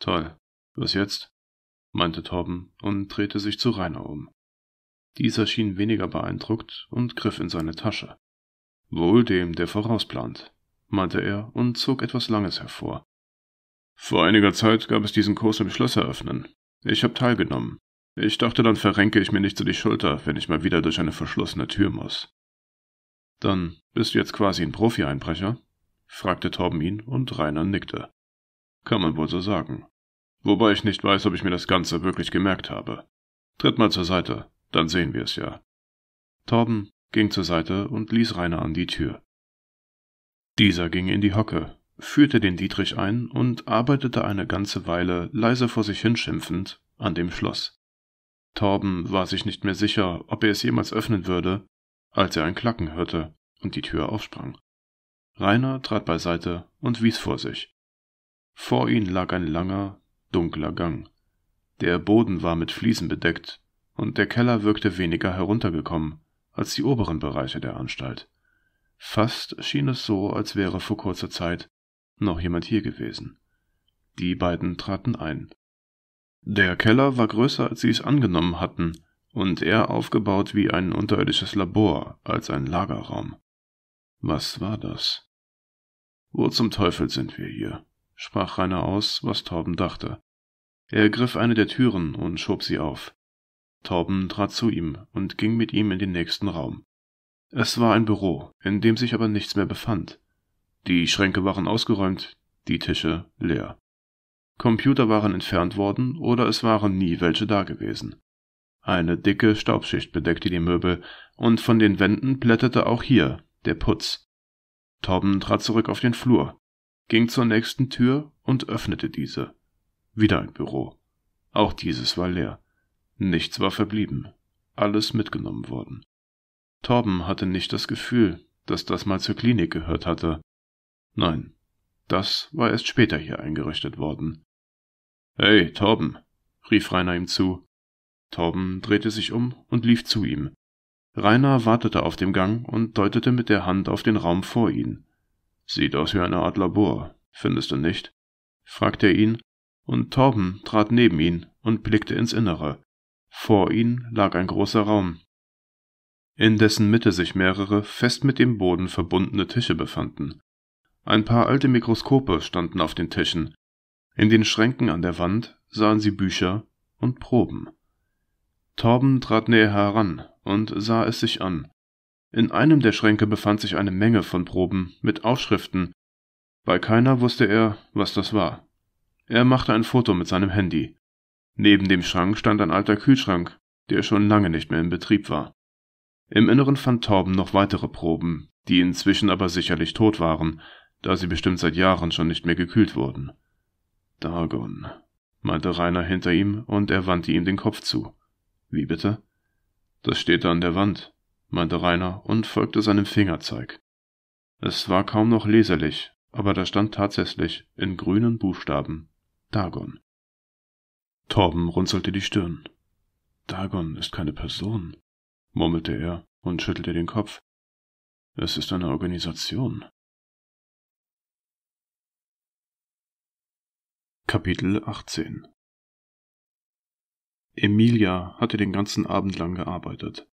Toll, was jetzt? meinte Torben und drehte sich zu Rainer um. Dieser schien weniger beeindruckt und griff in seine Tasche. Wohl dem, der vorausplant, meinte er und zog etwas Langes hervor, vor einiger Zeit gab es diesen Kurs im Schloss eröffnen. Ich habe teilgenommen. Ich dachte, dann verrenke ich mir nicht so die Schulter, wenn ich mal wieder durch eine verschlossene Tür muss. Dann bist du jetzt quasi ein Profi-Einbrecher? fragte Torben ihn und Rainer nickte. Kann man wohl so sagen. Wobei ich nicht weiß, ob ich mir das Ganze wirklich gemerkt habe. Tritt mal zur Seite, dann sehen wir es ja. Torben ging zur Seite und ließ Rainer an die Tür. Dieser ging in die Hocke, führte den Dietrich ein und arbeitete eine ganze Weile leise vor sich hinschimpfend an dem Schloss. Torben war sich nicht mehr sicher, ob er es jemals öffnen würde, als er ein Klacken hörte und die Tür aufsprang. Rainer trat beiseite und wies vor sich. Vor ihnen lag ein langer, dunkler Gang. Der Boden war mit Fliesen bedeckt, und der Keller wirkte weniger heruntergekommen als die oberen Bereiche der Anstalt. Fast schien es so, als wäre vor kurzer Zeit noch jemand hier gewesen. Die beiden traten ein. Der Keller war größer, als sie es angenommen hatten, und er aufgebaut wie ein unterirdisches Labor als ein Lagerraum. Was war das? Wo zum Teufel sind wir hier? sprach Rainer aus, was Torben dachte. Er griff eine der Türen und schob sie auf. Torben trat zu ihm und ging mit ihm in den nächsten Raum. Es war ein Büro, in dem sich aber nichts mehr befand. Die Schränke waren ausgeräumt, die Tische leer. Computer waren entfernt worden oder es waren nie welche da gewesen. Eine dicke Staubschicht bedeckte die Möbel und von den Wänden plätterte auch hier der Putz. Torben trat zurück auf den Flur, ging zur nächsten Tür und öffnete diese. Wieder ein Büro. Auch dieses war leer. Nichts war verblieben. Alles mitgenommen worden. Torben hatte nicht das Gefühl, dass das mal zur Klinik gehört hatte, Nein, das war erst später hier eingerichtet worden. Hey, Torben, rief Rainer ihm zu. Torben drehte sich um und lief zu ihm. Rainer wartete auf dem Gang und deutete mit der Hand auf den Raum vor ihn. Sieht aus wie eine Art Labor, findest du nicht? fragte er ihn, und Torben trat neben ihn und blickte ins Innere. Vor ihm lag ein großer Raum, in dessen Mitte sich mehrere fest mit dem Boden verbundene Tische befanden. Ein paar alte Mikroskope standen auf den Tischen. In den Schränken an der Wand sahen sie Bücher und Proben. Torben trat näher heran und sah es sich an. In einem der Schränke befand sich eine Menge von Proben mit Aufschriften. Bei keiner wusste er, was das war. Er machte ein Foto mit seinem Handy. Neben dem Schrank stand ein alter Kühlschrank, der schon lange nicht mehr in Betrieb war. Im Inneren fand Torben noch weitere Proben, die inzwischen aber sicherlich tot waren, da sie bestimmt seit Jahren schon nicht mehr gekühlt wurden. Dagon, meinte Rainer hinter ihm, und er wandte ihm den Kopf zu. Wie bitte? Das steht da an der Wand, meinte Rainer und folgte seinem Fingerzeig. Es war kaum noch leserlich, aber da stand tatsächlich in grünen Buchstaben Dagon. Torben runzelte die Stirn. Dagon ist keine Person, murmelte er und schüttelte den Kopf. Es ist eine Organisation. Kapitel 18 Emilia hatte den ganzen Abend lang gearbeitet.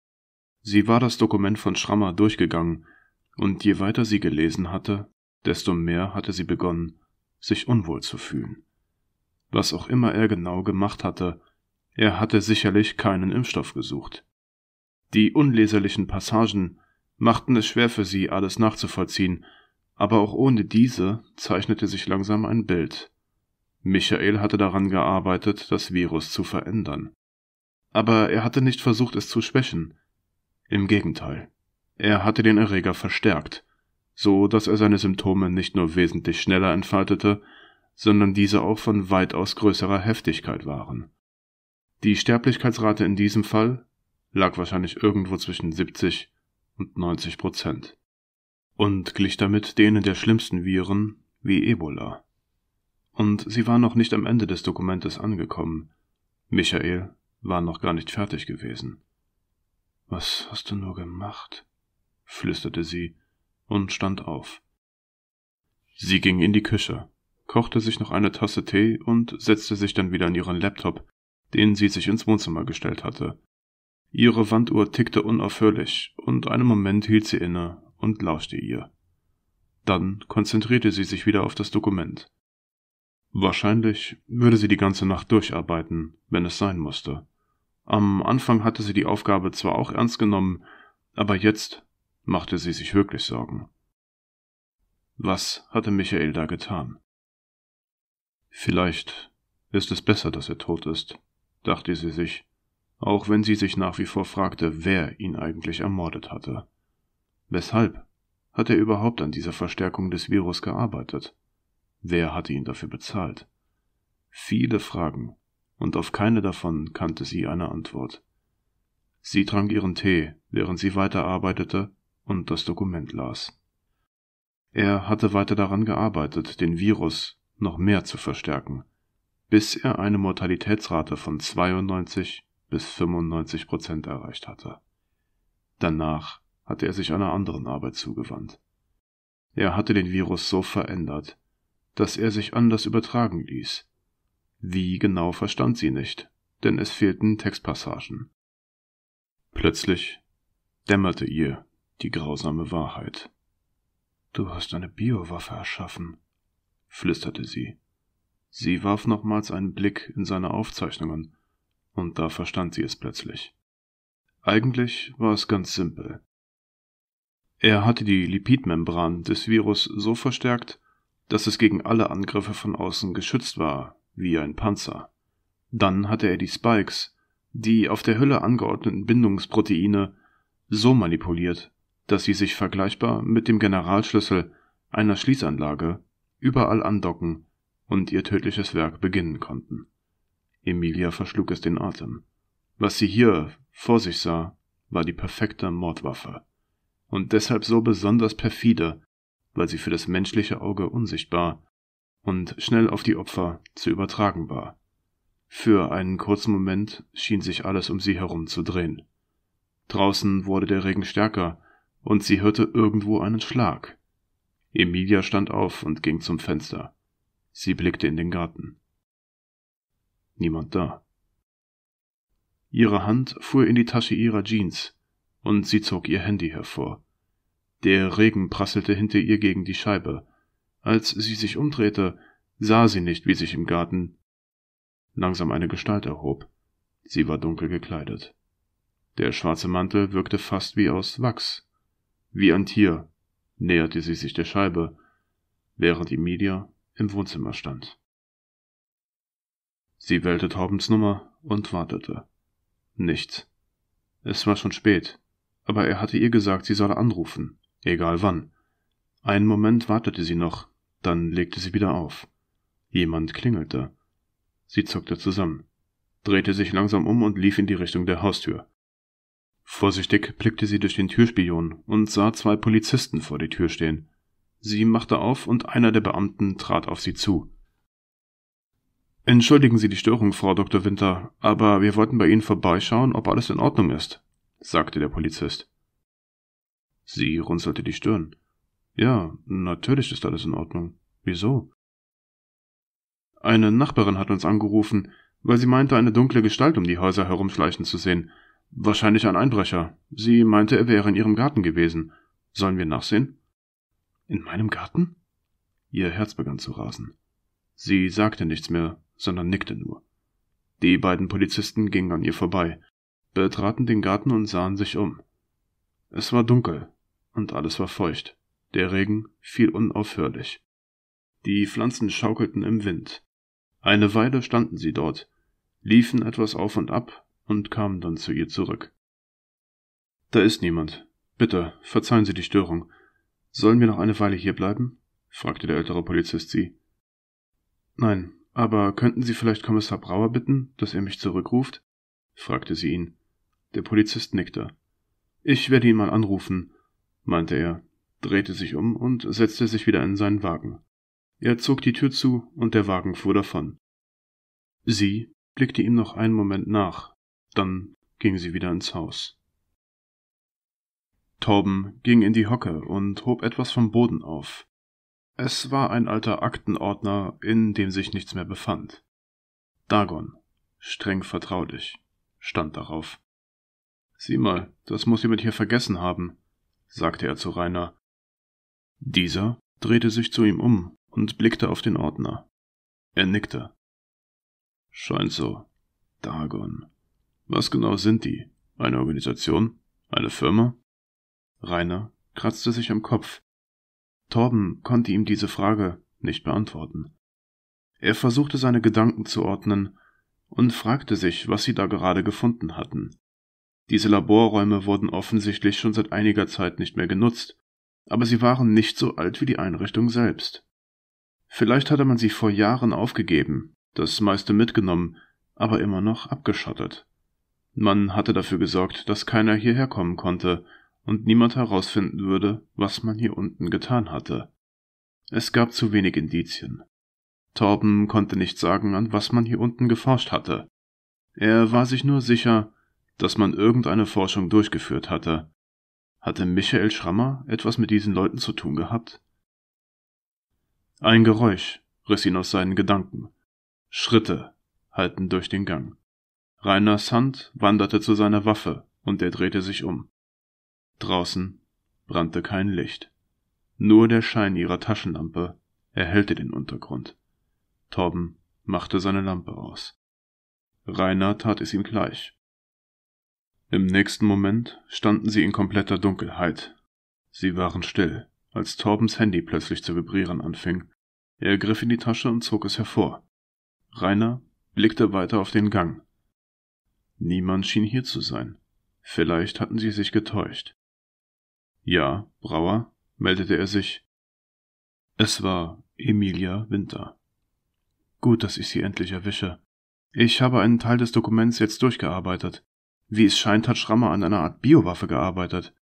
Sie war das Dokument von Schrammer durchgegangen, und je weiter sie gelesen hatte, desto mehr hatte sie begonnen, sich unwohl zu fühlen. Was auch immer er genau gemacht hatte, er hatte sicherlich keinen Impfstoff gesucht. Die unleserlichen Passagen machten es schwer für sie, alles nachzuvollziehen, aber auch ohne diese zeichnete sich langsam ein Bild Michael hatte daran gearbeitet, das Virus zu verändern. Aber er hatte nicht versucht, es zu schwächen. Im Gegenteil. Er hatte den Erreger verstärkt, so dass er seine Symptome nicht nur wesentlich schneller entfaltete, sondern diese auch von weitaus größerer Heftigkeit waren. Die Sterblichkeitsrate in diesem Fall lag wahrscheinlich irgendwo zwischen 70 und 90 Prozent und glich damit denen der schlimmsten Viren wie Ebola und sie war noch nicht am Ende des Dokumentes angekommen. Michael war noch gar nicht fertig gewesen. Was hast du nur gemacht? flüsterte sie und stand auf. Sie ging in die Küche, kochte sich noch eine Tasse Tee und setzte sich dann wieder an ihren Laptop, den sie sich ins Wohnzimmer gestellt hatte. Ihre Wanduhr tickte unaufhörlich, und einen Moment hielt sie inne und lauschte ihr. Dann konzentrierte sie sich wieder auf das Dokument. Wahrscheinlich würde sie die ganze Nacht durcharbeiten, wenn es sein musste. Am Anfang hatte sie die Aufgabe zwar auch ernst genommen, aber jetzt machte sie sich wirklich Sorgen. Was hatte Michael da getan? Vielleicht ist es besser, dass er tot ist, dachte sie sich, auch wenn sie sich nach wie vor fragte, wer ihn eigentlich ermordet hatte. Weshalb hat er überhaupt an dieser Verstärkung des Virus gearbeitet? Wer hatte ihn dafür bezahlt? Viele Fragen, und auf keine davon kannte sie eine Antwort. Sie trank ihren Tee, während sie weiterarbeitete und das Dokument las. Er hatte weiter daran gearbeitet, den Virus noch mehr zu verstärken, bis er eine Mortalitätsrate von 92 bis 95 Prozent erreicht hatte. Danach hatte er sich einer anderen Arbeit zugewandt. Er hatte den Virus so verändert, dass er sich anders übertragen ließ. Wie genau verstand sie nicht, denn es fehlten Textpassagen. Plötzlich dämmerte ihr die grausame Wahrheit. Du hast eine Biowaffe erschaffen, flüsterte sie. Sie warf nochmals einen Blick in seine Aufzeichnungen, und da verstand sie es plötzlich. Eigentlich war es ganz simpel. Er hatte die Lipidmembran des Virus so verstärkt, dass es gegen alle Angriffe von außen geschützt war, wie ein Panzer. Dann hatte er die Spikes, die auf der Hülle angeordneten Bindungsproteine, so manipuliert, dass sie sich vergleichbar mit dem Generalschlüssel einer Schließanlage überall andocken und ihr tödliches Werk beginnen konnten. Emilia verschlug es den Atem. Was sie hier vor sich sah, war die perfekte Mordwaffe und deshalb so besonders perfide, weil sie für das menschliche Auge unsichtbar und schnell auf die Opfer zu übertragen war. Für einen kurzen Moment schien sich alles um sie herum zu drehen. Draußen wurde der Regen stärker, und sie hörte irgendwo einen Schlag. Emilia stand auf und ging zum Fenster. Sie blickte in den Garten. Niemand da. Ihre Hand fuhr in die Tasche ihrer Jeans, und sie zog ihr Handy hervor. Der Regen prasselte hinter ihr gegen die Scheibe. Als sie sich umdrehte, sah sie nicht, wie sich im Garten langsam eine Gestalt erhob. Sie war dunkel gekleidet. Der schwarze Mantel wirkte fast wie aus Wachs. Wie ein Tier näherte sie sich der Scheibe, während Emilia im Wohnzimmer stand. Sie wählte Taubens Nummer und wartete. Nichts. Es war schon spät, aber er hatte ihr gesagt, sie solle anrufen egal wann. Einen Moment wartete sie noch, dann legte sie wieder auf. Jemand klingelte. Sie zuckte zusammen, drehte sich langsam um und lief in die Richtung der Haustür. Vorsichtig blickte sie durch den Türspion und sah zwei Polizisten vor der Tür stehen. Sie machte auf und einer der Beamten trat auf sie zu. Entschuldigen Sie die Störung, Frau Dr. Winter, aber wir wollten bei Ihnen vorbeischauen, ob alles in Ordnung ist, sagte der Polizist. Sie runzelte die Stirn. Ja, natürlich ist alles in Ordnung. Wieso? Eine Nachbarin hat uns angerufen, weil sie meinte, eine dunkle Gestalt um die Häuser herumschleichen zu sehen. Wahrscheinlich ein Einbrecher. Sie meinte, er wäre in ihrem Garten gewesen. Sollen wir nachsehen? In meinem Garten? Ihr Herz begann zu rasen. Sie sagte nichts mehr, sondern nickte nur. Die beiden Polizisten gingen an ihr vorbei, betraten den Garten und sahen sich um. Es war dunkel und alles war feucht. Der Regen fiel unaufhörlich. Die Pflanzen schaukelten im Wind. Eine Weile standen sie dort, liefen etwas auf und ab und kamen dann zu ihr zurück. Da ist niemand. Bitte, verzeihen Sie die Störung. Sollen wir noch eine Weile hier bleiben? fragte der ältere Polizist sie. Nein, aber könnten Sie vielleicht Kommissar Brauer bitten, dass er mich zurückruft? fragte sie ihn. Der Polizist nickte. Ich werde ihn mal anrufen, meinte er, drehte sich um und setzte sich wieder in seinen Wagen. Er zog die Tür zu und der Wagen fuhr davon. Sie blickte ihm noch einen Moment nach, dann ging sie wieder ins Haus. Torben ging in die Hocke und hob etwas vom Boden auf. Es war ein alter Aktenordner, in dem sich nichts mehr befand. Dagon, streng vertraulich, stand darauf. Sieh mal, das muss jemand hier vergessen haben, sagte er zu Rainer. Dieser drehte sich zu ihm um und blickte auf den Ordner. Er nickte. Scheint so. Dagon. Was genau sind die? Eine Organisation? Eine Firma? Rainer kratzte sich am Kopf. Torben konnte ihm diese Frage nicht beantworten. Er versuchte seine Gedanken zu ordnen und fragte sich, was sie da gerade gefunden hatten. Diese Laborräume wurden offensichtlich schon seit einiger Zeit nicht mehr genutzt, aber sie waren nicht so alt wie die Einrichtung selbst. Vielleicht hatte man sie vor Jahren aufgegeben, das meiste mitgenommen, aber immer noch abgeschottet. Man hatte dafür gesorgt, dass keiner hierher kommen konnte und niemand herausfinden würde, was man hier unten getan hatte. Es gab zu wenig Indizien. Torben konnte nicht sagen, an was man hier unten geforscht hatte. Er war sich nur sicher, dass man irgendeine Forschung durchgeführt hatte. Hatte Michael Schrammer etwas mit diesen Leuten zu tun gehabt? Ein Geräusch riss ihn aus seinen Gedanken. Schritte hallten durch den Gang. Rainers Hand wanderte zu seiner Waffe und er drehte sich um. Draußen brannte kein Licht. Nur der Schein ihrer Taschenlampe erhellte den Untergrund. Torben machte seine Lampe aus. Rainer tat es ihm gleich. Im nächsten Moment standen sie in kompletter Dunkelheit. Sie waren still, als Torbens Handy plötzlich zu vibrieren anfing. Er griff in die Tasche und zog es hervor. Rainer blickte weiter auf den Gang. Niemand schien hier zu sein. Vielleicht hatten sie sich getäuscht. Ja, Brauer, meldete er sich. Es war Emilia Winter. Gut, dass ich sie endlich erwische. Ich habe einen Teil des Dokuments jetzt durchgearbeitet. Wie es scheint, hat Schrammer an einer Art Biowaffe gearbeitet.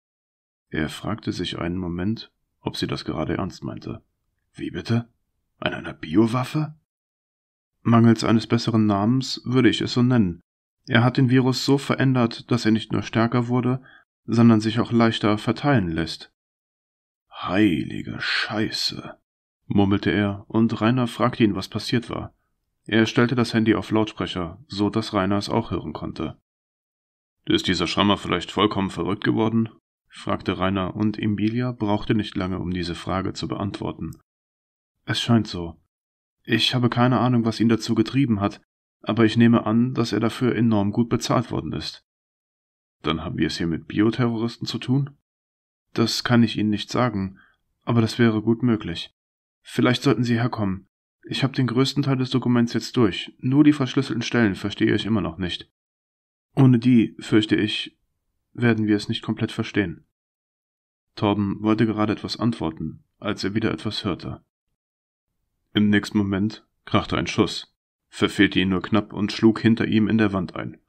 Er fragte sich einen Moment, ob sie das gerade ernst meinte. Wie bitte? An einer Biowaffe? Mangels eines besseren Namens würde ich es so nennen. Er hat den Virus so verändert, dass er nicht nur stärker wurde, sondern sich auch leichter verteilen lässt. Heilige Scheiße, murmelte er, und Rainer fragte ihn, was passiert war. Er stellte das Handy auf Lautsprecher, so dass Rainer es auch hören konnte. Ist dieser Schrammer vielleicht vollkommen verrückt geworden? fragte Rainer, und Emilia brauchte nicht lange, um diese Frage zu beantworten. Es scheint so. Ich habe keine Ahnung, was ihn dazu getrieben hat, aber ich nehme an, dass er dafür enorm gut bezahlt worden ist. Dann haben wir es hier mit Bioterroristen zu tun? Das kann ich Ihnen nicht sagen, aber das wäre gut möglich. Vielleicht sollten Sie herkommen. Ich habe den größten Teil des Dokuments jetzt durch, nur die verschlüsselten Stellen verstehe ich immer noch nicht. Ohne die, fürchte ich, werden wir es nicht komplett verstehen. Torben wollte gerade etwas antworten, als er wieder etwas hörte. Im nächsten Moment krachte ein Schuss, verfehlte ihn nur knapp und schlug hinter ihm in der Wand ein.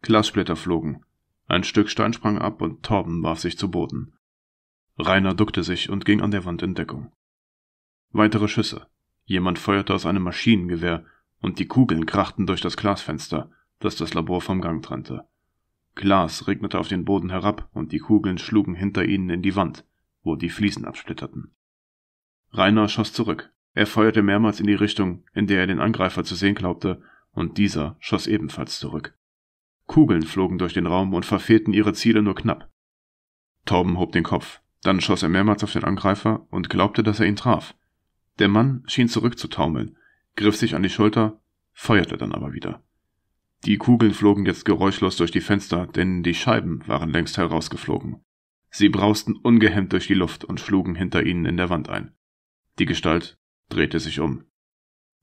Glassplitter flogen, ein Stück Stein sprang ab und Torben warf sich zu Boden. Rainer duckte sich und ging an der Wand in Deckung. Weitere Schüsse. Jemand feuerte aus einem Maschinengewehr und die Kugeln krachten durch das Glasfenster das das Labor vom Gang trennte. Glas regnete auf den Boden herab und die Kugeln schlugen hinter ihnen in die Wand, wo die Fliesen absplitterten. Rainer schoss zurück. Er feuerte mehrmals in die Richtung, in der er den Angreifer zu sehen glaubte, und dieser schoss ebenfalls zurück. Kugeln flogen durch den Raum und verfehlten ihre Ziele nur knapp. Torben hob den Kopf, dann schoss er mehrmals auf den Angreifer und glaubte, dass er ihn traf. Der Mann schien zurückzutaumeln, griff sich an die Schulter, feuerte dann aber wieder. Die Kugeln flogen jetzt geräuschlos durch die Fenster, denn die Scheiben waren längst herausgeflogen. Sie brausten ungehemmt durch die Luft und schlugen hinter ihnen in der Wand ein. Die Gestalt drehte sich um.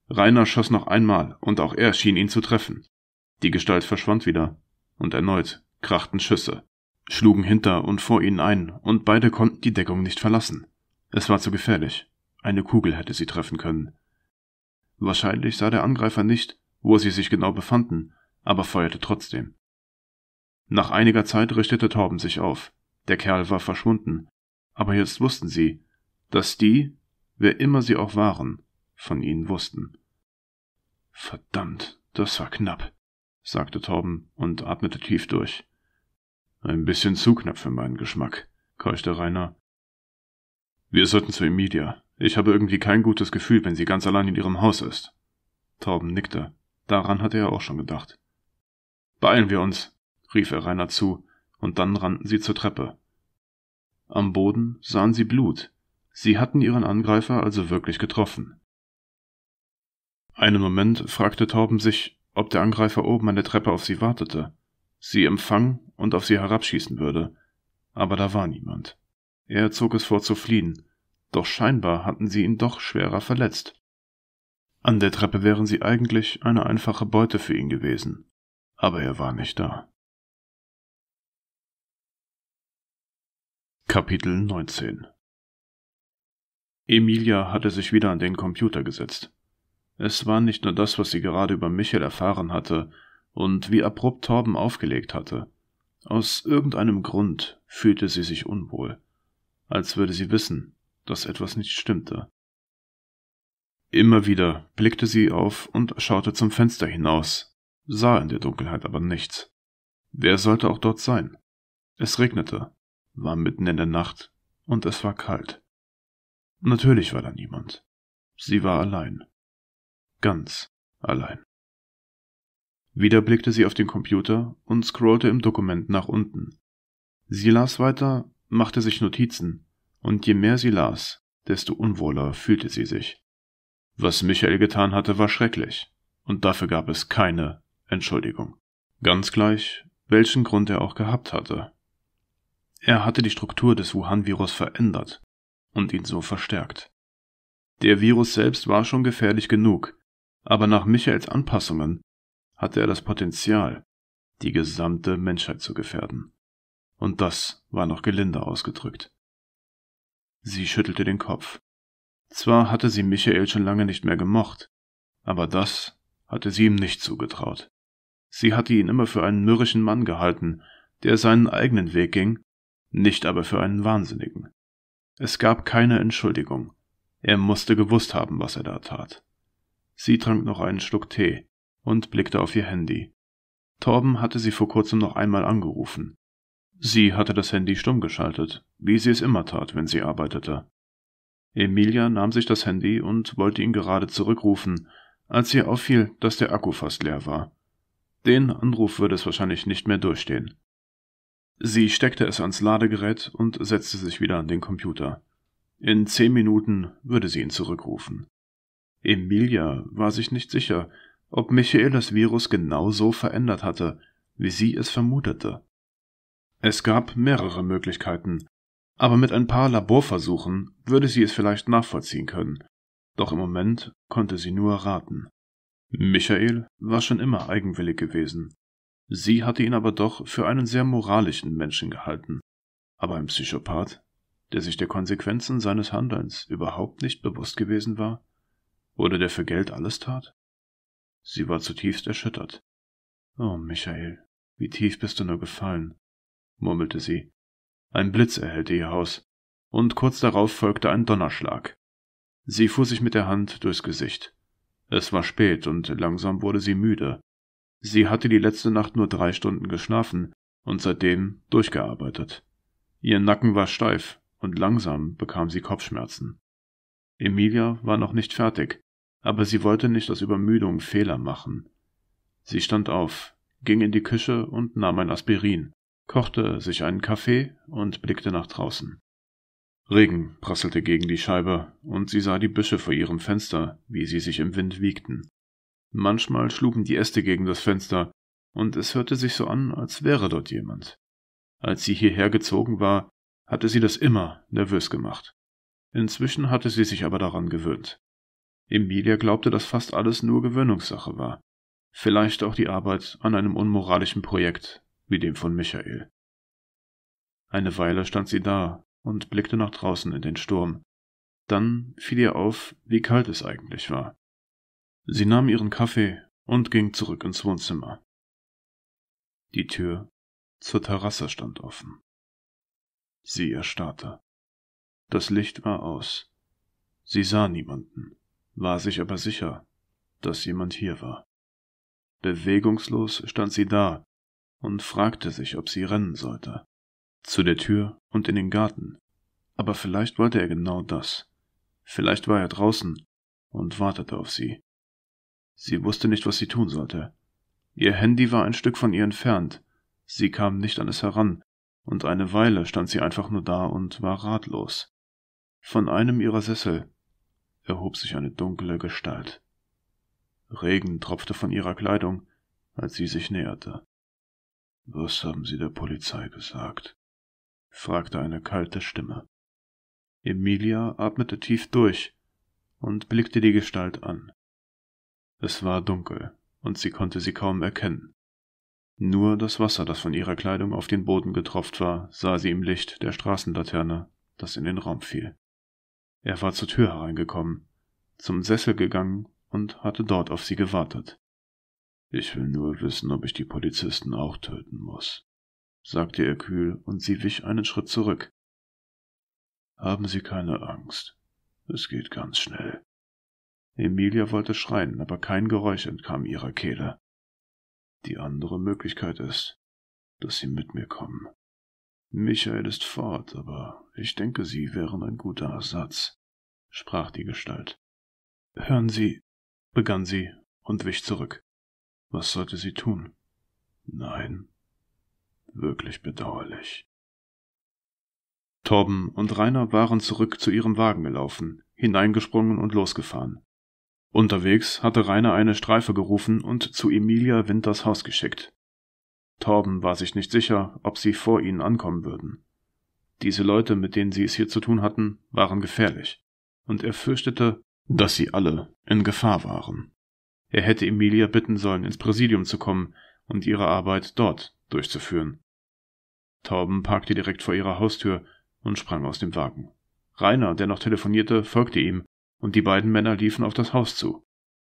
Rainer schoss noch einmal, und auch er schien ihn zu treffen. Die Gestalt verschwand wieder, und erneut krachten Schüsse, schlugen hinter und vor ihnen ein, und beide konnten die Deckung nicht verlassen. Es war zu gefährlich. Eine Kugel hätte sie treffen können. Wahrscheinlich sah der Angreifer nicht, wo sie sich genau befanden, aber feuerte trotzdem. Nach einiger Zeit richtete Torben sich auf. Der Kerl war verschwunden. Aber jetzt wussten sie, dass die, wer immer sie auch waren, von ihnen wussten. Verdammt, das war knapp, sagte Torben und atmete tief durch. Ein bisschen zu knapp für meinen Geschmack, keuchte Rainer. Wir sollten zu Emilia. Ich habe irgendwie kein gutes Gefühl, wenn sie ganz allein in ihrem Haus ist. Torben nickte. Daran hatte er auch schon gedacht. Beeilen wir uns, rief er Rainer zu, und dann rannten sie zur Treppe. Am Boden sahen sie Blut, sie hatten ihren Angreifer also wirklich getroffen. Einen Moment fragte Tauben sich, ob der Angreifer oben an der Treppe auf sie wartete, sie empfangen und auf sie herabschießen würde, aber da war niemand. Er zog es vor zu fliehen, doch scheinbar hatten sie ihn doch schwerer verletzt. An der Treppe wären sie eigentlich eine einfache Beute für ihn gewesen aber er war nicht da. Kapitel 19 Emilia hatte sich wieder an den Computer gesetzt. Es war nicht nur das, was sie gerade über Michael erfahren hatte und wie abrupt Torben aufgelegt hatte. Aus irgendeinem Grund fühlte sie sich unwohl, als würde sie wissen, dass etwas nicht stimmte. Immer wieder blickte sie auf und schaute zum Fenster hinaus, sah in der Dunkelheit aber nichts. Wer sollte auch dort sein? Es regnete, war mitten in der Nacht und es war kalt. Natürlich war da niemand. Sie war allein. Ganz allein. Wieder blickte sie auf den Computer und scrollte im Dokument nach unten. Sie las weiter, machte sich Notizen, und je mehr sie las, desto unwohler fühlte sie sich. Was Michael getan hatte, war schrecklich, und dafür gab es keine Entschuldigung. Ganz gleich, welchen Grund er auch gehabt hatte. Er hatte die Struktur des Wuhan-Virus verändert und ihn so verstärkt. Der Virus selbst war schon gefährlich genug, aber nach Michaels Anpassungen hatte er das Potenzial, die gesamte Menschheit zu gefährden. Und das war noch gelinder ausgedrückt. Sie schüttelte den Kopf. Zwar hatte sie Michael schon lange nicht mehr gemocht, aber das hatte sie ihm nicht zugetraut. Sie hatte ihn immer für einen mürrischen Mann gehalten, der seinen eigenen Weg ging, nicht aber für einen Wahnsinnigen. Es gab keine Entschuldigung. Er musste gewusst haben, was er da tat. Sie trank noch einen Schluck Tee und blickte auf ihr Handy. Torben hatte sie vor kurzem noch einmal angerufen. Sie hatte das Handy stumm geschaltet, wie sie es immer tat, wenn sie arbeitete. Emilia nahm sich das Handy und wollte ihn gerade zurückrufen, als ihr auffiel, dass der Akku fast leer war. Den Anruf würde es wahrscheinlich nicht mehr durchstehen. Sie steckte es ans Ladegerät und setzte sich wieder an den Computer. In zehn Minuten würde sie ihn zurückrufen. Emilia war sich nicht sicher, ob Michael das Virus genau so verändert hatte, wie sie es vermutete. Es gab mehrere Möglichkeiten, aber mit ein paar Laborversuchen würde sie es vielleicht nachvollziehen können, doch im Moment konnte sie nur raten. Michael war schon immer eigenwillig gewesen. Sie hatte ihn aber doch für einen sehr moralischen Menschen gehalten. Aber ein Psychopath, der sich der Konsequenzen seines Handelns überhaupt nicht bewusst gewesen war? Oder der für Geld alles tat? Sie war zutiefst erschüttert. Oh, Michael, wie tief bist du nur gefallen, murmelte sie. Ein Blitz erhellte ihr Haus, und kurz darauf folgte ein Donnerschlag. Sie fuhr sich mit der Hand durchs Gesicht. Es war spät und langsam wurde sie müde. Sie hatte die letzte Nacht nur drei Stunden geschlafen und seitdem durchgearbeitet. Ihr Nacken war steif und langsam bekam sie Kopfschmerzen. Emilia war noch nicht fertig, aber sie wollte nicht aus Übermüdung Fehler machen. Sie stand auf, ging in die Küche und nahm ein Aspirin, kochte sich einen Kaffee und blickte nach draußen. Regen prasselte gegen die Scheibe, und sie sah die Büsche vor ihrem Fenster, wie sie sich im Wind wiegten. Manchmal schlugen die Äste gegen das Fenster, und es hörte sich so an, als wäre dort jemand. Als sie hierher gezogen war, hatte sie das immer nervös gemacht. Inzwischen hatte sie sich aber daran gewöhnt. Emilia glaubte, dass fast alles nur Gewöhnungssache war. Vielleicht auch die Arbeit an einem unmoralischen Projekt wie dem von Michael. Eine Weile stand sie da, und blickte nach draußen in den Sturm. Dann fiel ihr auf, wie kalt es eigentlich war. Sie nahm ihren Kaffee und ging zurück ins Wohnzimmer. Die Tür zur Terrasse stand offen. Sie erstarrte. Das Licht war aus. Sie sah niemanden, war sich aber sicher, dass jemand hier war. Bewegungslos stand sie da und fragte sich, ob sie rennen sollte zu der Tür und in den Garten. Aber vielleicht wollte er genau das. Vielleicht war er draußen und wartete auf sie. Sie wusste nicht, was sie tun sollte. Ihr Handy war ein Stück von ihr entfernt, sie kam nicht an es heran, und eine Weile stand sie einfach nur da und war ratlos. Von einem ihrer Sessel erhob sich eine dunkle Gestalt. Regen tropfte von ihrer Kleidung, als sie sich näherte. Was haben Sie der Polizei gesagt? fragte eine kalte Stimme. Emilia atmete tief durch und blickte die Gestalt an. Es war dunkel, und sie konnte sie kaum erkennen. Nur das Wasser, das von ihrer Kleidung auf den Boden getropft war, sah sie im Licht der Straßenlaterne, das in den Raum fiel. Er war zur Tür hereingekommen, zum Sessel gegangen und hatte dort auf sie gewartet. Ich will nur wissen, ob ich die Polizisten auch töten muss, sagte er kühl, und sie wich einen Schritt zurück. Haben Sie keine Angst. Es geht ganz schnell. Emilia wollte schreien, aber kein Geräusch entkam ihrer Kehle. Die andere Möglichkeit ist, dass Sie mit mir kommen. Michael ist fort, aber ich denke, Sie wären ein guter Ersatz, sprach die Gestalt. Hören Sie, begann sie und wich zurück. Was sollte sie tun? Nein, wirklich bedauerlich. Torben und Rainer waren zurück zu ihrem Wagen gelaufen, hineingesprungen und losgefahren. Unterwegs hatte Rainer eine Streife gerufen und zu Emilia Winters Haus geschickt. Torben war sich nicht sicher, ob sie vor ihnen ankommen würden. Diese Leute, mit denen sie es hier zu tun hatten, waren gefährlich, und er fürchtete, dass sie alle in Gefahr waren. Er hätte Emilia bitten sollen, ins Präsidium zu kommen und ihre Arbeit dort durchzuführen. Tauben parkte direkt vor ihrer Haustür und sprang aus dem Wagen. Rainer, der noch telefonierte, folgte ihm, und die beiden Männer liefen auf das Haus zu.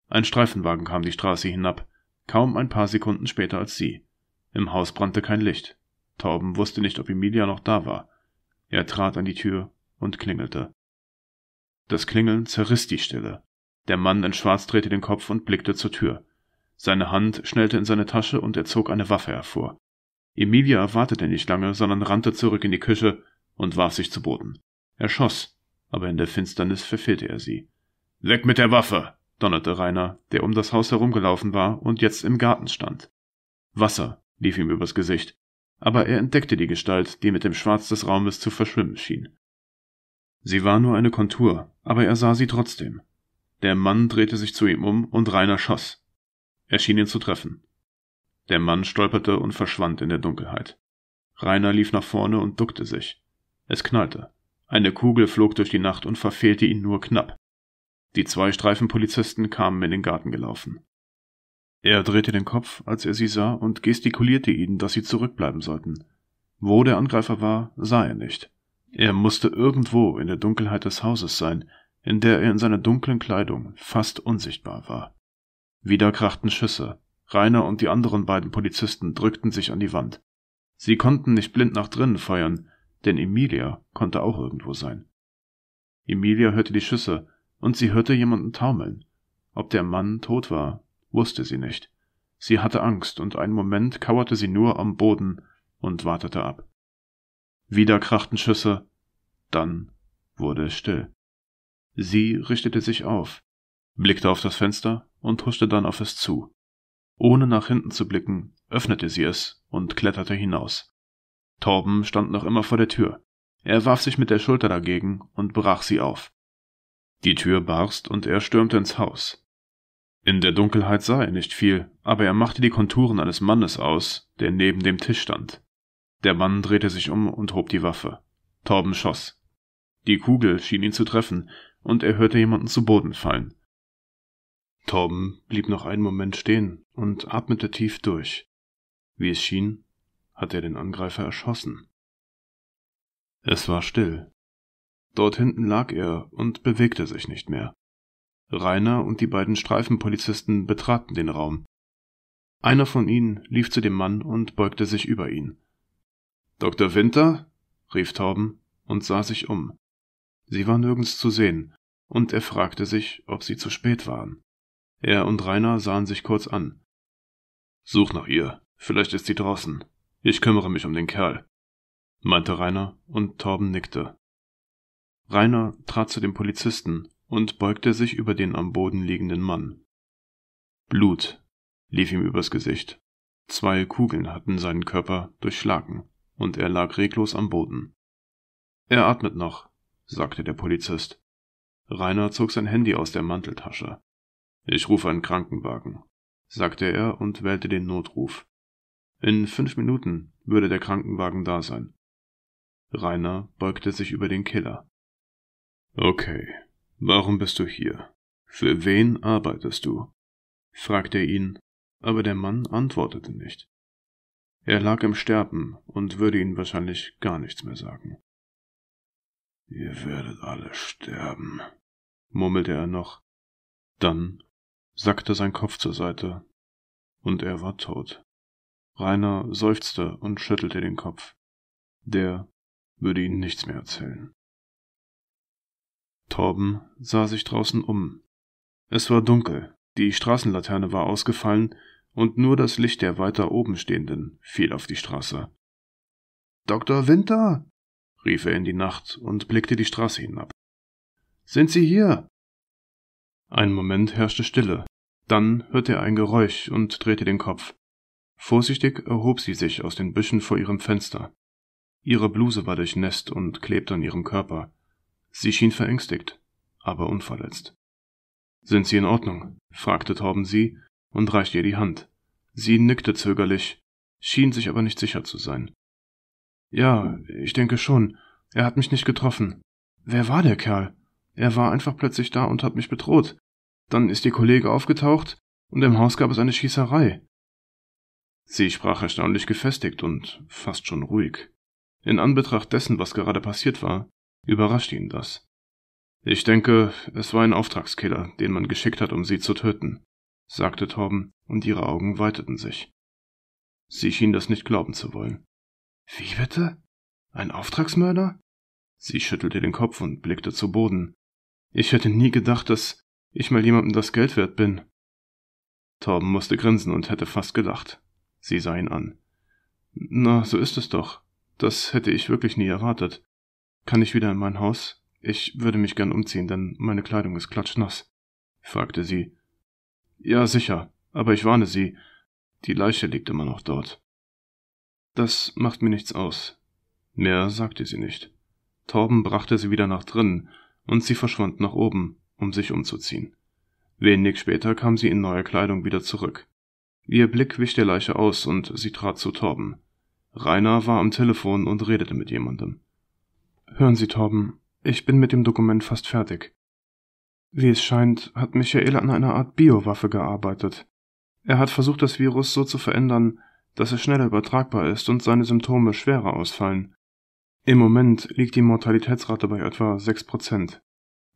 Ein Streifenwagen kam die Straße hinab, kaum ein paar Sekunden später als sie. Im Haus brannte kein Licht. Tauben wusste nicht, ob Emilia noch da war. Er trat an die Tür und klingelte. Das Klingeln zerriss die Stille. Der Mann in Schwarz drehte den Kopf und blickte zur Tür. Seine Hand schnellte in seine Tasche und er zog eine Waffe hervor. Emilia erwartete nicht lange, sondern rannte zurück in die Küche und warf sich zu Boden. Er schoss, aber in der Finsternis verfehlte er sie. Weg mit der Waffe! donnerte Rainer, der um das Haus herumgelaufen war und jetzt im Garten stand. Wasser lief ihm übers Gesicht, aber er entdeckte die Gestalt, die mit dem Schwarz des Raumes zu verschwimmen schien. Sie war nur eine Kontur, aber er sah sie trotzdem. Der Mann drehte sich zu ihm um und Rainer schoss. Er schien ihn zu treffen. Der Mann stolperte und verschwand in der Dunkelheit. Rainer lief nach vorne und duckte sich. Es knallte. Eine Kugel flog durch die Nacht und verfehlte ihn nur knapp. Die zwei Streifenpolizisten kamen in den Garten gelaufen. Er drehte den Kopf, als er sie sah, und gestikulierte ihnen, dass sie zurückbleiben sollten. Wo der Angreifer war, sah er nicht. Er musste irgendwo in der Dunkelheit des Hauses sein, in der er in seiner dunklen Kleidung fast unsichtbar war. Wieder krachten Schüsse, Rainer und die anderen beiden Polizisten drückten sich an die Wand. Sie konnten nicht blind nach drinnen feuern, denn Emilia konnte auch irgendwo sein. Emilia hörte die Schüsse, und sie hörte jemanden taumeln. Ob der Mann tot war, wusste sie nicht. Sie hatte Angst, und einen Moment kauerte sie nur am Boden und wartete ab. Wieder krachten Schüsse, dann wurde es still. Sie richtete sich auf, blickte auf das Fenster und huschte dann auf es zu. Ohne nach hinten zu blicken, öffnete sie es und kletterte hinaus. Torben stand noch immer vor der Tür. Er warf sich mit der Schulter dagegen und brach sie auf. Die Tür barst und er stürmte ins Haus. In der Dunkelheit sah er nicht viel, aber er machte die Konturen eines Mannes aus, der neben dem Tisch stand. Der Mann drehte sich um und hob die Waffe. Torben schoss. Die Kugel schien ihn zu treffen, und er hörte jemanden zu Boden fallen. Torben blieb noch einen Moment stehen und atmete tief durch. Wie es schien, hatte er den Angreifer erschossen. Es war still. Dort hinten lag er und bewegte sich nicht mehr. Rainer und die beiden Streifenpolizisten betraten den Raum. Einer von ihnen lief zu dem Mann und beugte sich über ihn. Dr. Winter? rief Tauben und sah sich um. Sie war nirgends zu sehen, und er fragte sich, ob sie zu spät waren. Er und Rainer sahen sich kurz an. Such nach ihr. Vielleicht ist sie draußen. Ich kümmere mich um den Kerl, meinte Rainer, und Torben nickte. Rainer trat zu dem Polizisten und beugte sich über den am Boden liegenden Mann. Blut lief ihm übers Gesicht. Zwei Kugeln hatten seinen Körper durchschlagen, und er lag reglos am Boden. Er atmet noch, sagte der Polizist. Rainer zog sein Handy aus der Manteltasche. Ich rufe einen Krankenwagen, sagte er und wählte den Notruf. In fünf Minuten würde der Krankenwagen da sein. Rainer beugte sich über den Killer. Okay, warum bist du hier? Für wen arbeitest du? fragte er ihn, aber der Mann antwortete nicht. Er lag im Sterben und würde ihnen wahrscheinlich gar nichts mehr sagen. Ihr werdet alle sterben, murmelte er noch. Dann sackte sein Kopf zur Seite, und er war tot. Rainer seufzte und schüttelte den Kopf. Der würde ihnen nichts mehr erzählen. Torben sah sich draußen um. Es war dunkel, die Straßenlaterne war ausgefallen und nur das Licht der weiter oben stehenden fiel auf die Straße. Dr. Winter! rief er in die Nacht und blickte die Straße hinab. Sind Sie hier? Einen Moment herrschte Stille. Dann hörte er ein Geräusch und drehte den Kopf. Vorsichtig erhob sie sich aus den Büschen vor ihrem Fenster. Ihre Bluse war durchnässt und klebte an ihrem Körper. Sie schien verängstigt, aber unverletzt. Sind Sie in Ordnung? fragte Torben sie und reichte ihr die Hand. Sie nickte zögerlich, schien sich aber nicht sicher zu sein. Ja, ich denke schon. Er hat mich nicht getroffen. Wer war der Kerl? Er war einfach plötzlich da und hat mich bedroht. Dann ist ihr Kollege aufgetaucht und im Haus gab es eine Schießerei. Sie sprach erstaunlich gefestigt und fast schon ruhig. In Anbetracht dessen, was gerade passiert war, überraschte ihn das. Ich denke, es war ein Auftragskiller, den man geschickt hat, um sie zu töten, sagte Torben, und ihre Augen weiteten sich. Sie schien das nicht glauben zu wollen. Wie bitte? Ein Auftragsmörder? Sie schüttelte den Kopf und blickte zu Boden, ich hätte nie gedacht, dass ich mal jemandem das Geld wert bin. Torben musste grinsen und hätte fast gedacht. Sie sah ihn an. Na, so ist es doch. Das hätte ich wirklich nie erwartet. Kann ich wieder in mein Haus? Ich würde mich gern umziehen, denn meine Kleidung ist klatschnass, fragte sie. Ja, sicher, aber ich warne Sie, die Leiche liegt immer noch dort. Das macht mir nichts aus. Mehr sagte sie nicht. Torben brachte sie wieder nach drinnen und sie verschwand nach oben, um sich umzuziehen. Wenig später kam sie in neuer Kleidung wieder zurück. Ihr Blick wich der Leiche aus und sie trat zu Torben. Rainer war am Telefon und redete mit jemandem. Hören Sie, Torben, ich bin mit dem Dokument fast fertig. Wie es scheint, hat Michael an einer Art Biowaffe gearbeitet. Er hat versucht, das Virus so zu verändern, dass es schneller übertragbar ist und seine Symptome schwerer ausfallen. Im Moment liegt die Mortalitätsrate bei etwa 6%.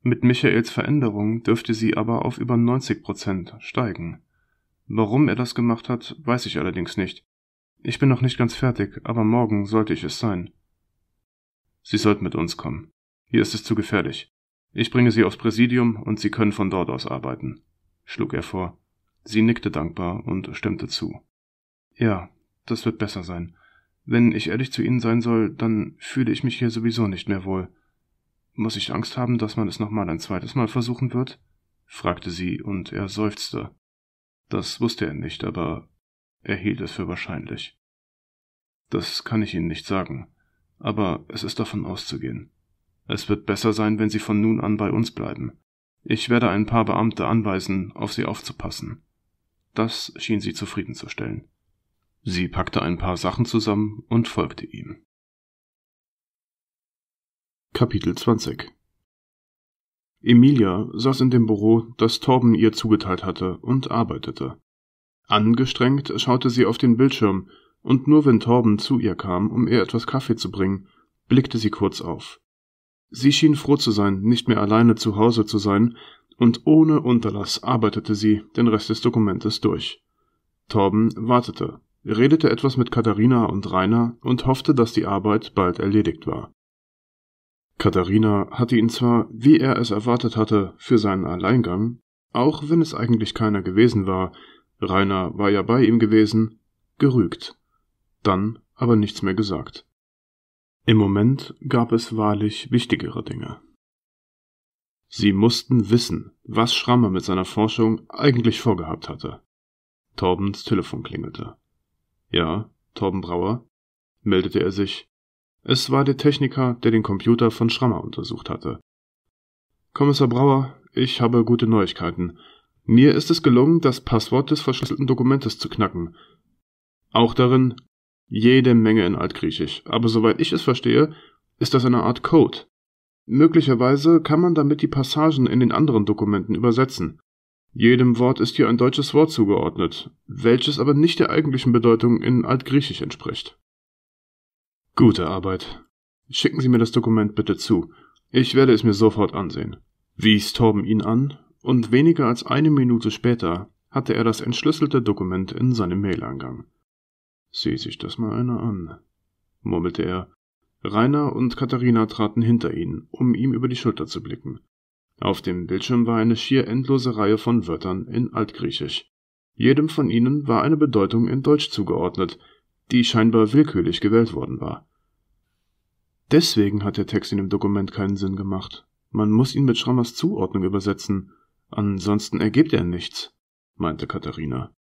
Mit Michaels Veränderung dürfte sie aber auf über 90% steigen. Warum er das gemacht hat, weiß ich allerdings nicht. Ich bin noch nicht ganz fertig, aber morgen sollte ich es sein. Sie sollten mit uns kommen. Hier ist es zu gefährlich. Ich bringe Sie aufs Präsidium und Sie können von dort aus arbeiten, schlug er vor. Sie nickte dankbar und stimmte zu. Ja, das wird besser sein. Wenn ich ehrlich zu Ihnen sein soll, dann fühle ich mich hier sowieso nicht mehr wohl. Muss ich Angst haben, dass man es nochmal ein zweites Mal versuchen wird? fragte sie, und er seufzte. Das wusste er nicht, aber er hielt es für wahrscheinlich. Das kann ich Ihnen nicht sagen, aber es ist davon auszugehen. Es wird besser sein, wenn Sie von nun an bei uns bleiben. Ich werde ein paar Beamte anweisen, auf Sie aufzupassen. Das schien sie zufriedenzustellen. Sie packte ein paar Sachen zusammen und folgte ihm. Kapitel 20 Emilia saß in dem Büro, das Torben ihr zugeteilt hatte, und arbeitete. Angestrengt schaute sie auf den Bildschirm, und nur wenn Torben zu ihr kam, um ihr etwas Kaffee zu bringen, blickte sie kurz auf. Sie schien froh zu sein, nicht mehr alleine zu Hause zu sein, und ohne Unterlass arbeitete sie den Rest des Dokumentes durch. Torben wartete redete etwas mit Katharina und Rainer und hoffte, dass die Arbeit bald erledigt war. Katharina hatte ihn zwar, wie er es erwartet hatte, für seinen Alleingang, auch wenn es eigentlich keiner gewesen war, Rainer war ja bei ihm gewesen, gerügt, dann aber nichts mehr gesagt. Im Moment gab es wahrlich wichtigere Dinge. Sie mussten wissen, was Schrammer mit seiner Forschung eigentlich vorgehabt hatte. Torbens Telefon klingelte. Ja, Torben Brauer, meldete er sich. Es war der Techniker, der den Computer von Schrammer untersucht hatte. Kommissar Brauer, ich habe gute Neuigkeiten. Mir ist es gelungen, das Passwort des verschlüsselten Dokumentes zu knacken. Auch darin jede Menge in Altgriechisch, aber soweit ich es verstehe, ist das eine Art Code. Möglicherweise kann man damit die Passagen in den anderen Dokumenten übersetzen. Jedem Wort ist hier ein deutsches Wort zugeordnet, welches aber nicht der eigentlichen Bedeutung in Altgriechisch entspricht. Gute Arbeit. Schicken Sie mir das Dokument bitte zu. Ich werde es mir sofort ansehen. Wies Torben ihn an, und weniger als eine Minute später hatte er das entschlüsselte Dokument in seinem Maileingang. Sieh sich das mal einer an, murmelte er. Rainer und Katharina traten hinter ihn, um ihm über die Schulter zu blicken. Auf dem Bildschirm war eine schier endlose Reihe von Wörtern in Altgriechisch. Jedem von ihnen war eine Bedeutung in Deutsch zugeordnet, die scheinbar willkürlich gewählt worden war. Deswegen hat der Text in dem Dokument keinen Sinn gemacht. Man muss ihn mit Schrammers Zuordnung übersetzen, ansonsten ergibt er nichts, meinte Katharina.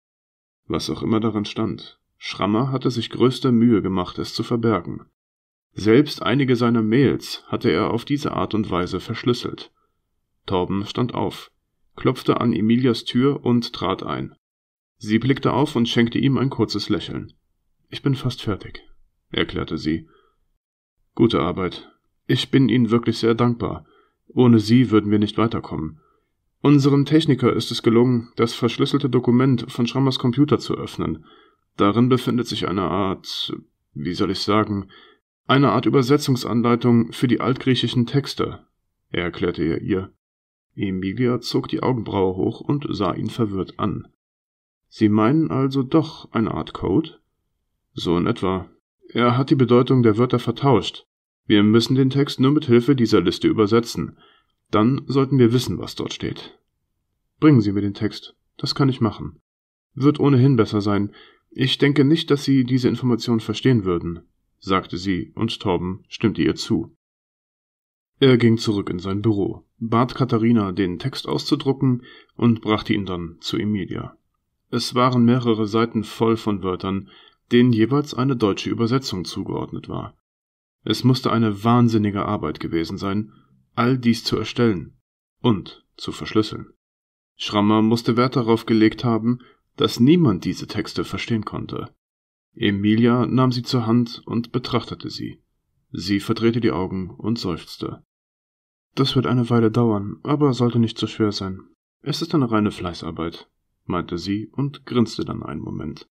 Was auch immer daran stand, Schrammer hatte sich größte Mühe gemacht, es zu verbergen. Selbst einige seiner Mails hatte er auf diese Art und Weise verschlüsselt. Torben stand auf, klopfte an Emilias Tür und trat ein. Sie blickte auf und schenkte ihm ein kurzes Lächeln. Ich bin fast fertig, erklärte sie. Gute Arbeit. Ich bin Ihnen wirklich sehr dankbar. Ohne Sie würden wir nicht weiterkommen. Unserem Techniker ist es gelungen, das verschlüsselte Dokument von Schrammers Computer zu öffnen. Darin befindet sich eine Art, wie soll ich sagen, eine Art Übersetzungsanleitung für die altgriechischen Texte, erklärte er ihr. Emilia zog die Augenbraue hoch und sah ihn verwirrt an. Sie meinen also doch eine Art Code? So in etwa. Er hat die Bedeutung der Wörter vertauscht. Wir müssen den Text nur mit Hilfe dieser Liste übersetzen. Dann sollten wir wissen, was dort steht. Bringen Sie mir den Text. Das kann ich machen. Wird ohnehin besser sein. Ich denke nicht, dass Sie diese Information verstehen würden, sagte sie, und Torben stimmte ihr zu. Er ging zurück in sein Büro, bat Katharina, den Text auszudrucken und brachte ihn dann zu Emilia. Es waren mehrere Seiten voll von Wörtern, denen jeweils eine deutsche Übersetzung zugeordnet war. Es musste eine wahnsinnige Arbeit gewesen sein, all dies zu erstellen und zu verschlüsseln. Schrammer musste Wert darauf gelegt haben, dass niemand diese Texte verstehen konnte. Emilia nahm sie zur Hand und betrachtete sie. Sie verdrehte die Augen und seufzte. Das wird eine Weile dauern, aber sollte nicht zu so schwer sein. Es ist eine reine Fleißarbeit, meinte sie und grinste dann einen Moment.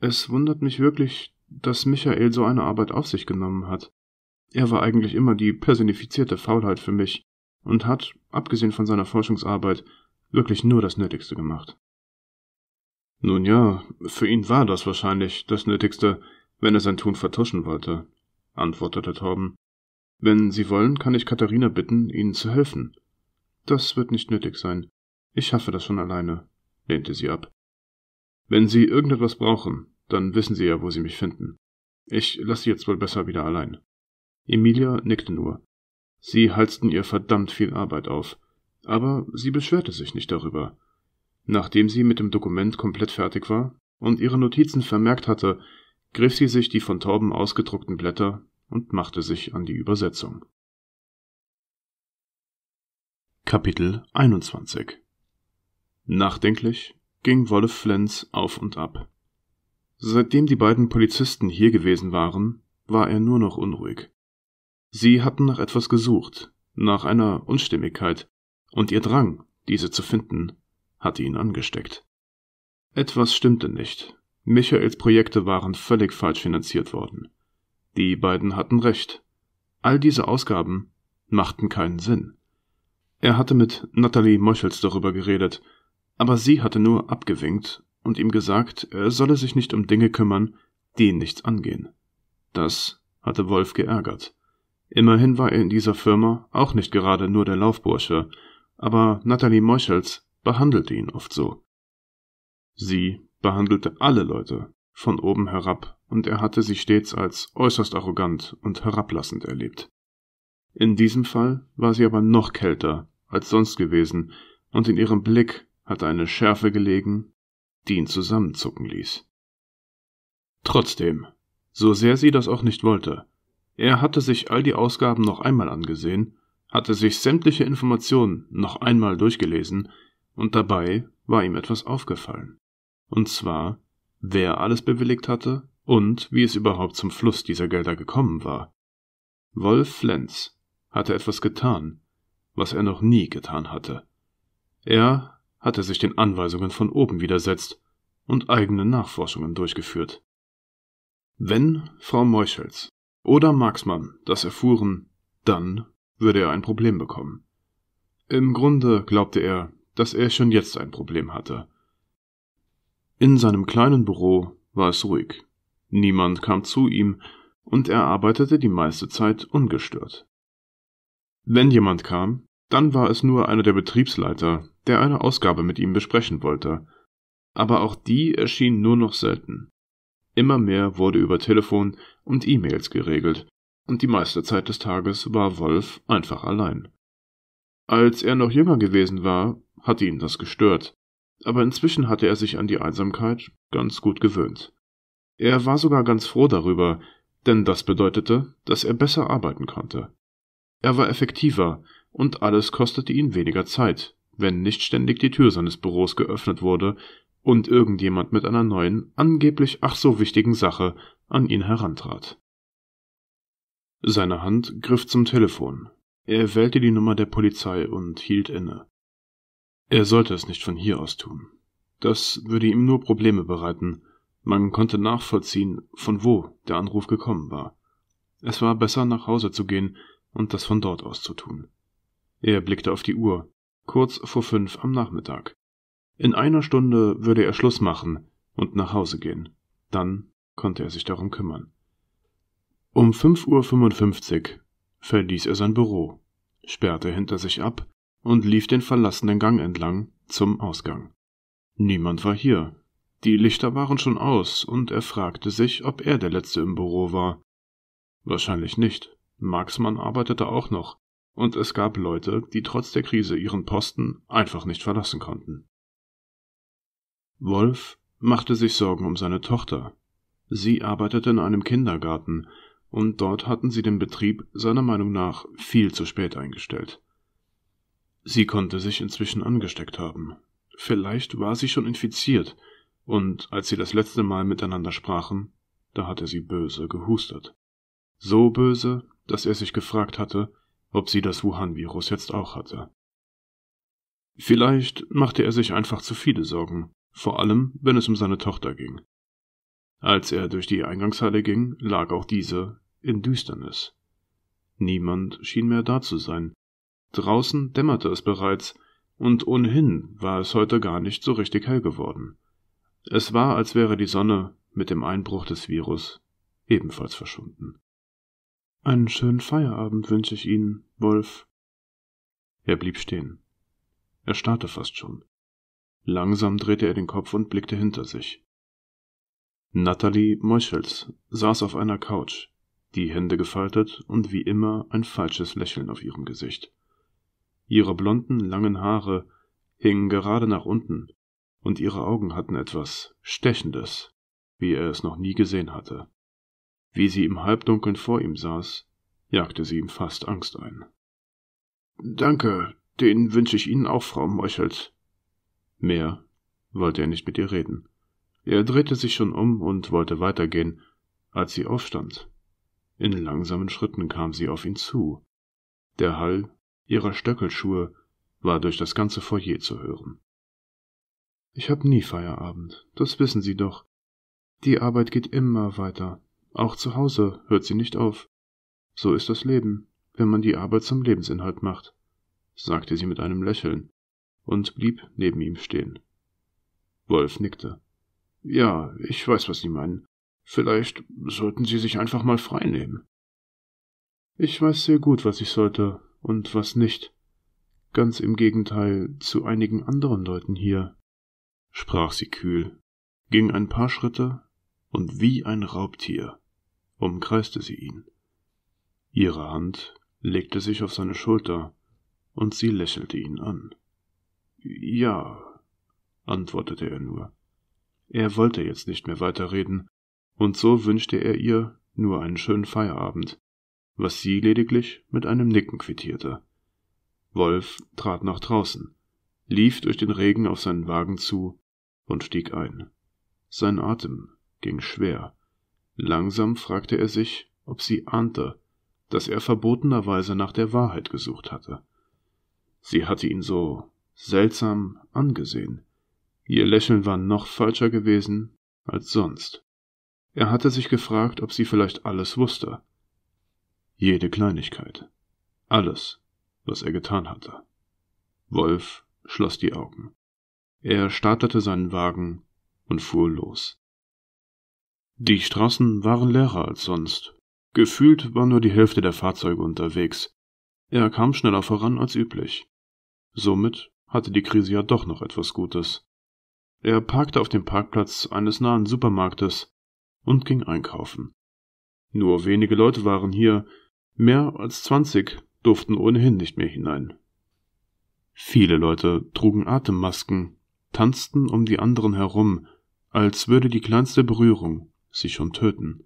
Es wundert mich wirklich, dass Michael so eine Arbeit auf sich genommen hat. Er war eigentlich immer die personifizierte Faulheit für mich und hat, abgesehen von seiner Forschungsarbeit, wirklich nur das Nötigste gemacht. Nun ja, für ihn war das wahrscheinlich das Nötigste, wenn er sein Tun vertuschen wollte, antwortete Torben. Wenn Sie wollen, kann ich Katharina bitten, Ihnen zu helfen. Das wird nicht nötig sein. Ich schaffe das schon alleine, lehnte sie ab. Wenn Sie irgendetwas brauchen, dann wissen Sie ja, wo Sie mich finden. Ich lasse Sie jetzt wohl besser wieder allein. Emilia nickte nur. Sie halsten ihr verdammt viel Arbeit auf, aber sie beschwerte sich nicht darüber. Nachdem sie mit dem Dokument komplett fertig war und ihre Notizen vermerkt hatte, griff sie sich die von Torben ausgedruckten Blätter und machte sich an die Übersetzung. Kapitel 21 Nachdenklich ging Wolle Flens auf und ab. Seitdem die beiden Polizisten hier gewesen waren, war er nur noch unruhig. Sie hatten nach etwas gesucht, nach einer Unstimmigkeit, und ihr Drang, diese zu finden, hatte ihn angesteckt. Etwas stimmte nicht. Michaels Projekte waren völlig falsch finanziert worden. Die beiden hatten recht. All diese Ausgaben machten keinen Sinn. Er hatte mit Nathalie Meuchels darüber geredet, aber sie hatte nur abgewinkt und ihm gesagt, er solle sich nicht um Dinge kümmern, die ihn nichts angehen. Das hatte Wolf geärgert. Immerhin war er in dieser Firma auch nicht gerade nur der Laufbursche, aber Nathalie Meuchels behandelte ihn oft so. Sie behandelte alle Leute, von oben herab, und er hatte sie stets als äußerst arrogant und herablassend erlebt. In diesem Fall war sie aber noch kälter als sonst gewesen, und in ihrem Blick hatte eine Schärfe gelegen, die ihn zusammenzucken ließ. Trotzdem, so sehr sie das auch nicht wollte, er hatte sich all die Ausgaben noch einmal angesehen, hatte sich sämtliche Informationen noch einmal durchgelesen, und dabei war ihm etwas aufgefallen. Und zwar, wer alles bewilligt hatte und wie es überhaupt zum Fluss dieser Gelder gekommen war. Wolf Flens hatte etwas getan, was er noch nie getan hatte. Er hatte sich den Anweisungen von oben widersetzt und eigene Nachforschungen durchgeführt. Wenn Frau Meuchels oder Marxmann das erfuhren, dann würde er ein Problem bekommen. Im Grunde glaubte er, dass er schon jetzt ein Problem hatte. In seinem kleinen Büro war es ruhig. Niemand kam zu ihm, und er arbeitete die meiste Zeit ungestört. Wenn jemand kam, dann war es nur einer der Betriebsleiter, der eine Ausgabe mit ihm besprechen wollte, aber auch die erschien nur noch selten. Immer mehr wurde über Telefon und E-Mails geregelt, und die meiste Zeit des Tages war Wolf einfach allein. Als er noch jünger gewesen war, hatte ihn das gestört, aber inzwischen hatte er sich an die Einsamkeit ganz gut gewöhnt. Er war sogar ganz froh darüber, denn das bedeutete, dass er besser arbeiten konnte. Er war effektiver und alles kostete ihn weniger Zeit, wenn nicht ständig die Tür seines Büros geöffnet wurde und irgendjemand mit einer neuen, angeblich ach so wichtigen Sache an ihn herantrat. Seine Hand griff zum Telefon. Er wählte die Nummer der Polizei und hielt inne. Er sollte es nicht von hier aus tun. Das würde ihm nur Probleme bereiten, man konnte nachvollziehen, von wo der Anruf gekommen war. Es war besser, nach Hause zu gehen und das von dort aus zu tun. Er blickte auf die Uhr, kurz vor fünf am Nachmittag. In einer Stunde würde er Schluss machen und nach Hause gehen. Dann konnte er sich darum kümmern. Um 5.55 Uhr verließ er sein Büro, sperrte hinter sich ab und lief den verlassenen Gang entlang zum Ausgang. Niemand war hier, die Lichter waren schon aus, und er fragte sich, ob er der Letzte im Büro war. Wahrscheinlich nicht. Marxmann arbeitete auch noch, und es gab Leute, die trotz der Krise ihren Posten einfach nicht verlassen konnten. Wolf machte sich Sorgen um seine Tochter. Sie arbeitete in einem Kindergarten, und dort hatten sie den Betrieb seiner Meinung nach viel zu spät eingestellt. Sie konnte sich inzwischen angesteckt haben. Vielleicht war sie schon infiziert, und als sie das letzte Mal miteinander sprachen, da hatte sie böse gehustet. So böse, dass er sich gefragt hatte, ob sie das Wuhan-Virus jetzt auch hatte. Vielleicht machte er sich einfach zu viele Sorgen, vor allem wenn es um seine Tochter ging. Als er durch die Eingangshalle ging, lag auch diese in Düsternis. Niemand schien mehr da zu sein. Draußen dämmerte es bereits, und ohnehin war es heute gar nicht so richtig hell geworden. Es war, als wäre die Sonne mit dem Einbruch des Virus ebenfalls verschwunden. Einen schönen Feierabend wünsche ich Ihnen, Wolf. Er blieb stehen. Er starrte fast schon. Langsam drehte er den Kopf und blickte hinter sich. Natalie Meuchels saß auf einer Couch, die Hände gefaltet und wie immer ein falsches Lächeln auf ihrem Gesicht. Ihre blonden, langen Haare hingen gerade nach unten und ihre Augen hatten etwas Stechendes, wie er es noch nie gesehen hatte. Wie sie im Halbdunkeln vor ihm saß, jagte sie ihm fast Angst ein. Danke, den wünsche ich Ihnen auch, Frau Meuchelt. Mehr wollte er nicht mit ihr reden. Er drehte sich schon um und wollte weitergehen, als sie aufstand. In langsamen Schritten kam sie auf ihn zu. Der Hall ihrer Stöckelschuhe war durch das ganze Foyer zu hören. Ich hab nie Feierabend, das wissen Sie doch. Die Arbeit geht immer weiter. Auch zu Hause hört sie nicht auf. So ist das Leben, wenn man die Arbeit zum Lebensinhalt macht, sagte sie mit einem Lächeln und blieb neben ihm stehen. Wolf nickte. Ja, ich weiß, was Sie meinen. Vielleicht sollten Sie sich einfach mal frei nehmen. Ich weiß sehr gut, was ich sollte und was nicht. Ganz im Gegenteil zu einigen anderen Leuten hier, sprach sie kühl, ging ein paar Schritte und wie ein Raubtier umkreiste sie ihn. Ihre Hand legte sich auf seine Schulter, und sie lächelte ihn an. Ja, antwortete er nur. Er wollte jetzt nicht mehr weiterreden, und so wünschte er ihr nur einen schönen Feierabend, was sie lediglich mit einem Nicken quittierte. Wolf trat nach draußen, lief durch den Regen auf seinen Wagen zu und stieg ein. Sein Atem ging schwer. Langsam fragte er sich, ob sie ahnte, dass er verbotenerweise nach der Wahrheit gesucht hatte. Sie hatte ihn so seltsam angesehen. Ihr Lächeln war noch falscher gewesen als sonst. Er hatte sich gefragt, ob sie vielleicht alles wusste. Jede Kleinigkeit. Alles, was er getan hatte. Wolf schloss die Augen. Er startete seinen Wagen und fuhr los. Die Straßen waren leerer als sonst. Gefühlt war nur die Hälfte der Fahrzeuge unterwegs. Er kam schneller voran als üblich. Somit hatte die Krise ja doch noch etwas Gutes. Er parkte auf dem Parkplatz eines nahen Supermarktes und ging einkaufen. Nur wenige Leute waren hier, mehr als zwanzig durften ohnehin nicht mehr hinein. Viele Leute trugen Atemmasken tanzten um die anderen herum, als würde die kleinste Berührung sie schon töten.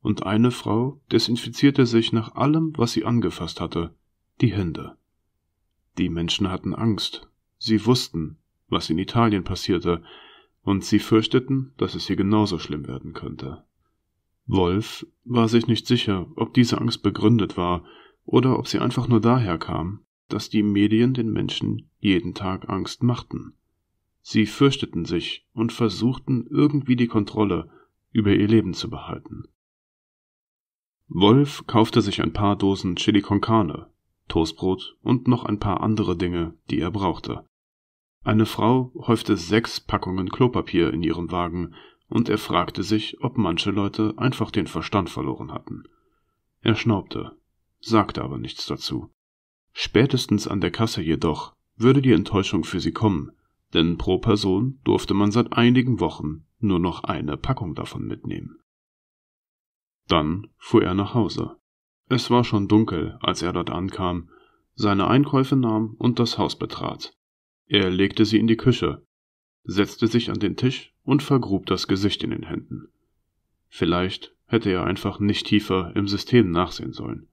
Und eine Frau desinfizierte sich nach allem, was sie angefasst hatte, die Hände. Die Menschen hatten Angst. Sie wussten, was in Italien passierte, und sie fürchteten, dass es hier genauso schlimm werden könnte. Wolf war sich nicht sicher, ob diese Angst begründet war oder ob sie einfach nur daher kam, dass die Medien den Menschen jeden Tag Angst machten. Sie fürchteten sich und versuchten irgendwie die Kontrolle über ihr Leben zu behalten. Wolf kaufte sich ein paar Dosen Chili con Carne, Toastbrot und noch ein paar andere Dinge, die er brauchte. Eine Frau häufte sechs Packungen Klopapier in ihren Wagen, und er fragte sich, ob manche Leute einfach den Verstand verloren hatten. Er schnaubte, sagte aber nichts dazu. Spätestens an der Kasse jedoch würde die Enttäuschung für sie kommen, denn pro Person durfte man seit einigen Wochen nur noch eine Packung davon mitnehmen. Dann fuhr er nach Hause. Es war schon dunkel, als er dort ankam, seine Einkäufe nahm und das Haus betrat. Er legte sie in die Küche, setzte sich an den Tisch und vergrub das Gesicht in den Händen. Vielleicht hätte er einfach nicht tiefer im System nachsehen sollen.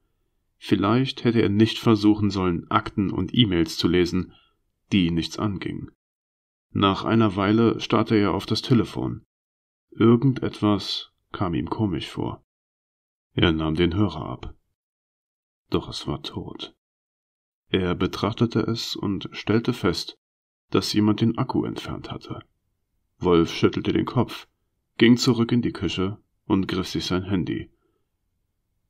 Vielleicht hätte er nicht versuchen sollen, Akten und E-Mails zu lesen, die nichts angingen. Nach einer Weile starrte er auf das Telefon. Irgendetwas kam ihm komisch vor. Er nahm den Hörer ab. Doch es war tot. Er betrachtete es und stellte fest, dass jemand den Akku entfernt hatte. Wolf schüttelte den Kopf, ging zurück in die Küche und griff sich sein Handy.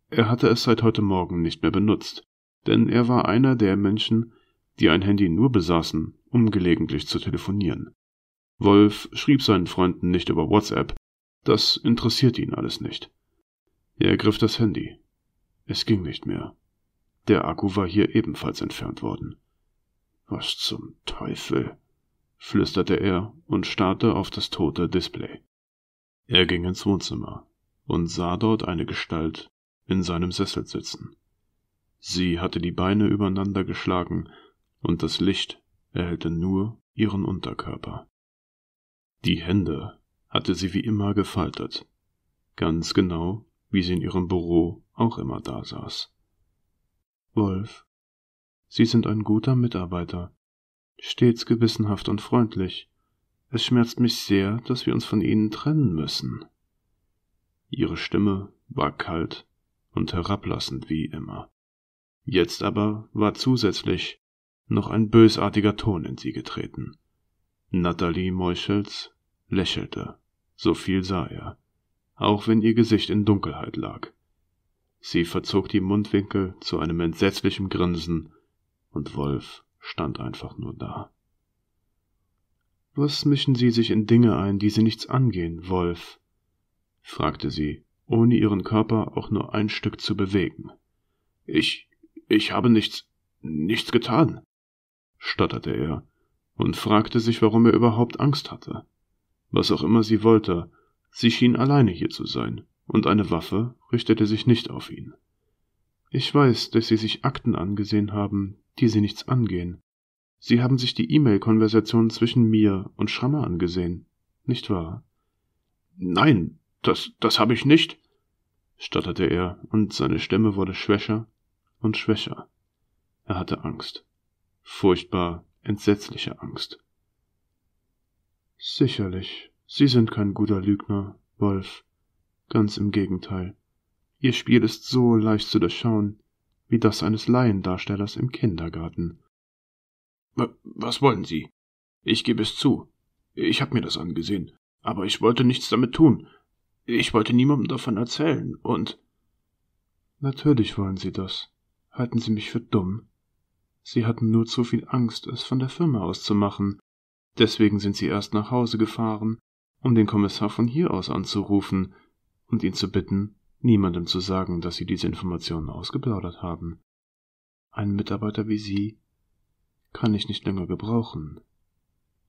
Er hatte es seit heute Morgen nicht mehr benutzt, denn er war einer der Menschen, die ein Handy nur besaßen, um gelegentlich zu telefonieren. Wolf schrieb seinen Freunden nicht über WhatsApp, das interessierte ihn alles nicht. Er ergriff das Handy. Es ging nicht mehr. Der Akku war hier ebenfalls entfernt worden. Was zum Teufel? flüsterte er und starrte auf das tote Display. Er ging ins Wohnzimmer und sah dort eine Gestalt in seinem Sessel sitzen. Sie hatte die Beine übereinander geschlagen und das Licht erhellte nur ihren Unterkörper. Die Hände hatte sie wie immer gefaltet, ganz genau, wie sie in ihrem Büro auch immer da saß. Wolf, Sie sind ein guter Mitarbeiter, stets gewissenhaft und freundlich. Es schmerzt mich sehr, dass wir uns von Ihnen trennen müssen. Ihre Stimme war kalt und herablassend wie immer. Jetzt aber war zusätzlich noch ein bösartiger Ton in sie getreten. Natalie Meuschels lächelte, so viel sah er, auch wenn ihr Gesicht in Dunkelheit lag. Sie verzog die Mundwinkel zu einem entsetzlichen Grinsen, und Wolf stand einfach nur da. Was mischen Sie sich in Dinge ein, die Sie nichts angehen, Wolf? fragte sie, ohne ihren Körper auch nur ein Stück zu bewegen. Ich, ich habe nichts, nichts getan, stotterte er und fragte sich, warum er überhaupt Angst hatte. Was auch immer sie wollte, sie schien alleine hier zu sein, und eine Waffe richtete sich nicht auf ihn. Ich weiß, dass Sie sich Akten angesehen haben, die Sie nichts angehen. Sie haben sich die E-Mail-Konversation zwischen mir und Schrammer angesehen, nicht wahr? Nein, das, das habe ich nicht, stotterte er, und seine Stimme wurde schwächer und schwächer. Er hatte Angst furchtbar entsetzliche Angst. Sicherlich, Sie sind kein guter Lügner, Wolf. Ganz im Gegenteil. Ihr Spiel ist so leicht zu durchschauen, wie das eines Laiendarstellers im Kindergarten. Was wollen Sie? Ich gebe es zu. Ich habe mir das angesehen. Aber ich wollte nichts damit tun. Ich wollte niemandem davon erzählen und. Natürlich wollen Sie das. Halten Sie mich für dumm? Sie hatten nur zu viel Angst, es von der Firma auszumachen. Deswegen sind sie erst nach Hause gefahren, um den Kommissar von hier aus anzurufen und ihn zu bitten, niemandem zu sagen, dass sie diese Informationen ausgeplaudert haben. Einen Mitarbeiter wie Sie kann ich nicht länger gebrauchen.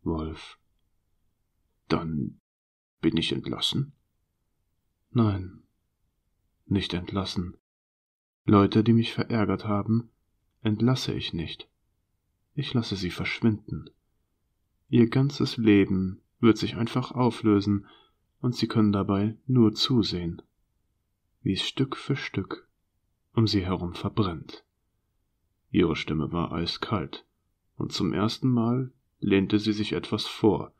Wolf. Dann bin ich entlassen? Nein, nicht entlassen. Leute, die mich verärgert haben, entlasse ich nicht. Ich lasse sie verschwinden. Ihr ganzes Leben wird sich einfach auflösen, und sie können dabei nur zusehen, wie es Stück für Stück um sie herum verbrennt. Ihre Stimme war eiskalt, und zum ersten Mal lehnte sie sich etwas vor,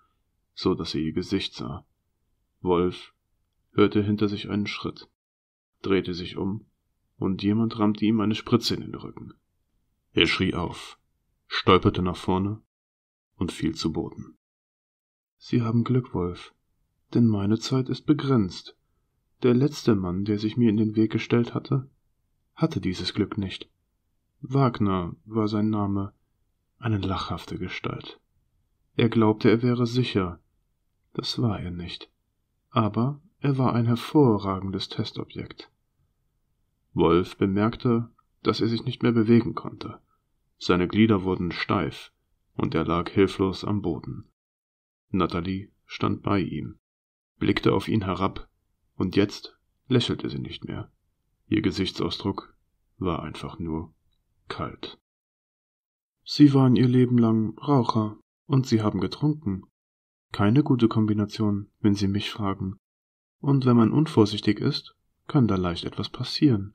so dass sie ihr Gesicht sah. Wolf hörte hinter sich einen Schritt, drehte sich um, und jemand rammte ihm eine Spritze in den Rücken. Er schrie auf, stolperte nach vorne und fiel zu Boden. Sie haben Glück, Wolf, denn meine Zeit ist begrenzt. Der letzte Mann, der sich mir in den Weg gestellt hatte, hatte dieses Glück nicht. Wagner war sein Name, eine lachhafte Gestalt. Er glaubte, er wäre sicher. Das war er nicht. Aber er war ein hervorragendes Testobjekt. Wolf bemerkte, dass er sich nicht mehr bewegen konnte. Seine Glieder wurden steif, und er lag hilflos am Boden. Natalie stand bei ihm, blickte auf ihn herab, und jetzt lächelte sie nicht mehr. Ihr Gesichtsausdruck war einfach nur kalt. Sie waren ihr Leben lang Raucher, und sie haben getrunken. Keine gute Kombination, wenn Sie mich fragen. Und wenn man unvorsichtig ist, kann da leicht etwas passieren.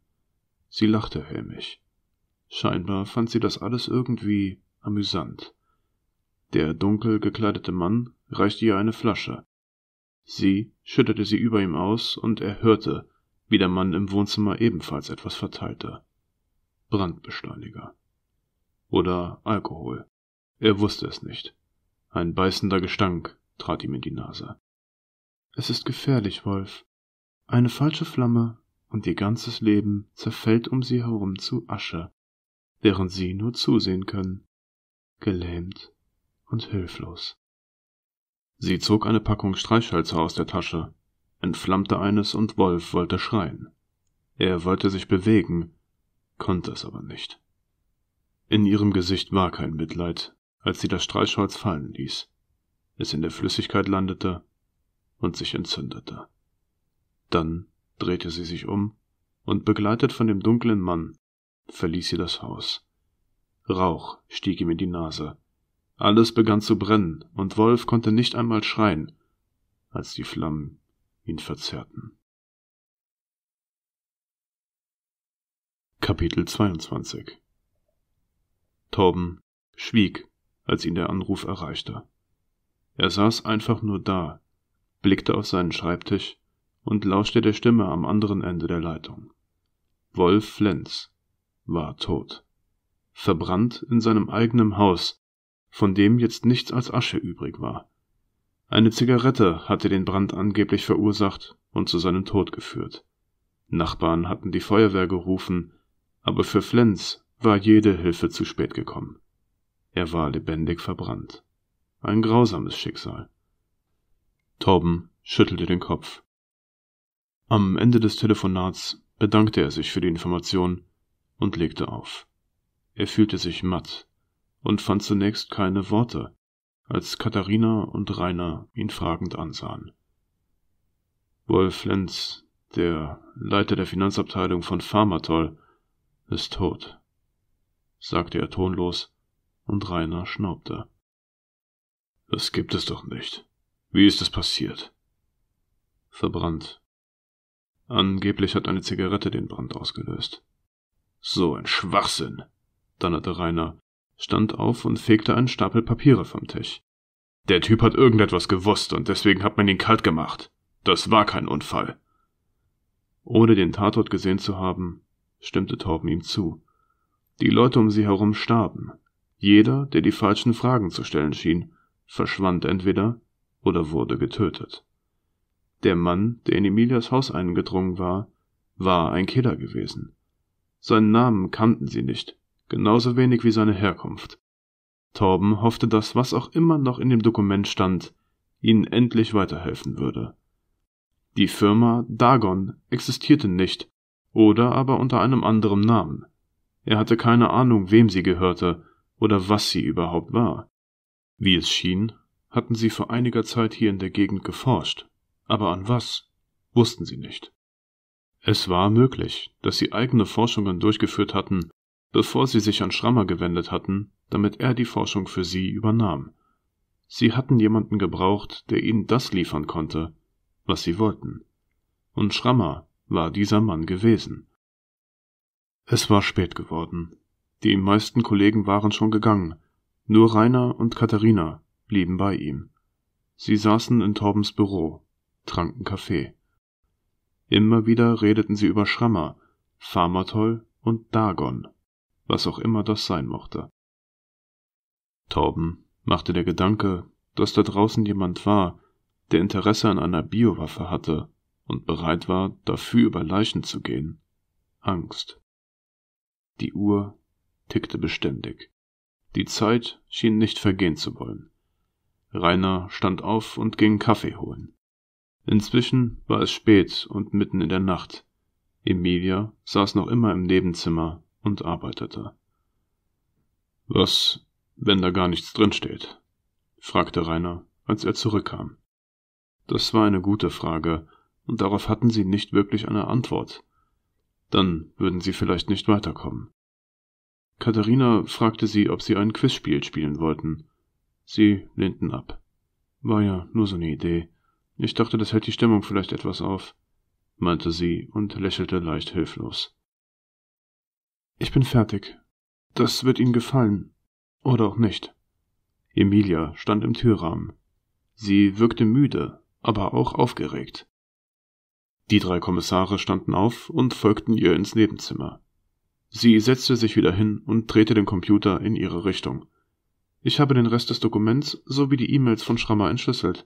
Sie lachte hämisch. Scheinbar fand sie das alles irgendwie amüsant. Der dunkel gekleidete Mann reichte ihr eine Flasche. Sie schüttete sie über ihm aus und er hörte, wie der Mann im Wohnzimmer ebenfalls etwas verteilte. Brandbeschleuniger. Oder Alkohol. Er wusste es nicht. Ein beißender Gestank trat ihm in die Nase. Es ist gefährlich, Wolf. Eine falsche Flamme und ihr ganzes Leben zerfällt um sie herum zu Asche während sie nur zusehen können, gelähmt und hilflos. Sie zog eine Packung Streichhölzer aus der Tasche, entflammte eines und Wolf wollte schreien. Er wollte sich bewegen, konnte es aber nicht. In ihrem Gesicht war kein Mitleid, als sie das Streichholz fallen ließ, es in der Flüssigkeit landete und sich entzündete. Dann drehte sie sich um und begleitet von dem dunklen Mann verließ sie das Haus. Rauch stieg ihm in die Nase. Alles begann zu brennen, und Wolf konnte nicht einmal schreien, als die Flammen ihn verzerrten. Kapitel 22 Torben schwieg, als ihn der Anruf erreichte. Er saß einfach nur da, blickte auf seinen Schreibtisch und lauschte der Stimme am anderen Ende der Leitung. Wolf Lenz, war tot, verbrannt in seinem eigenen Haus, von dem jetzt nichts als Asche übrig war. Eine Zigarette hatte den Brand angeblich verursacht und zu seinem Tod geführt. Nachbarn hatten die Feuerwehr gerufen, aber für Flens war jede Hilfe zu spät gekommen. Er war lebendig verbrannt. Ein grausames Schicksal. Torben schüttelte den Kopf. Am Ende des Telefonats bedankte er sich für die Information und legte auf. Er fühlte sich matt und fand zunächst keine Worte, als Katharina und Rainer ihn fragend ansahen. Wolf Lenz, der Leiter der Finanzabteilung von Pharmatol, ist tot, sagte er tonlos, und Rainer schnaubte. Das gibt es doch nicht. Wie ist es passiert? Verbrannt. Angeblich hat eine Zigarette den Brand ausgelöst. So ein Schwachsinn, donnerte Rainer, stand auf und fegte einen Stapel Papiere vom Tisch. Der Typ hat irgendetwas gewusst und deswegen hat man ihn kalt gemacht. Das war kein Unfall. Ohne den Tatort gesehen zu haben, stimmte Torben ihm zu. Die Leute um sie herum starben. Jeder, der die falschen Fragen zu stellen schien, verschwand entweder oder wurde getötet. Der Mann, der in Emilias Haus eingedrungen war, war ein Killer gewesen. Seinen Namen kannten sie nicht, genauso wenig wie seine Herkunft. Torben hoffte, dass was auch immer noch in dem Dokument stand, ihnen endlich weiterhelfen würde. Die Firma Dagon existierte nicht, oder aber unter einem anderen Namen. Er hatte keine Ahnung, wem sie gehörte oder was sie überhaupt war. Wie es schien, hatten sie vor einiger Zeit hier in der Gegend geforscht, aber an was wussten sie nicht. Es war möglich, dass sie eigene Forschungen durchgeführt hatten, bevor sie sich an Schrammer gewendet hatten, damit er die Forschung für sie übernahm. Sie hatten jemanden gebraucht, der ihnen das liefern konnte, was sie wollten. Und Schrammer war dieser Mann gewesen. Es war spät geworden. Die meisten Kollegen waren schon gegangen, nur Rainer und Katharina blieben bei ihm. Sie saßen in Torbens Büro, tranken Kaffee. Immer wieder redeten sie über Schrammer, Pharmatol und Dagon, was auch immer das sein mochte. Torben machte der Gedanke, dass da draußen jemand war, der Interesse an einer Biowaffe hatte und bereit war, dafür über Leichen zu gehen. Angst. Die Uhr tickte beständig. Die Zeit schien nicht vergehen zu wollen. Rainer stand auf und ging Kaffee holen. Inzwischen war es spät und mitten in der Nacht. Emilia saß noch immer im Nebenzimmer und arbeitete. Was, wenn da gar nichts drinsteht? fragte Rainer, als er zurückkam. Das war eine gute Frage, und darauf hatten sie nicht wirklich eine Antwort. Dann würden sie vielleicht nicht weiterkommen. Katharina fragte sie, ob sie ein Quizspiel spielen wollten. Sie lehnten ab. War ja nur so eine Idee. Ich dachte, das hält die Stimmung vielleicht etwas auf, meinte sie und lächelte leicht hilflos. Ich bin fertig. Das wird Ihnen gefallen. Oder auch nicht. Emilia stand im Türrahmen. Sie wirkte müde, aber auch aufgeregt. Die drei Kommissare standen auf und folgten ihr ins Nebenzimmer. Sie setzte sich wieder hin und drehte den Computer in ihre Richtung. Ich habe den Rest des Dokuments sowie die E-Mails von Schrammer entschlüsselt,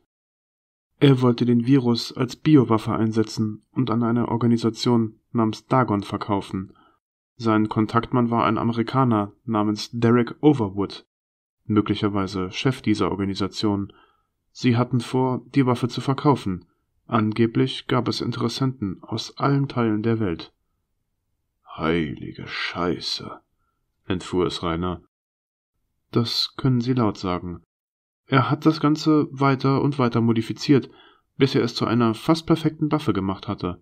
er wollte den Virus als Biowaffe einsetzen und an eine Organisation namens Dagon verkaufen. Sein Kontaktmann war ein Amerikaner namens Derek Overwood, möglicherweise Chef dieser Organisation. Sie hatten vor, die Waffe zu verkaufen. Angeblich gab es Interessenten aus allen Teilen der Welt. Heilige Scheiße, entfuhr es Rainer. Das können Sie laut sagen. Er hat das Ganze weiter und weiter modifiziert, bis er es zu einer fast perfekten Waffe gemacht hatte.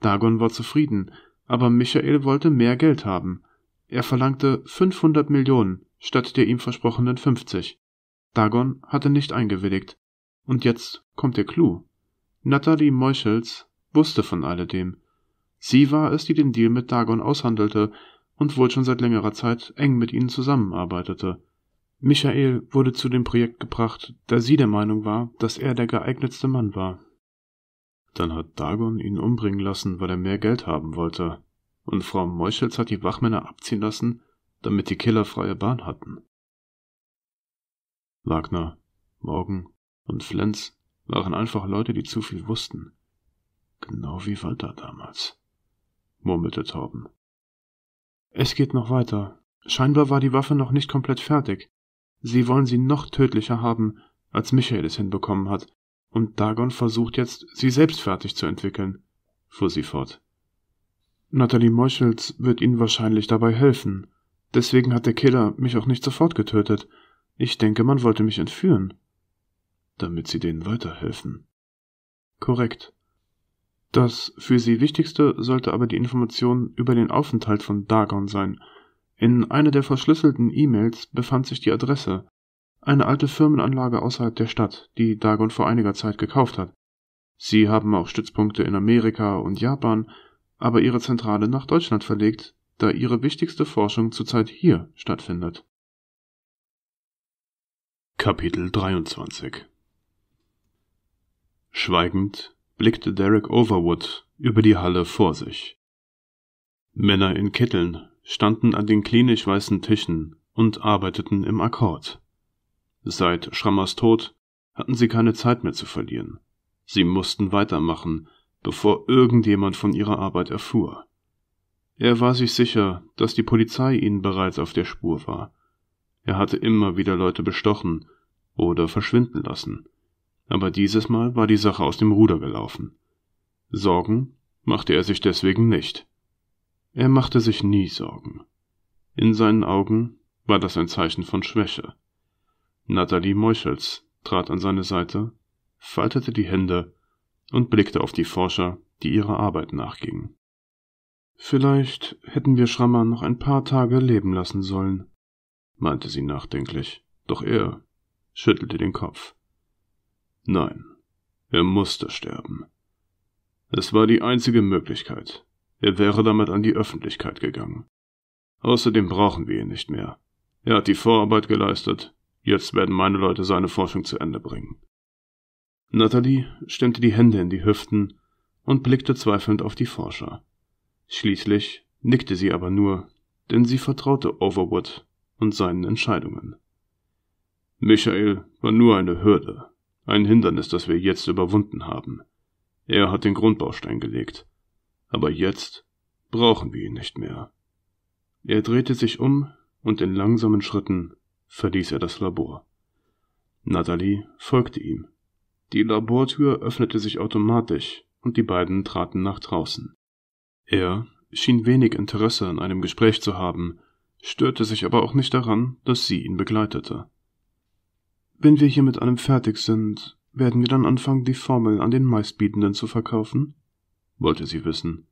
Dagon war zufrieden, aber Michael wollte mehr Geld haben. Er verlangte 500 Millionen statt der ihm versprochenen 50. Dagon hatte nicht eingewilligt. Und jetzt kommt der Clou. Nathalie Meuchels wusste von alledem. Sie war es, die den Deal mit Dagon aushandelte und wohl schon seit längerer Zeit eng mit ihnen zusammenarbeitete. Michael wurde zu dem Projekt gebracht, da sie der Meinung war, dass er der geeignetste Mann war. Dann hat Dagon ihn umbringen lassen, weil er mehr Geld haben wollte. Und Frau Meuchels hat die Wachmänner abziehen lassen, damit die Killer freie Bahn hatten. Wagner, Morgan und Flens waren einfach Leute, die zu viel wussten. Genau wie Walter damals, murmelte Torben. Es geht noch weiter. Scheinbar war die Waffe noch nicht komplett fertig. Sie wollen sie noch tödlicher haben, als Michael es hinbekommen hat, und Dagon versucht jetzt, sie selbst fertig zu entwickeln, fuhr sie fort. Natalie Meuchels wird Ihnen wahrscheinlich dabei helfen. Deswegen hat der Killer mich auch nicht sofort getötet. Ich denke, man wollte mich entführen. Damit Sie denen weiterhelfen. Korrekt. Das für Sie Wichtigste sollte aber die Information über den Aufenthalt von Dagon sein, in einer der verschlüsselten E-Mails befand sich die Adresse, eine alte Firmenanlage außerhalb der Stadt, die Dagon vor einiger Zeit gekauft hat. Sie haben auch Stützpunkte in Amerika und Japan, aber ihre Zentrale nach Deutschland verlegt, da ihre wichtigste Forschung zurzeit hier stattfindet. Kapitel 23 Schweigend blickte Derek Overwood über die Halle vor sich. Männer in Kitteln standen an den klinisch weißen Tischen und arbeiteten im Akkord. Seit Schrammers Tod hatten sie keine Zeit mehr zu verlieren. Sie mussten weitermachen, bevor irgendjemand von ihrer Arbeit erfuhr. Er war sich sicher, dass die Polizei ihnen bereits auf der Spur war. Er hatte immer wieder Leute bestochen oder verschwinden lassen. Aber dieses Mal war die Sache aus dem Ruder gelaufen. Sorgen machte er sich deswegen nicht. Er machte sich nie Sorgen. In seinen Augen war das ein Zeichen von Schwäche. Nathalie Meuchels trat an seine Seite, faltete die Hände und blickte auf die Forscher, die ihrer Arbeit nachgingen. Vielleicht hätten wir Schrammer noch ein paar Tage leben lassen sollen, meinte sie nachdenklich, doch er schüttelte den Kopf. Nein, er musste sterben. Es war die einzige Möglichkeit, er wäre damit an die Öffentlichkeit gegangen. Außerdem brauchen wir ihn nicht mehr. Er hat die Vorarbeit geleistet, jetzt werden meine Leute seine Forschung zu Ende bringen. Natalie stemmte die Hände in die Hüften und blickte zweifelnd auf die Forscher. Schließlich nickte sie aber nur, denn sie vertraute Overwood und seinen Entscheidungen. Michael war nur eine Hürde, ein Hindernis, das wir jetzt überwunden haben. Er hat den Grundbaustein gelegt aber jetzt brauchen wir ihn nicht mehr. Er drehte sich um und in langsamen Schritten verließ er das Labor. Natalie folgte ihm. Die Labortür öffnete sich automatisch und die beiden traten nach draußen. Er schien wenig Interesse an einem Gespräch zu haben, störte sich aber auch nicht daran, dass sie ihn begleitete. Wenn wir hier mit allem fertig sind, werden wir dann anfangen, die Formel an den Meistbietenden zu verkaufen? wollte sie wissen.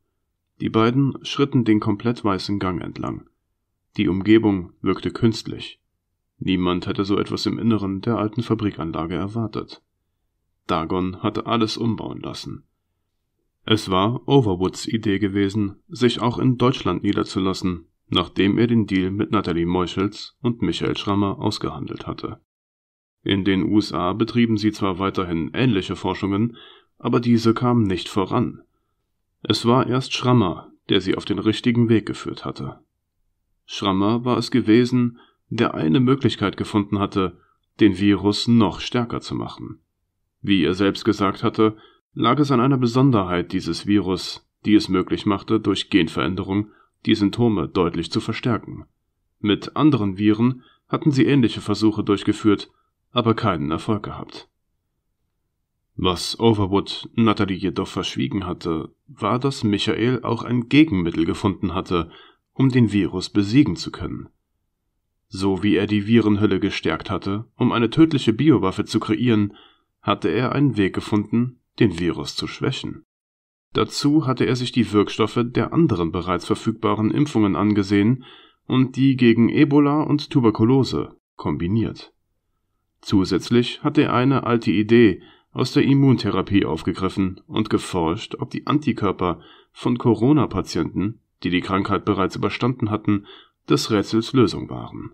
Die beiden schritten den komplett weißen Gang entlang. Die Umgebung wirkte künstlich. Niemand hätte so etwas im Inneren der alten Fabrikanlage erwartet. Dagon hatte alles umbauen lassen. Es war Overwoods Idee gewesen, sich auch in Deutschland niederzulassen, nachdem er den Deal mit Nathalie Meuschels und Michael Schrammer ausgehandelt hatte. In den USA betrieben sie zwar weiterhin ähnliche Forschungen, aber diese kamen nicht voran. Es war erst Schrammer, der sie auf den richtigen Weg geführt hatte. Schrammer war es gewesen, der eine Möglichkeit gefunden hatte, den Virus noch stärker zu machen. Wie er selbst gesagt hatte, lag es an einer Besonderheit dieses Virus, die es möglich machte, durch Genveränderung die Symptome deutlich zu verstärken. Mit anderen Viren hatten sie ähnliche Versuche durchgeführt, aber keinen Erfolg gehabt. Was Overwood Natalie jedoch verschwiegen hatte, war, dass Michael auch ein Gegenmittel gefunden hatte, um den Virus besiegen zu können. So wie er die Virenhülle gestärkt hatte, um eine tödliche Biowaffe zu kreieren, hatte er einen Weg gefunden, den Virus zu schwächen. Dazu hatte er sich die Wirkstoffe der anderen bereits verfügbaren Impfungen angesehen und die gegen Ebola und Tuberkulose kombiniert. Zusätzlich hatte er eine alte Idee, aus der Immuntherapie aufgegriffen und geforscht, ob die Antikörper von Corona-Patienten, die die Krankheit bereits überstanden hatten, des Rätsels Lösung waren.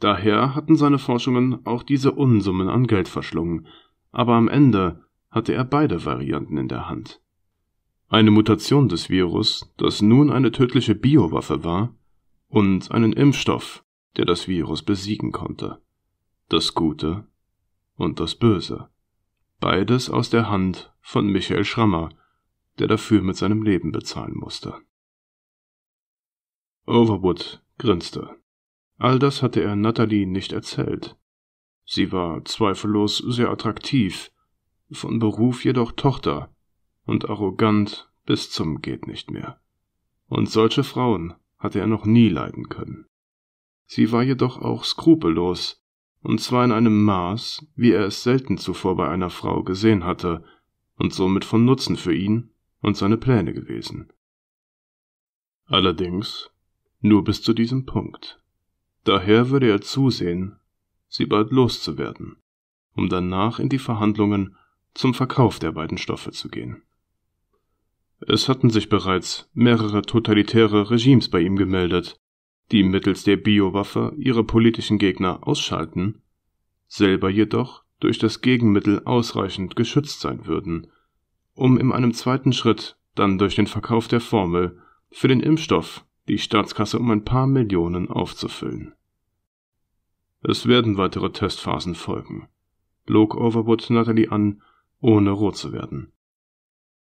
Daher hatten seine Forschungen auch diese Unsummen an Geld verschlungen, aber am Ende hatte er beide Varianten in der Hand. Eine Mutation des Virus, das nun eine tödliche Biowaffe war, und einen Impfstoff, der das Virus besiegen konnte. Das Gute und das Böse. Beides aus der Hand von Michael Schrammer, der dafür mit seinem Leben bezahlen musste. Overwood grinste. All das hatte er Natalie nicht erzählt. Sie war zweifellos sehr attraktiv, von Beruf jedoch Tochter und arrogant bis zum geht nicht mehr. Und solche Frauen hatte er noch nie leiden können. Sie war jedoch auch skrupellos und zwar in einem Maß, wie er es selten zuvor bei einer Frau gesehen hatte, und somit von Nutzen für ihn und seine Pläne gewesen. Allerdings nur bis zu diesem Punkt. Daher würde er zusehen, sie bald loszuwerden, um danach in die Verhandlungen zum Verkauf der beiden Stoffe zu gehen. Es hatten sich bereits mehrere totalitäre Regimes bei ihm gemeldet, die mittels der Biowaffe ihre politischen Gegner ausschalten, selber jedoch durch das Gegenmittel ausreichend geschützt sein würden, um in einem zweiten Schritt dann durch den Verkauf der Formel für den Impfstoff die Staatskasse um ein paar Millionen aufzufüllen. Es werden weitere Testphasen folgen, log Overwood Natalie an, ohne rot zu werden.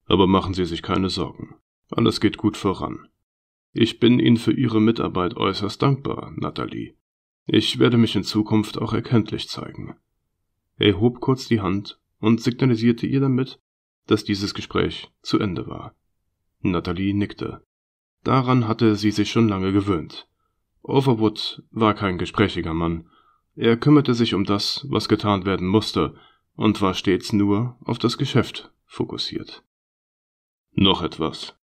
Aber machen Sie sich keine Sorgen, alles geht gut voran. Ich bin Ihnen für Ihre Mitarbeit äußerst dankbar, Natalie. Ich werde mich in Zukunft auch erkenntlich zeigen. Er hob kurz die Hand und signalisierte ihr damit, dass dieses Gespräch zu Ende war. Natalie nickte. Daran hatte sie sich schon lange gewöhnt. Overwood war kein gesprächiger Mann. Er kümmerte sich um das, was getan werden musste, und war stets nur auf das Geschäft fokussiert. Noch etwas.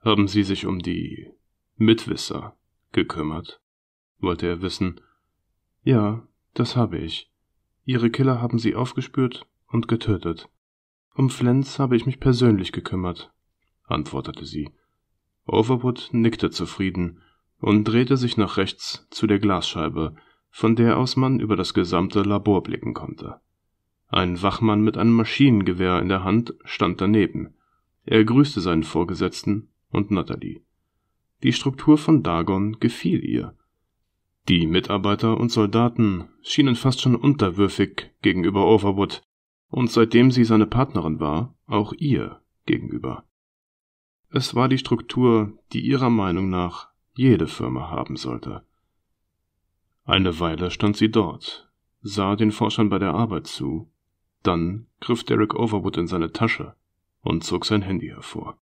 Haben Sie sich um die Mitwisser gekümmert? wollte er wissen. Ja, das habe ich. Ihre Killer haben sie aufgespürt und getötet. Um Flens habe ich mich persönlich gekümmert, antwortete sie. Overwood nickte zufrieden und drehte sich nach rechts zu der Glasscheibe, von der aus man über das gesamte Labor blicken konnte. Ein Wachmann mit einem Maschinengewehr in der Hand stand daneben. Er grüßte seinen Vorgesetzten und Natalie. Die Struktur von Dagon gefiel ihr. Die Mitarbeiter und Soldaten schienen fast schon unterwürfig gegenüber Overwood und seitdem sie seine Partnerin war, auch ihr gegenüber. Es war die Struktur, die ihrer Meinung nach jede Firma haben sollte. Eine Weile stand sie dort, sah den Forschern bei der Arbeit zu, dann griff Derek Overwood in seine Tasche und zog sein Handy hervor.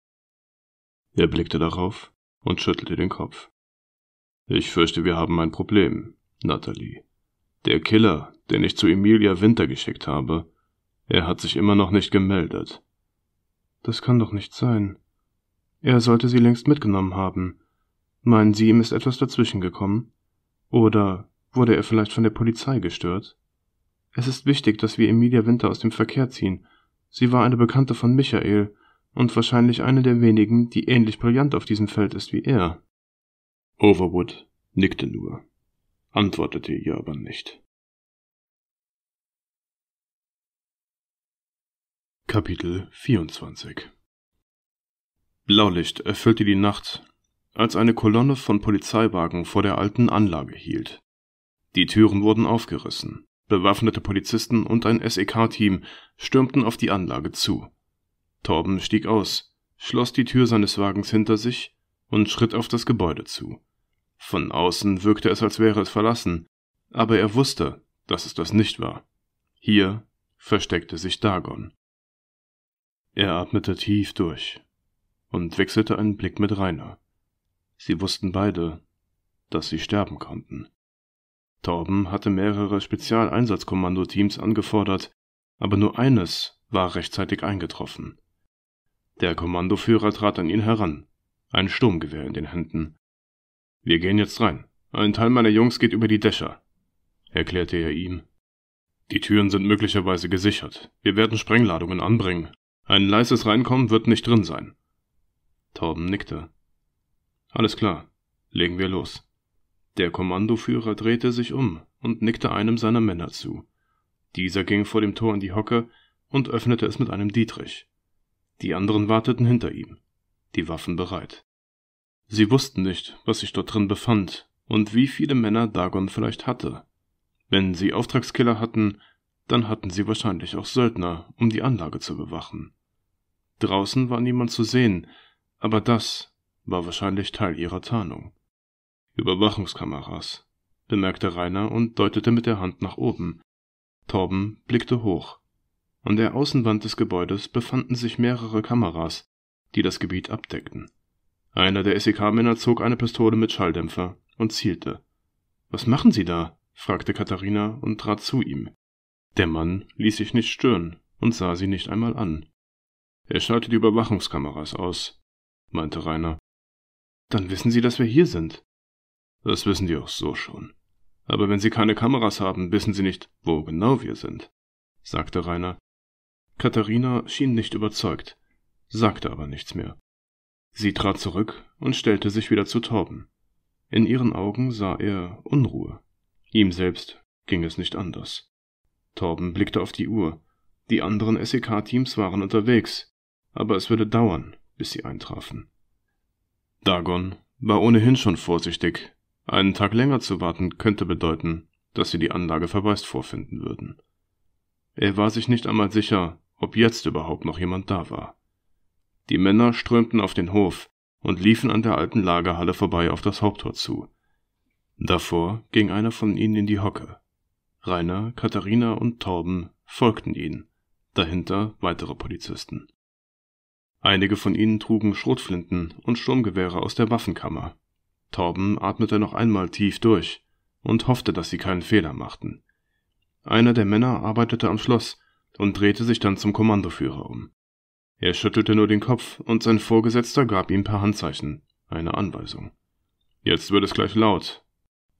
Er blickte darauf und schüttelte den Kopf. Ich fürchte, wir haben ein Problem, Natalie. Der Killer, den ich zu Emilia Winter geschickt habe, er hat sich immer noch nicht gemeldet. Das kann doch nicht sein. Er sollte sie längst mitgenommen haben. Meinen Sie, ihm ist etwas dazwischen gekommen? Oder wurde er vielleicht von der Polizei gestört? Es ist wichtig, dass wir Emilia Winter aus dem Verkehr ziehen. Sie war eine Bekannte von Michael, und wahrscheinlich eine der wenigen, die ähnlich brillant auf diesem Feld ist wie er. Overwood nickte nur, antwortete ihr aber nicht. Kapitel 24 Blaulicht erfüllte die Nacht, als eine Kolonne von Polizeiwagen vor der alten Anlage hielt. Die Türen wurden aufgerissen. Bewaffnete Polizisten und ein SEK-Team stürmten auf die Anlage zu. Torben stieg aus, schloss die Tür seines Wagens hinter sich und schritt auf das Gebäude zu. Von außen wirkte es, als wäre es verlassen, aber er wusste, dass es das nicht war. Hier versteckte sich Dagon. Er atmete tief durch und wechselte einen Blick mit Rainer. Sie wussten beide, dass sie sterben konnten. Torben hatte mehrere Spezialeinsatzkommandoteams angefordert, aber nur eines war rechtzeitig eingetroffen. Der Kommandoführer trat an ihn heran, ein Sturmgewehr in den Händen. Wir gehen jetzt rein. Ein Teil meiner Jungs geht über die Dächer, erklärte er ihm. Die Türen sind möglicherweise gesichert. Wir werden Sprengladungen anbringen. Ein leises Reinkommen wird nicht drin sein. Torben nickte. Alles klar, legen wir los. Der Kommandoführer drehte sich um und nickte einem seiner Männer zu. Dieser ging vor dem Tor in die Hocke und öffnete es mit einem Dietrich. Die anderen warteten hinter ihm, die Waffen bereit. Sie wussten nicht, was sich dort drin befand und wie viele Männer Dagon vielleicht hatte. Wenn sie Auftragskiller hatten, dann hatten sie wahrscheinlich auch Söldner, um die Anlage zu bewachen. Draußen war niemand zu sehen, aber das war wahrscheinlich Teil ihrer Tarnung. Überwachungskameras, bemerkte Rainer und deutete mit der Hand nach oben. Torben blickte hoch. An der Außenwand des Gebäudes befanden sich mehrere Kameras, die das Gebiet abdeckten. Einer der SEK-Männer zog eine Pistole mit Schalldämpfer und zielte. Was machen Sie da? fragte Katharina und trat zu ihm. Der Mann ließ sich nicht stören und sah sie nicht einmal an. Er schaltet die Überwachungskameras aus, meinte Rainer. Dann wissen Sie, dass wir hier sind. Das wissen die auch so schon. Aber wenn Sie keine Kameras haben, wissen Sie nicht, wo genau wir sind, sagte Rainer Katharina schien nicht überzeugt, sagte aber nichts mehr. Sie trat zurück und stellte sich wieder zu Torben. In ihren Augen sah er Unruhe. Ihm selbst ging es nicht anders. Torben blickte auf die Uhr. Die anderen SEK-Teams waren unterwegs, aber es würde dauern, bis sie eintrafen. Dagon war ohnehin schon vorsichtig. Einen Tag länger zu warten könnte bedeuten, dass sie die Anlage verwaist vorfinden würden. Er war sich nicht einmal sicher, ob jetzt überhaupt noch jemand da war. Die Männer strömten auf den Hof und liefen an der alten Lagerhalle vorbei auf das Haupttor zu. Davor ging einer von ihnen in die Hocke. Rainer, Katharina und Torben folgten ihnen, dahinter weitere Polizisten. Einige von ihnen trugen Schrotflinten und Sturmgewehre aus der Waffenkammer. Torben atmete noch einmal tief durch und hoffte, dass sie keinen Fehler machten. Einer der Männer arbeitete am Schloss und drehte sich dann zum Kommandoführer um. Er schüttelte nur den Kopf und sein Vorgesetzter gab ihm per Handzeichen eine Anweisung. Jetzt wird es gleich laut,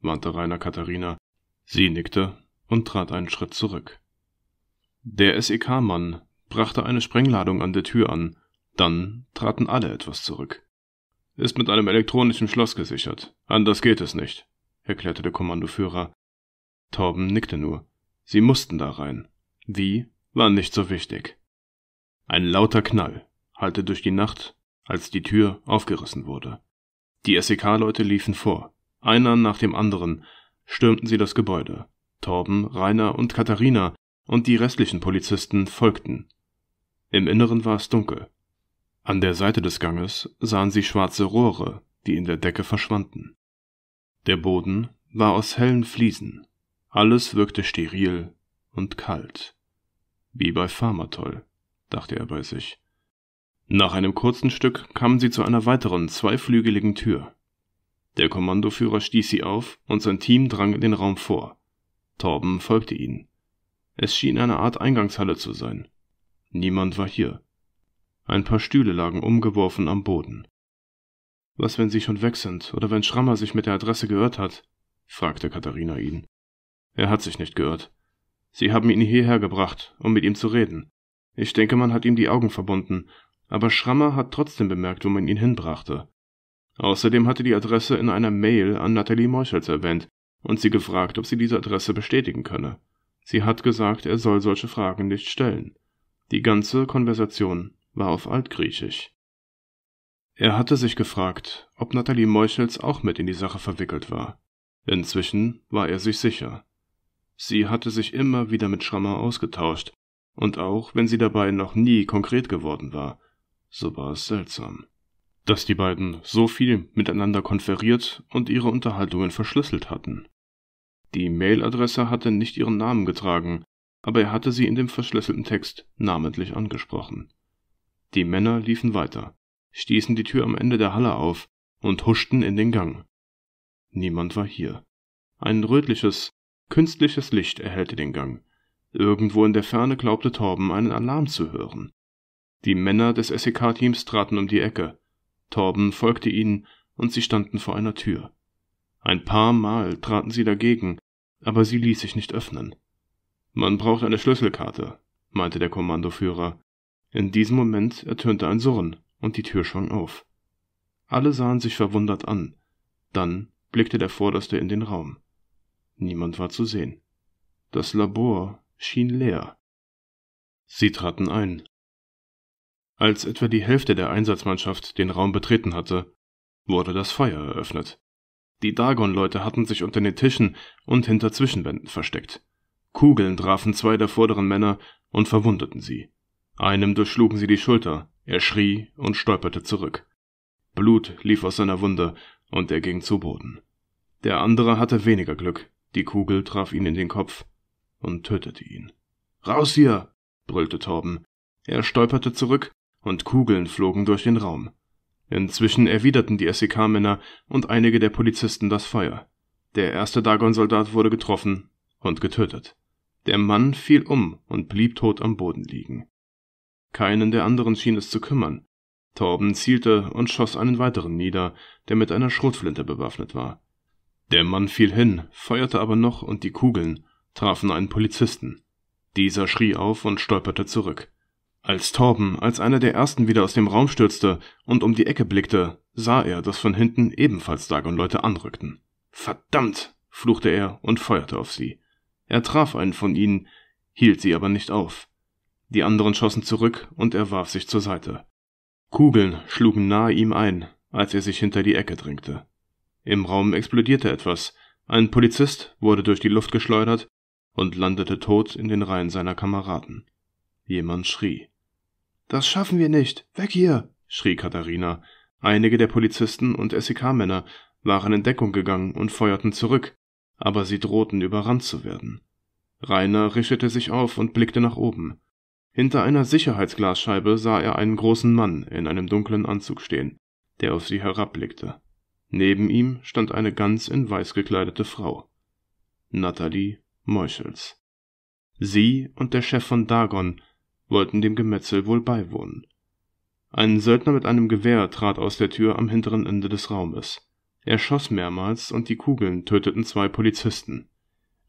warnte Rainer Katharina. Sie nickte und trat einen Schritt zurück. Der SEK-Mann brachte eine Sprengladung an der Tür an, dann traten alle etwas zurück. Ist mit einem elektronischen Schloss gesichert. Anders geht es nicht, erklärte der Kommandoführer. Torben nickte nur. Sie mussten da rein. Wie war nicht so wichtig. Ein lauter Knall hallte durch die Nacht, als die Tür aufgerissen wurde. Die SEK-Leute liefen vor. Einer nach dem anderen stürmten sie das Gebäude. Torben, Rainer und Katharina und die restlichen Polizisten folgten. Im Inneren war es dunkel. An der Seite des Ganges sahen sie schwarze Rohre, die in der Decke verschwanden. Der Boden war aus hellen Fliesen. Alles wirkte steril und kalt. Wie bei Pharmatol, dachte er bei sich. Nach einem kurzen Stück kamen sie zu einer weiteren zweiflügeligen Tür. Der Kommandoführer stieß sie auf und sein Team drang in den Raum vor. Torben folgte ihnen. Es schien eine Art Eingangshalle zu sein. Niemand war hier. Ein paar Stühle lagen umgeworfen am Boden. Was, wenn sie schon weg sind oder wenn Schrammer sich mit der Adresse geirrt hat? fragte Katharina ihn. Er hat sich nicht geirrt. Sie haben ihn hierher gebracht, um mit ihm zu reden. Ich denke, man hat ihm die Augen verbunden, aber Schrammer hat trotzdem bemerkt, wo man ihn hinbrachte. Außerdem hatte die Adresse in einer Mail an Nathalie Meuchels erwähnt und sie gefragt, ob sie diese Adresse bestätigen könne. Sie hat gesagt, er soll solche Fragen nicht stellen. Die ganze Konversation war auf Altgriechisch. Er hatte sich gefragt, ob Nathalie Meuchels auch mit in die Sache verwickelt war. Inzwischen war er sich sicher. Sie hatte sich immer wieder mit Schrammer ausgetauscht, und auch wenn sie dabei noch nie konkret geworden war, so war es seltsam. Dass die beiden so viel miteinander konferiert und ihre Unterhaltungen verschlüsselt hatten. Die Mailadresse hatte nicht ihren Namen getragen, aber er hatte sie in dem verschlüsselten Text namentlich angesprochen. Die Männer liefen weiter, stießen die Tür am Ende der Halle auf und huschten in den Gang. Niemand war hier. Ein rötliches, Künstliches Licht erhellte den Gang. Irgendwo in der Ferne glaubte Torben einen Alarm zu hören. Die Männer des SEK-Teams traten um die Ecke. Torben folgte ihnen und sie standen vor einer Tür. Ein paar Mal traten sie dagegen, aber sie ließ sich nicht öffnen. Man braucht eine Schlüsselkarte, meinte der Kommandoführer. In diesem Moment ertönte ein Surren und die Tür schwang auf. Alle sahen sich verwundert an. Dann blickte der Vorderste in den Raum. Niemand war zu sehen. Das Labor schien leer. Sie traten ein. Als etwa die Hälfte der Einsatzmannschaft den Raum betreten hatte, wurde das Feuer eröffnet. Die Dagon-Leute hatten sich unter den Tischen und hinter Zwischenwänden versteckt. Kugeln trafen zwei der vorderen Männer und verwundeten sie. Einem durchschlugen sie die Schulter, er schrie und stolperte zurück. Blut lief aus seiner Wunde und er ging zu Boden. Der andere hatte weniger Glück, die Kugel traf ihn in den Kopf und tötete ihn. Raus hier! brüllte Torben. Er stolperte zurück, und Kugeln flogen durch den Raum. Inzwischen erwiderten die SEK-Männer und einige der Polizisten das Feuer. Der erste Dagon-Soldat wurde getroffen und getötet. Der Mann fiel um und blieb tot am Boden liegen. Keinen der anderen schien es zu kümmern. Torben zielte und schoss einen weiteren nieder, der mit einer Schrotflinte bewaffnet war. Der Mann fiel hin, feuerte aber noch und die Kugeln trafen einen Polizisten. Dieser schrie auf und stolperte zurück. Als Torben als einer der ersten wieder aus dem Raum stürzte und um die Ecke blickte, sah er, dass von hinten ebenfalls Dagon-Leute anrückten. Verdammt! fluchte er und feuerte auf sie. Er traf einen von ihnen, hielt sie aber nicht auf. Die anderen schossen zurück und er warf sich zur Seite. Kugeln schlugen nahe ihm ein, als er sich hinter die Ecke drängte. Im Raum explodierte etwas, ein Polizist wurde durch die Luft geschleudert und landete tot in den Reihen seiner Kameraden. Jemand schrie. Das schaffen wir nicht. Weg hier. schrie Katharina. Einige der Polizisten und SEK-Männer waren in Deckung gegangen und feuerten zurück, aber sie drohten überrannt zu werden. Rainer richtete sich auf und blickte nach oben. Hinter einer Sicherheitsglasscheibe sah er einen großen Mann in einem dunklen Anzug stehen, der auf sie herabblickte. Neben ihm stand eine ganz in weiß gekleidete Frau. Natalie Meuchels. Sie und der Chef von Dagon wollten dem Gemetzel wohl beiwohnen. Ein Söldner mit einem Gewehr trat aus der Tür am hinteren Ende des Raumes. Er schoss mehrmals und die Kugeln töteten zwei Polizisten.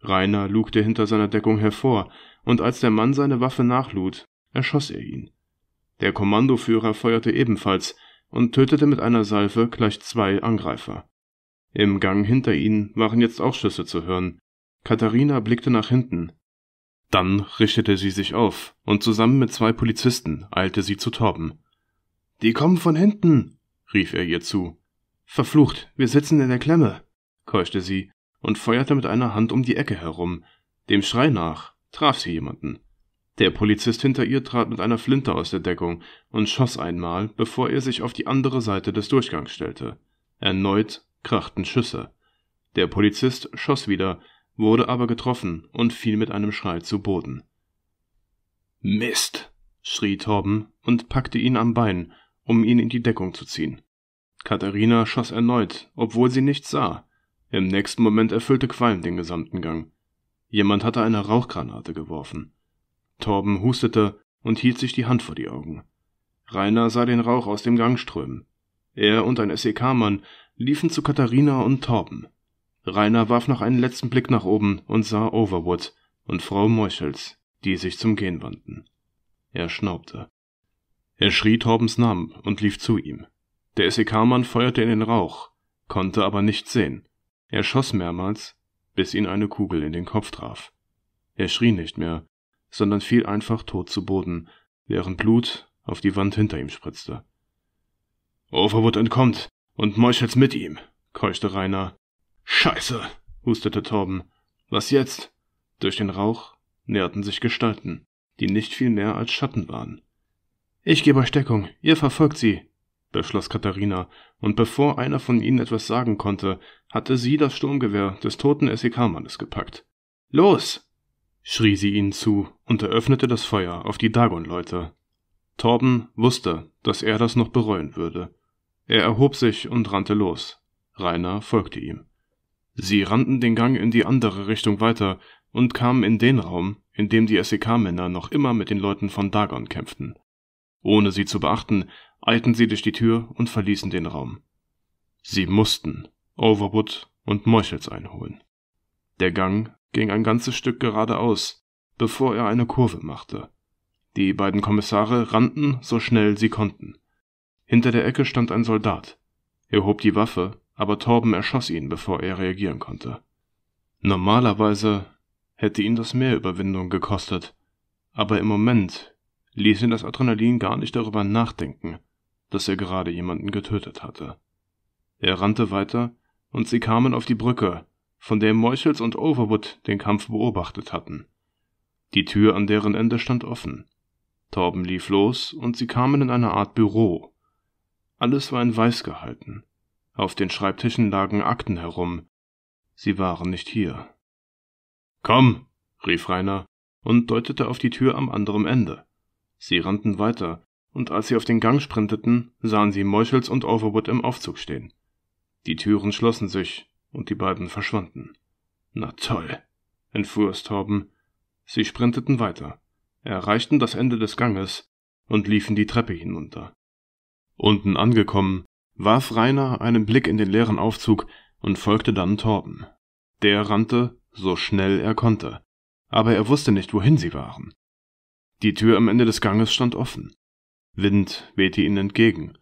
Rainer lugte hinter seiner Deckung hervor, und als der Mann seine Waffe nachlud, erschoss er ihn. Der Kommandoführer feuerte ebenfalls, und tötete mit einer Salve gleich zwei Angreifer. Im Gang hinter ihnen waren jetzt auch Schüsse zu hören. Katharina blickte nach hinten. Dann richtete sie sich auf und zusammen mit zwei Polizisten eilte sie zu Torben. Die kommen von hinten, rief er ihr zu. Verflucht, wir sitzen in der Klemme, keuchte sie und feuerte mit einer Hand um die Ecke herum. Dem Schrei nach traf sie jemanden. Der Polizist hinter ihr trat mit einer Flinte aus der Deckung und schoss einmal, bevor er sich auf die andere Seite des Durchgangs stellte. Erneut krachten Schüsse. Der Polizist schoss wieder, wurde aber getroffen und fiel mit einem Schrei zu Boden. Mist! schrie Torben und packte ihn am Bein, um ihn in die Deckung zu ziehen. Katharina schoss erneut, obwohl sie nichts sah. Im nächsten Moment erfüllte Qualm den gesamten Gang. Jemand hatte eine Rauchgranate geworfen. Torben hustete und hielt sich die Hand vor die Augen. Rainer sah den Rauch aus dem Gang strömen. Er und ein SEK-Mann liefen zu Katharina und Torben. Rainer warf noch einen letzten Blick nach oben und sah Overwood und Frau Meuchels, die sich zum Gehen wandten. Er schnaubte. Er schrie Torbens Namen und lief zu ihm. Der SEK-Mann feuerte in den Rauch, konnte aber nichts sehen. Er schoss mehrmals, bis ihn eine Kugel in den Kopf traf. Er schrie nicht mehr, sondern fiel einfach tot zu Boden, während Blut auf die Wand hinter ihm spritzte. Overwood entkommt und Meuschels mit ihm, keuchte Rainer. Scheiße, hustete Torben. Was jetzt? Durch den Rauch näherten sich Gestalten, die nicht viel mehr als Schatten waren. Ich gebe euch Deckung, ihr verfolgt sie, beschloss Katharina, und bevor einer von ihnen etwas sagen konnte, hatte sie das Sturmgewehr des toten SEK-Mannes gepackt. Los! schrie sie ihnen zu und eröffnete das Feuer auf die Dagon-Leute. Torben wusste, dass er das noch bereuen würde. Er erhob sich und rannte los. Rainer folgte ihm. Sie rannten den Gang in die andere Richtung weiter und kamen in den Raum, in dem die SEK-Männer noch immer mit den Leuten von Dagon kämpften. Ohne sie zu beachten, eilten sie durch die Tür und verließen den Raum. Sie mussten Overwood und Meuchels einholen. Der Gang ging ein ganzes Stück geradeaus, bevor er eine Kurve machte. Die beiden Kommissare rannten so schnell sie konnten. Hinter der Ecke stand ein Soldat. Er hob die Waffe, aber Torben erschoss ihn, bevor er reagieren konnte. Normalerweise hätte ihn das mehr Überwindung gekostet, aber im Moment ließ ihn das Adrenalin gar nicht darüber nachdenken, dass er gerade jemanden getötet hatte. Er rannte weiter, und sie kamen auf die Brücke, von der Meuchels und Overwood den Kampf beobachtet hatten. Die Tür an deren Ende stand offen. Torben lief los und sie kamen in eine Art Büro. Alles war in Weiß gehalten. Auf den Schreibtischen lagen Akten herum. Sie waren nicht hier. Komm, rief Rainer und deutete auf die Tür am anderen Ende. Sie rannten weiter, und als sie auf den Gang sprinteten, sahen sie Meuchels und Overwood im Aufzug stehen. Die Türen schlossen sich, und die beiden verschwanden. Na toll, entfuhr es Torben. Sie sprinteten weiter, erreichten das Ende des Ganges und liefen die Treppe hinunter. Unten angekommen, warf Rainer einen Blick in den leeren Aufzug und folgte dann Torben. Der rannte so schnell er konnte, aber er wusste nicht, wohin sie waren. Die Tür am Ende des Ganges stand offen. Wind wehte ihnen entgegen.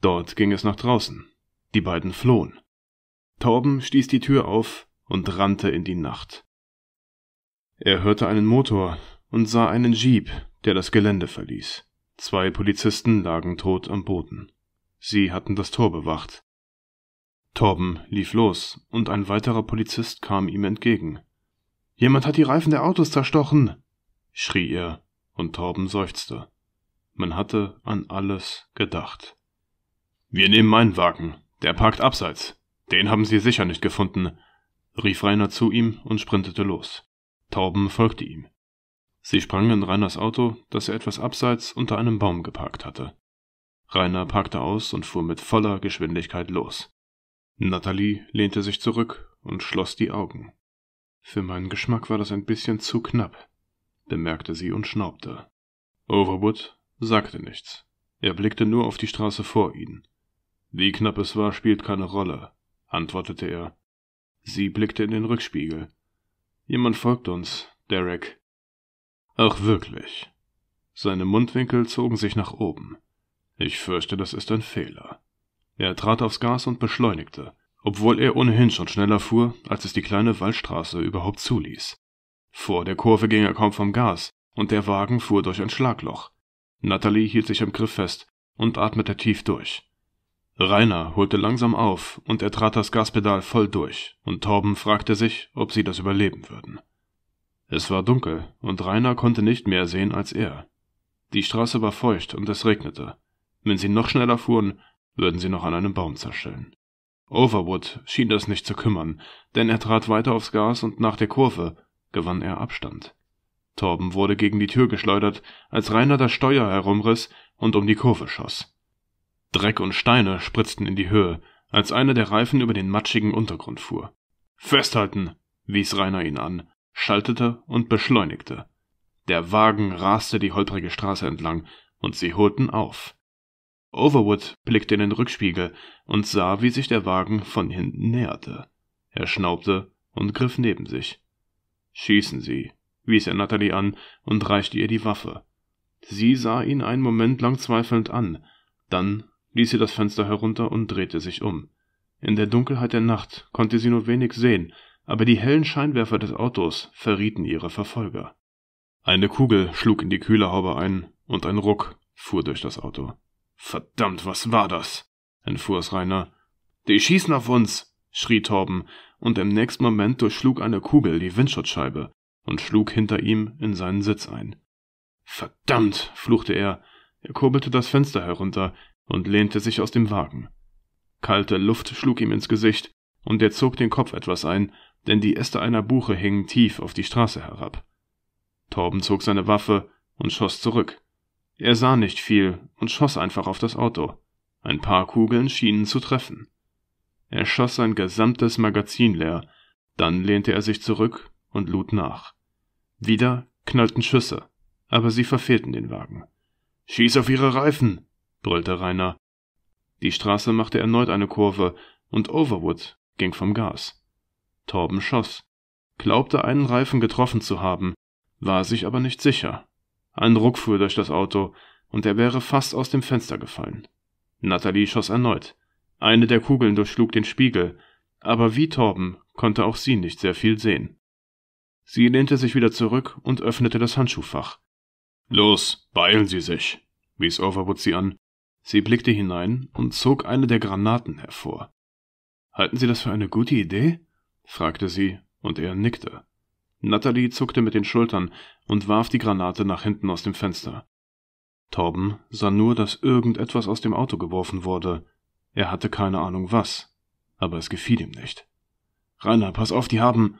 Dort ging es nach draußen. Die beiden flohen. Torben stieß die Tür auf und rannte in die Nacht. Er hörte einen Motor und sah einen Jeep, der das Gelände verließ. Zwei Polizisten lagen tot am Boden. Sie hatten das Tor bewacht. Torben lief los, und ein weiterer Polizist kam ihm entgegen. Jemand hat die Reifen der Autos zerstochen, schrie er, und Torben seufzte. Man hatte an alles gedacht. Wir nehmen meinen Wagen, der parkt abseits, den haben Sie sicher nicht gefunden, rief Rainer zu ihm und sprintete los. Tauben folgte ihm. Sie sprangen in Rainers Auto, das er etwas abseits unter einem Baum geparkt hatte. Rainer parkte aus und fuhr mit voller Geschwindigkeit los. Natalie lehnte sich zurück und schloss die Augen. Für meinen Geschmack war das ein bisschen zu knapp, bemerkte sie und schnaubte. Overwood sagte nichts. Er blickte nur auf die Straße vor ihnen. Wie knapp es war, spielt keine Rolle antwortete er. Sie blickte in den Rückspiegel. Jemand folgt uns, Derek. Ach wirklich. Seine Mundwinkel zogen sich nach oben. Ich fürchte, das ist ein Fehler. Er trat aufs Gas und beschleunigte, obwohl er ohnehin schon schneller fuhr, als es die kleine Waldstraße überhaupt zuließ. Vor der Kurve ging er kaum vom Gas, und der Wagen fuhr durch ein Schlagloch. Natalie hielt sich am Griff fest und atmete tief durch. Rainer holte langsam auf und er trat das Gaspedal voll durch, und Torben fragte sich, ob sie das überleben würden. Es war dunkel, und Rainer konnte nicht mehr sehen als er. Die Straße war feucht und es regnete. Wenn sie noch schneller fuhren, würden sie noch an einem Baum zerschellen. Overwood schien das nicht zu kümmern, denn er trat weiter aufs Gas und nach der Kurve gewann er Abstand. Torben wurde gegen die Tür geschleudert, als Rainer das Steuer herumriss und um die Kurve schoss. Dreck und Steine spritzten in die Höhe, als einer der Reifen über den matschigen Untergrund fuhr. Festhalten, wies Rainer ihn an, schaltete und beschleunigte. Der Wagen raste die holprige Straße entlang, und sie holten auf. Overwood blickte in den Rückspiegel und sah, wie sich der Wagen von hinten näherte. Er schnaubte und griff neben sich. Schießen Sie, wies er Natalie an und reichte ihr die Waffe. Sie sah ihn einen Moment lang zweifelnd an, dann ließ sie das Fenster herunter und drehte sich um. In der Dunkelheit der Nacht konnte sie nur wenig sehen, aber die hellen Scheinwerfer des Autos verrieten ihre Verfolger. Eine Kugel schlug in die Kühlerhaube ein und ein Ruck fuhr durch das Auto. Verdammt, was war das? entfuhr es Rainer. Die schießen auf uns! schrie Torben, und im nächsten Moment durchschlug eine Kugel die Windschutzscheibe und schlug hinter ihm in seinen Sitz ein. Verdammt! fluchte er. Er kurbelte das Fenster herunter, und lehnte sich aus dem Wagen. Kalte Luft schlug ihm ins Gesicht, und er zog den Kopf etwas ein, denn die Äste einer Buche hingen tief auf die Straße herab. Torben zog seine Waffe und schoss zurück. Er sah nicht viel und schoss einfach auf das Auto. Ein paar Kugeln schienen zu treffen. Er schoss sein gesamtes Magazin leer, dann lehnte er sich zurück und lud nach. Wieder knallten Schüsse, aber sie verfehlten den Wagen. Schieß auf ihre Reifen, brüllte Rainer. Die Straße machte erneut eine Kurve und Overwood ging vom Gas. Torben schoss, glaubte einen Reifen getroffen zu haben, war sich aber nicht sicher. Ein Ruck fuhr durch das Auto und er wäre fast aus dem Fenster gefallen. Natalie schoss erneut. Eine der Kugeln durchschlug den Spiegel, aber wie Torben konnte auch sie nicht sehr viel sehen. Sie lehnte sich wieder zurück und öffnete das Handschuhfach. Los, beeilen Sie sich, wies Overwood sie an. Sie blickte hinein und zog eine der Granaten hervor. Halten Sie das für eine gute Idee? fragte sie, und er nickte. Natalie zuckte mit den Schultern und warf die Granate nach hinten aus dem Fenster. Torben sah nur, dass irgendetwas aus dem Auto geworfen wurde. Er hatte keine Ahnung was, aber es gefiel ihm nicht. Rainer, pass auf, die haben.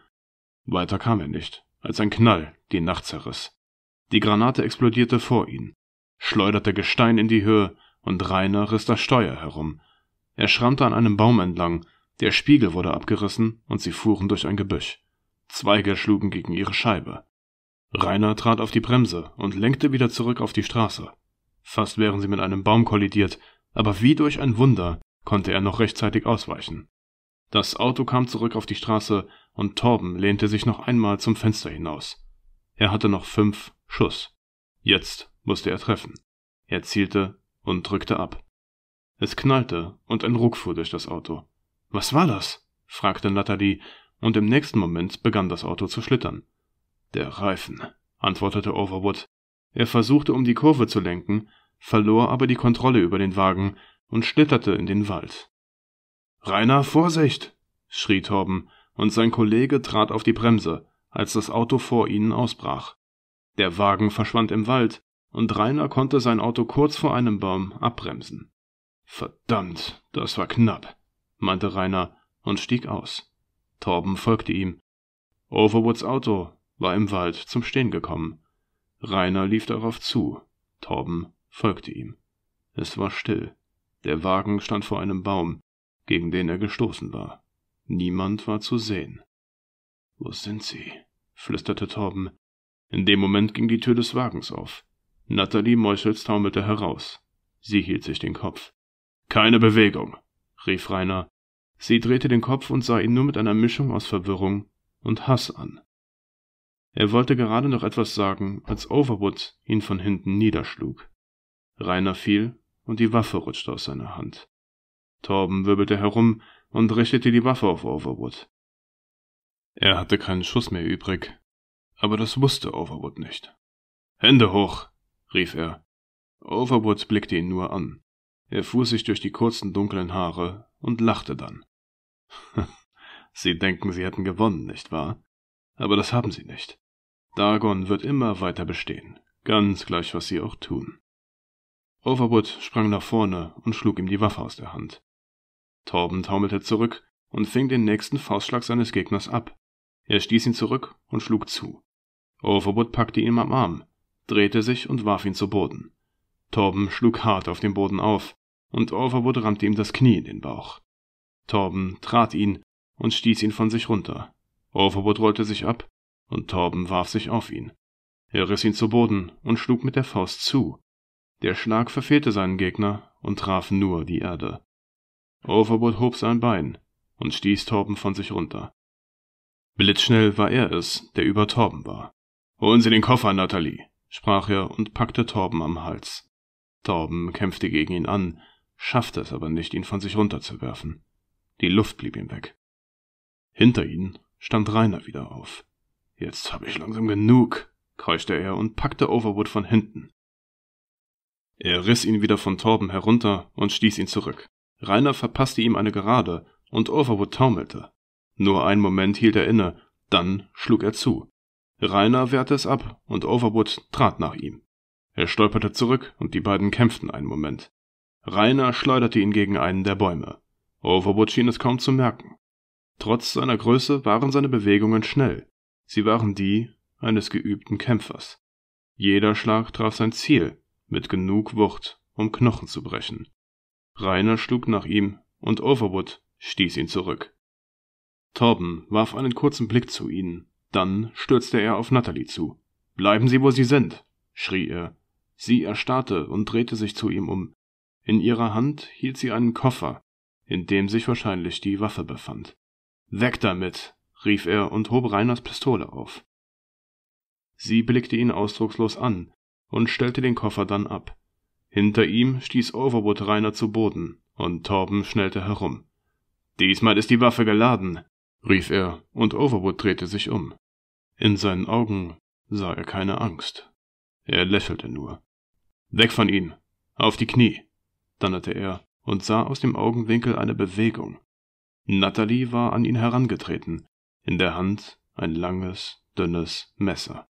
Weiter kam er nicht, als ein Knall die Nacht zerriss. Die Granate explodierte vor ihnen, schleuderte Gestein in die Höhe und Rainer riss das Steuer herum. Er schrammte an einem Baum entlang, der Spiegel wurde abgerissen und sie fuhren durch ein Gebüsch. Zweige schlugen gegen ihre Scheibe. Rainer trat auf die Bremse und lenkte wieder zurück auf die Straße. Fast wären sie mit einem Baum kollidiert, aber wie durch ein Wunder konnte er noch rechtzeitig ausweichen. Das Auto kam zurück auf die Straße und Torben lehnte sich noch einmal zum Fenster hinaus. Er hatte noch fünf Schuss. Jetzt musste er treffen. Er zielte und drückte ab. Es knallte und ein Ruck fuhr durch das Auto. Was war das? fragte Nathalie, und im nächsten Moment begann das Auto zu schlittern. Der Reifen, antwortete Overwood. Er versuchte, um die Kurve zu lenken, verlor aber die Kontrolle über den Wagen und schlitterte in den Wald. Rainer, Vorsicht! schrie Torben, und sein Kollege trat auf die Bremse, als das Auto vor ihnen ausbrach. Der Wagen verschwand im Wald, und Rainer konnte sein Auto kurz vor einem Baum abbremsen. Verdammt, das war knapp, meinte Rainer und stieg aus. Torben folgte ihm. Overwoods Auto war im Wald zum Stehen gekommen. Rainer lief darauf zu. Torben folgte ihm. Es war still. Der Wagen stand vor einem Baum, gegen den er gestoßen war. Niemand war zu sehen. Wo sind sie? flüsterte Torben. In dem Moment ging die Tür des Wagens auf. Natalie Meuschels taumelte heraus. Sie hielt sich den Kopf. Keine Bewegung, rief Rainer. Sie drehte den Kopf und sah ihn nur mit einer Mischung aus Verwirrung und Hass an. Er wollte gerade noch etwas sagen, als Overwood ihn von hinten niederschlug. Rainer fiel und die Waffe rutschte aus seiner Hand. Torben wirbelte herum und richtete die Waffe auf Overwood. Er hatte keinen Schuss mehr übrig, aber das wusste Overwood nicht. Hände hoch, rief er. Overwoods blickte ihn nur an. Er fuhr sich durch die kurzen dunklen Haare und lachte dann. Sie denken, Sie hätten gewonnen, nicht wahr? Aber das haben Sie nicht. Dagon wird immer weiter bestehen, ganz gleich, was Sie auch tun. Overwood sprang nach vorne und schlug ihm die Waffe aus der Hand. Torben taumelte zurück und fing den nächsten Faustschlag seines Gegners ab. Er stieß ihn zurück und schlug zu. Overwood packte ihn am Arm drehte sich und warf ihn zu Boden. Torben schlug hart auf den Boden auf, und Overwood rammte ihm das Knie in den Bauch. Torben trat ihn und stieß ihn von sich runter. Overwood rollte sich ab, und Torben warf sich auf ihn. Er riss ihn zu Boden und schlug mit der Faust zu. Der Schlag verfehlte seinen Gegner und traf nur die Erde. Overwood hob sein Bein und stieß Torben von sich runter. Blitzschnell war er es, der über Torben war. Holen Sie den Koffer, Natalie, sprach er und packte Torben am Hals. Torben kämpfte gegen ihn an, schaffte es aber nicht, ihn von sich runterzuwerfen. Die Luft blieb ihm weg. Hinter ihnen stand Rainer wieder auf. Jetzt habe ich langsam genug, kreuschte er und packte Overwood von hinten. Er riss ihn wieder von Torben herunter und stieß ihn zurück. Rainer verpasste ihm eine Gerade und Overwood taumelte. Nur einen Moment hielt er inne, dann schlug er zu. Rainer wehrte es ab und Overwood trat nach ihm. Er stolperte zurück und die beiden kämpften einen Moment. Rainer schleuderte ihn gegen einen der Bäume. Overwood schien es kaum zu merken. Trotz seiner Größe waren seine Bewegungen schnell. Sie waren die eines geübten Kämpfers. Jeder Schlag traf sein Ziel mit genug Wucht, um Knochen zu brechen. Rainer schlug nach ihm und Overwood stieß ihn zurück. Torben warf einen kurzen Blick zu ihnen dann stürzte er auf Natalie zu. Bleiben Sie, wo Sie sind, schrie er. Sie erstarrte und drehte sich zu ihm um. In ihrer Hand hielt sie einen Koffer, in dem sich wahrscheinlich die Waffe befand. Weg damit, rief er und hob Reiners Pistole auf. Sie blickte ihn ausdruckslos an und stellte den Koffer dann ab. Hinter ihm stieß Overwood Reiner zu Boden und Torben schnellte herum. Diesmal ist die Waffe geladen, rief er, und Overwood drehte sich um. In seinen Augen sah er keine Angst. Er lächelte nur. Weg von ihm! Auf die Knie! donnerte er und sah aus dem Augenwinkel eine Bewegung. Natalie war an ihn herangetreten, in der Hand ein langes, dünnes Messer.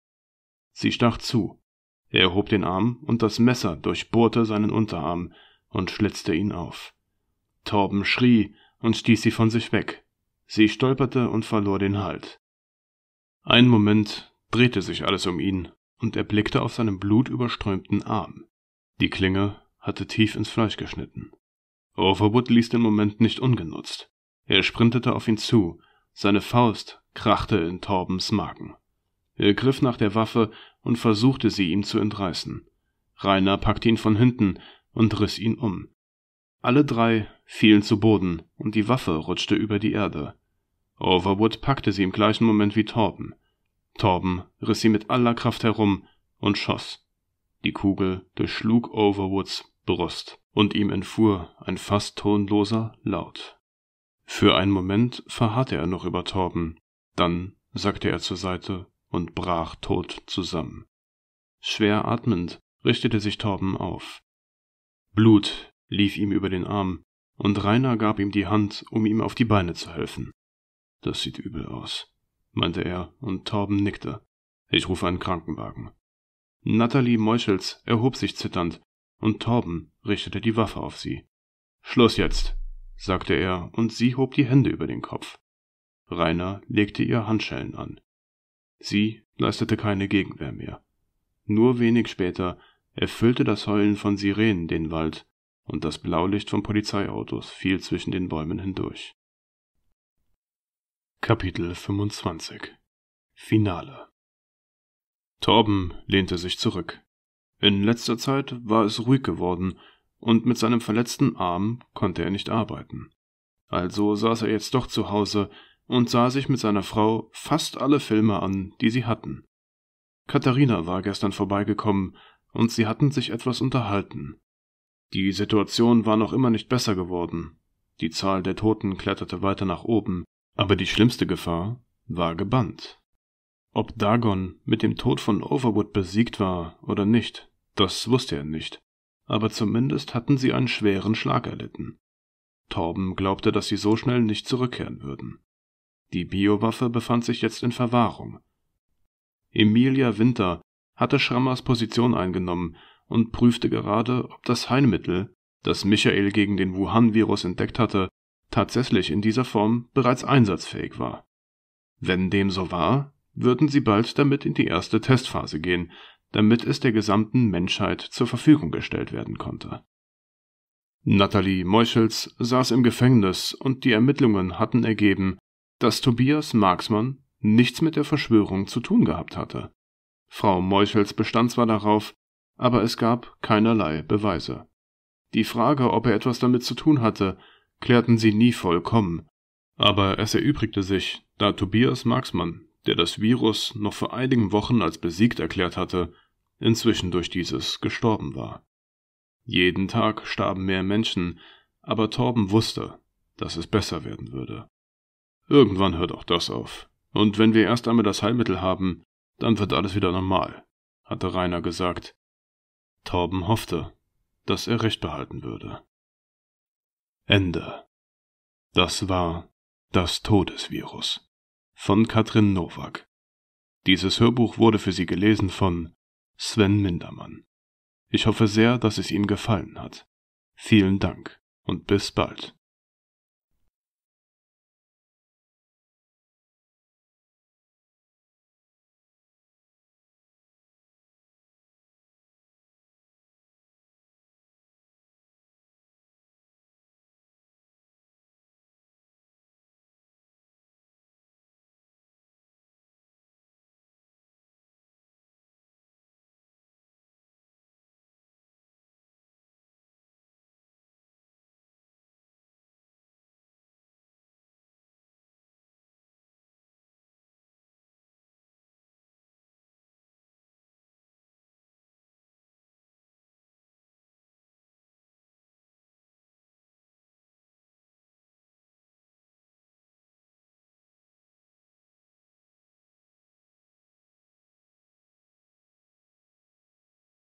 Sie stach zu. Er hob den Arm und das Messer durchbohrte seinen Unterarm und schlitzte ihn auf. Torben schrie und stieß sie von sich weg. Sie stolperte und verlor den Halt. Einen Moment drehte sich alles um ihn, und er blickte auf seinen blutüberströmten Arm. Die Klinge hatte tief ins Fleisch geschnitten. Overwood ließ den Moment nicht ungenutzt. Er sprintete auf ihn zu, seine Faust krachte in Torbens Magen. Er griff nach der Waffe und versuchte sie ihm zu entreißen. Rainer packte ihn von hinten und riss ihn um. Alle drei fielen zu Boden und die Waffe rutschte über die Erde. Overwood packte sie im gleichen Moment wie Torben. Torben riss sie mit aller Kraft herum und schoss. Die Kugel durchschlug Overwoods Brust und ihm entfuhr ein fast tonloser Laut. Für einen Moment verharrte er noch über Torben, dann sackte er zur Seite und brach tot zusammen. Schwer atmend richtete sich Torben auf. Blut lief ihm über den Arm, und Rainer gab ihm die Hand, um ihm auf die Beine zu helfen. Das sieht übel aus, meinte er, und Torben nickte. Ich rufe einen Krankenwagen. Natalie Meuschels erhob sich zitternd, und Torben richtete die Waffe auf sie. Schluss jetzt, sagte er, und sie hob die Hände über den Kopf. Rainer legte ihr Handschellen an. Sie leistete keine Gegenwehr mehr. Nur wenig später erfüllte das Heulen von Sirenen den Wald, und das Blaulicht von Polizeiautos fiel zwischen den Bäumen hindurch. Kapitel 25 Finale Torben lehnte sich zurück. In letzter Zeit war es ruhig geworden, und mit seinem verletzten Arm konnte er nicht arbeiten. Also saß er jetzt doch zu Hause und sah sich mit seiner Frau fast alle Filme an, die sie hatten. Katharina war gestern vorbeigekommen, und sie hatten sich etwas unterhalten. Die Situation war noch immer nicht besser geworden. Die Zahl der Toten kletterte weiter nach oben, aber die schlimmste Gefahr war gebannt. Ob Dagon mit dem Tod von Overwood besiegt war oder nicht, das wusste er nicht, aber zumindest hatten sie einen schweren Schlag erlitten. Torben glaubte, dass sie so schnell nicht zurückkehren würden. Die Biowaffe befand sich jetzt in Verwahrung. Emilia Winter hatte Schrammers Position eingenommen und prüfte gerade, ob das Heilmittel, das Michael gegen den Wuhan-Virus entdeckt hatte, tatsächlich in dieser Form bereits einsatzfähig war. Wenn dem so war, würden sie bald damit in die erste Testphase gehen, damit es der gesamten Menschheit zur Verfügung gestellt werden konnte. Nathalie Meuchels saß im Gefängnis und die Ermittlungen hatten ergeben, dass Tobias Marxmann nichts mit der Verschwörung zu tun gehabt hatte. Frau Meuchels bestand zwar darauf, aber es gab keinerlei Beweise. Die Frage, ob er etwas damit zu tun hatte, klärten sie nie vollkommen, aber es erübrigte sich, da Tobias Marxmann, der das Virus noch vor einigen Wochen als besiegt erklärt hatte, inzwischen durch dieses gestorben war. Jeden Tag starben mehr Menschen, aber Torben wusste, dass es besser werden würde. Irgendwann hört auch das auf. Und wenn wir erst einmal das Heilmittel haben, dann wird alles wieder normal, hatte Rainer gesagt. Torben hoffte, dass er recht behalten würde. Ende. Das war Das Todesvirus von Katrin Nowak. Dieses Hörbuch wurde für Sie gelesen von Sven Mindermann. Ich hoffe sehr, dass es Ihnen gefallen hat. Vielen Dank und bis bald.